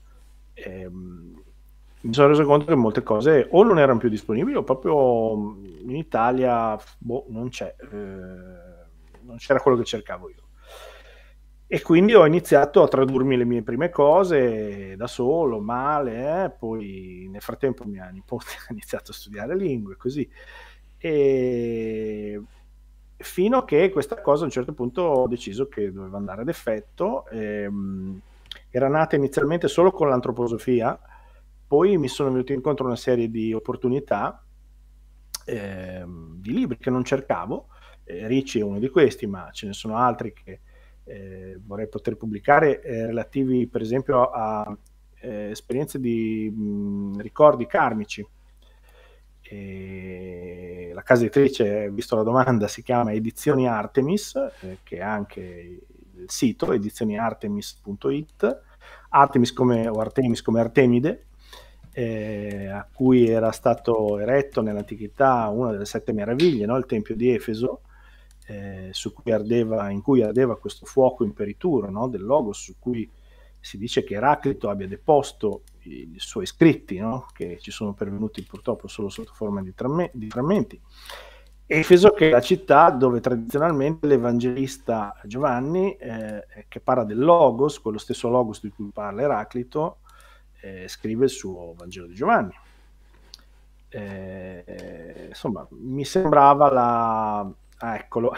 Ehm, mi sono reso conto che molte cose o non erano più disponibili o proprio in Italia boh, non c'è, eh, non c'era quello che cercavo io. E quindi ho iniziato a tradurmi le mie prime cose da solo, male, eh? poi nel frattempo mia nipote ha iniziato a studiare lingue, così. E fino a che questa cosa a un certo punto ho deciso che doveva andare ad effetto. Ehm, era nata inizialmente solo con l'antroposofia, poi mi sono venuti incontro una serie di opportunità eh, di libri che non cercavo, eh, Ricci è uno di questi, ma ce ne sono altri che eh, vorrei poter pubblicare, eh, relativi per esempio a, a eh, esperienze di mh, ricordi karmici. E la casa editrice, eh, visto la domanda, si chiama Edizioni Artemis, che è anche il sito edizioniartemis.it, Artemis come, o Artemis come Artemide, eh, a cui era stato eretto nell'antichità una delle sette meraviglie, no? il Tempio di Efeso, eh, cui ardeva, in cui ardeva questo fuoco imperituro no? del Logos, su cui si dice che Eraclito abbia deposto i, suoi scritti, no? che ci sono pervenuti purtroppo solo sotto forma di, tramme, di frammenti. Efeso che è la città dove tradizionalmente l'evangelista Giovanni, eh, che parla del Logos, quello stesso Logos di cui parla Eraclito, eh, scrive il suo Vangelo di Giovanni. Eh, insomma, mi sembrava la... Ah, eccolo.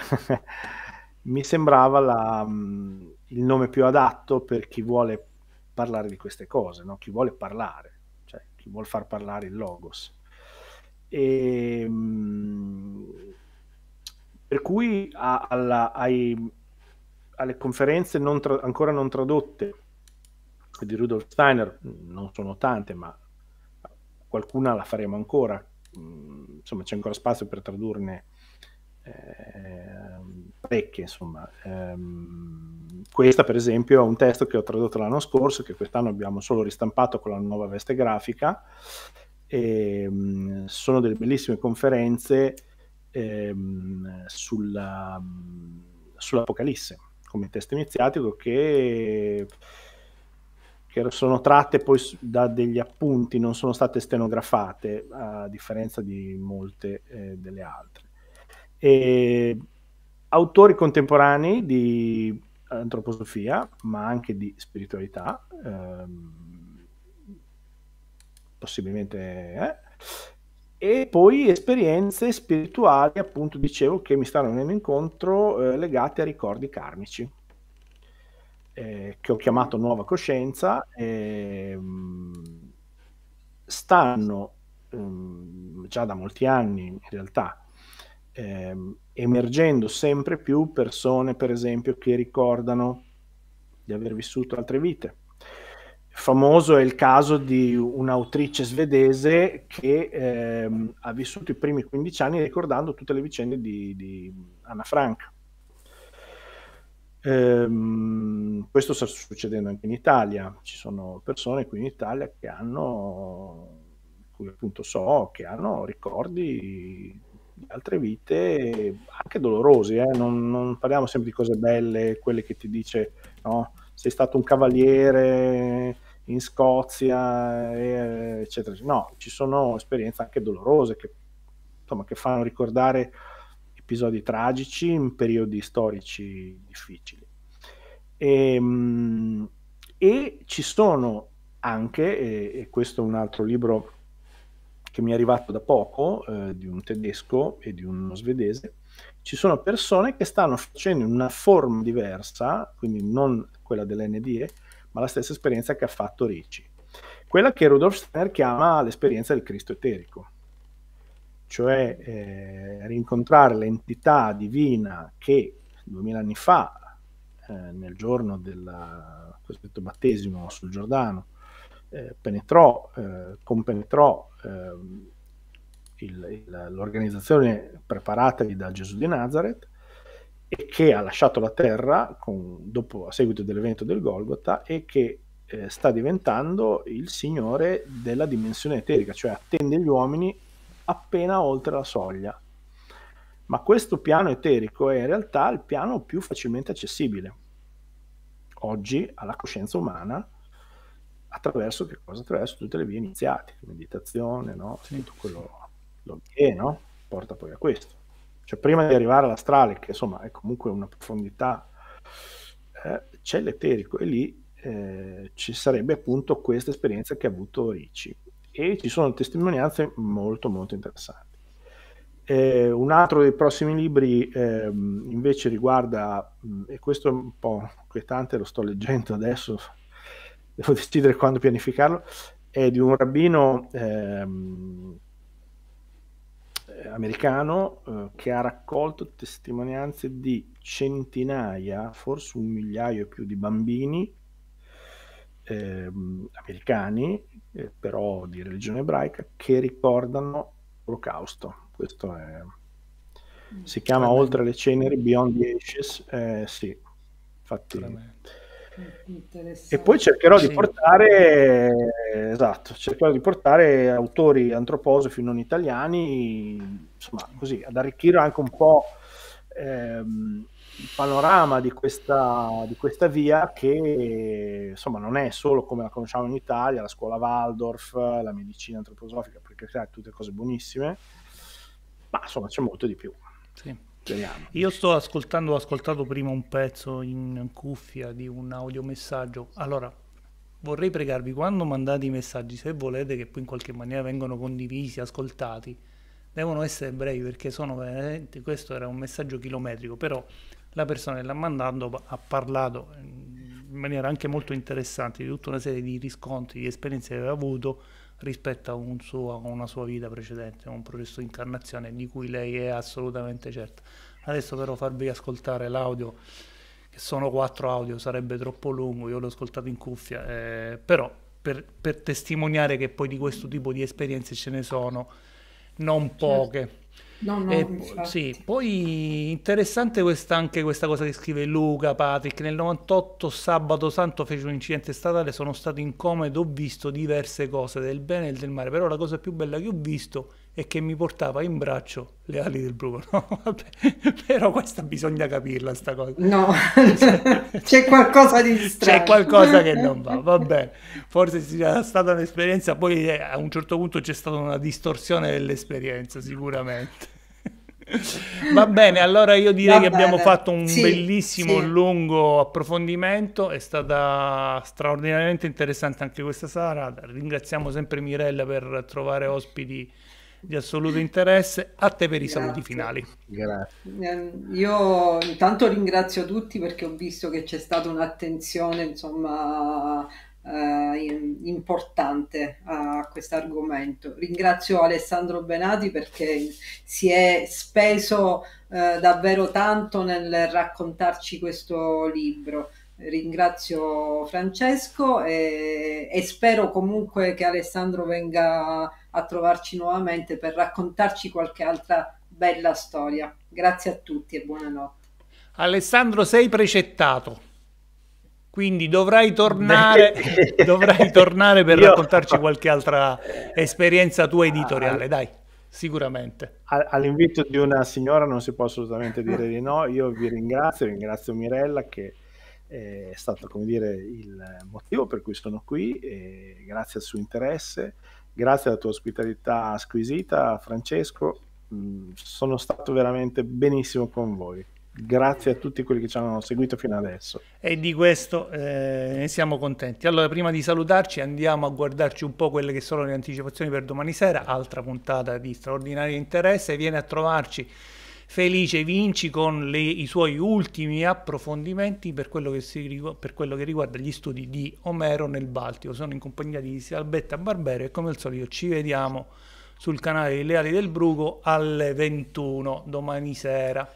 mi sembrava la, mm, il nome più adatto per chi vuole parlare di queste cose, no? chi vuole parlare, cioè chi vuole far parlare il logos. E, mm, per cui a, alla, ai, alle conferenze non tra, ancora non tradotte di Rudolf Steiner mm, non sono tante, ma qualcuna la faremo ancora. Mm, insomma, c'è ancora spazio per tradurne eh, parecchie. Insomma. Eh, questa, per esempio, è un testo che ho tradotto l'anno scorso, che quest'anno abbiamo solo ristampato con la nuova veste grafica. E, ehm, mh, sono delle bellissime conferenze eh, sulla, mm, sull'Apocalisse come testo iniziatico che che sono tratte poi da degli appunti, non sono state stenografate, a differenza di molte eh, delle altre. E autori contemporanei di antroposofia, ma anche di spiritualità, ehm, possibilmente... Eh, e poi esperienze spirituali, appunto dicevo, che mi stanno venendo incontro eh, legate a ricordi karmici eh, che ho chiamato Nuova Coscienza, eh, stanno ehm, già da molti anni in realtà ehm, emergendo sempre più persone, per esempio, che ricordano di aver vissuto altre vite. Famoso è il caso di un'autrice svedese che ehm, ha vissuto i primi 15 anni ricordando tutte le vicende di, di Anna Frank Ehm, questo sta succedendo anche in Italia, ci sono persone qui in Italia che hanno, come appunto so, che hanno ricordi di altre vite anche dolorosi, eh? non, non, parliamo sempre di cose belle, quelle che ti dice no, sei stato un cavaliere in Scozia, eccetera. No, ci sono esperienze anche dolorose che, insomma, che fanno ricordare episodi tragici in periodi storici difficili. E, ehm, e ci sono anche, e, e, questo è un altro libro che mi è arrivato da poco, eh, di un tedesco e di uno svedese, ci sono persone che stanno facendo una forma diversa, quindi non quella dell'NDE, ma la stessa esperienza che ha fatto Ricci. Quella che Rudolf Steiner chiama l'esperienza del Cristo eterico cioè eh, rincontrare l'entità divina che duemila anni fa, eh, nel giorno del cosiddetto battesimo sul Giordano, eh, penetrò, eh, compenetrò eh, il, il, l'organizzazione preparatagli da Gesù di Nazareth e che ha lasciato la terra con, dopo, a seguito dell'evento del Golgotha e che eh, sta diventando il signore della dimensione eterica, cioè attende gli uomini appena oltre la soglia. Ma questo piano eterico è in realtà il piano più facilmente accessibile oggi alla coscienza umana attraverso che cosa? Attraverso tutte le vie iniziate, meditazione, no? Tutto quello, quello che no? porta poi a questo. Cioè prima di arrivare all'astrale, che insomma è comunque una profondità, eh, c'è l'eterico e lì eh, ci sarebbe appunto questa esperienza che ha avuto Ricci e ci sono testimonianze molto molto interessanti. Eh, un altro dei prossimi libri eh, invece riguarda, mm, e questo è un po' inquietante, lo sto leggendo adesso, devo decidere quando pianificarlo, è di un rabbino ehm, eh, americano che ha raccolto testimonianze di centinaia, forse un migliaio e più di bambini ehm, americani eh, però di religione ebraica, che ricordano l'olocausto. Questo è... Mm, si chiama Tremendo. Oltre le ceneri, Beyond the Ashes, eh, sì, infatti... Mm, e poi cercherò sì. di portare, esatto, cercherò di portare autori antroposofi non italiani, insomma, così, ad arricchire anche un po' ehm, il panorama di questa, di questa, via che insomma non è solo come la conosciamo in Italia, la scuola Waldorf, la medicina antroposofica, perché sai, tutte cose buonissime, ma insomma c'è molto di più. Sì. Speriamo. Io sto ascoltando, ho ascoltato prima un pezzo in cuffia di un audiomessaggio. Allora, vorrei pregarvi quando mandate i messaggi, se volete che poi in qualche maniera vengano condivisi, ascoltati, devono essere brevi perché sono veramente questo era un messaggio chilometrico, però la persona che l'ha mandato ha parlato ehm, in maniera anche molto interessante di tutta una serie di riscontri, di esperienze che aveva avuto rispetto a, un suo, a una sua vita precedente, a un processo di incarnazione di cui lei è assolutamente certa. Adesso però farvi ascoltare l'audio, che sono quattro audio, sarebbe troppo lungo, io l'ho ascoltato in cuffia, eh, però per, per, testimoniare che poi di questo tipo di esperienze ce ne sono non certo. poche. Certo. No, no, eh, sì. Poi interessante questa, anche questa cosa che scrive Luca Patrick. Nel 98 sabato santo fece un incidente stradale, sono stato in coma ed ho visto diverse cose del bene e del male, però la cosa più bella che ho visto e che mi portava in braccio le ali del bruco. vabbè, però questa bisogna capirla, sta cosa. No, c'è qualcosa di strano. C'è qualcosa che non va, va bene. Forse sia stata un'esperienza, poi eh, a un certo punto c'è stata una distorsione dell'esperienza, sicuramente. Va bene, allora io direi che abbiamo fatto un sì, bellissimo sì. lungo approfondimento, è stata straordinariamente interessante anche questa sala, ringraziamo sempre Mirella per trovare ospiti di assoluto interesse. A te per i Grazie. saluti finali. Grazie. Io intanto ringrazio tutti perché ho visto che c'è stata un'attenzione, insomma, eh, importante a questo argomento. Ringrazio Alessandro Benati perché si è speso eh, davvero tanto nel raccontarci questo libro ringrazio Francesco e, e, spero comunque che Alessandro venga a trovarci nuovamente per raccontarci qualche altra bella storia. Grazie a tutti e buonanotte. Alessandro, sei precettato. Quindi dovrai tornare, dovrai tornare per Io... raccontarci qualche altra esperienza tua editoriale, ah, dai sicuramente. All'invito di una signora non si può assolutamente dire di no. Io vi ringrazio, ringrazio Mirella che è stato come dire, il motivo per cui sono qui, grazie al suo interesse, grazie alla tua ospitalità squisita, Francesco, mm, sono stato veramente benissimo con voi grazie a tutti quelli che ci hanno seguito fino adesso. E di questo eh, ne siamo contenti. Allora, prima di salutarci, andiamo a guardarci un po' quelle che sono le anticipazioni per domani sera, altra puntata di straordinario interesse. Viene a trovarci Felice Vinci con le, i suoi ultimi approfondimenti per quello, si, per quello, che riguarda gli studi di Omero nel Baltico. Sono in compagnia di Albetta Barbero e come al solito ci vediamo sul canale dei Leali del Bruco alle 21 domani sera.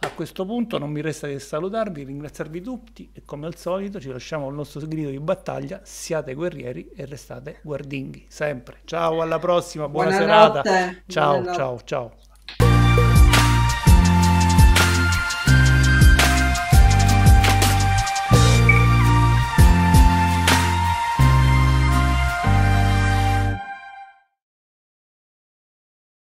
A questo punto non mi resta che salutarvi, ringraziarvi tutti e come al solito ci lasciamo il nostro grido di battaglia, siate guerrieri e restate guardinghi sempre. Ciao, alla prossima, buona Buonanotte. serata. Ciao, Buonanotte. ciao, ciao.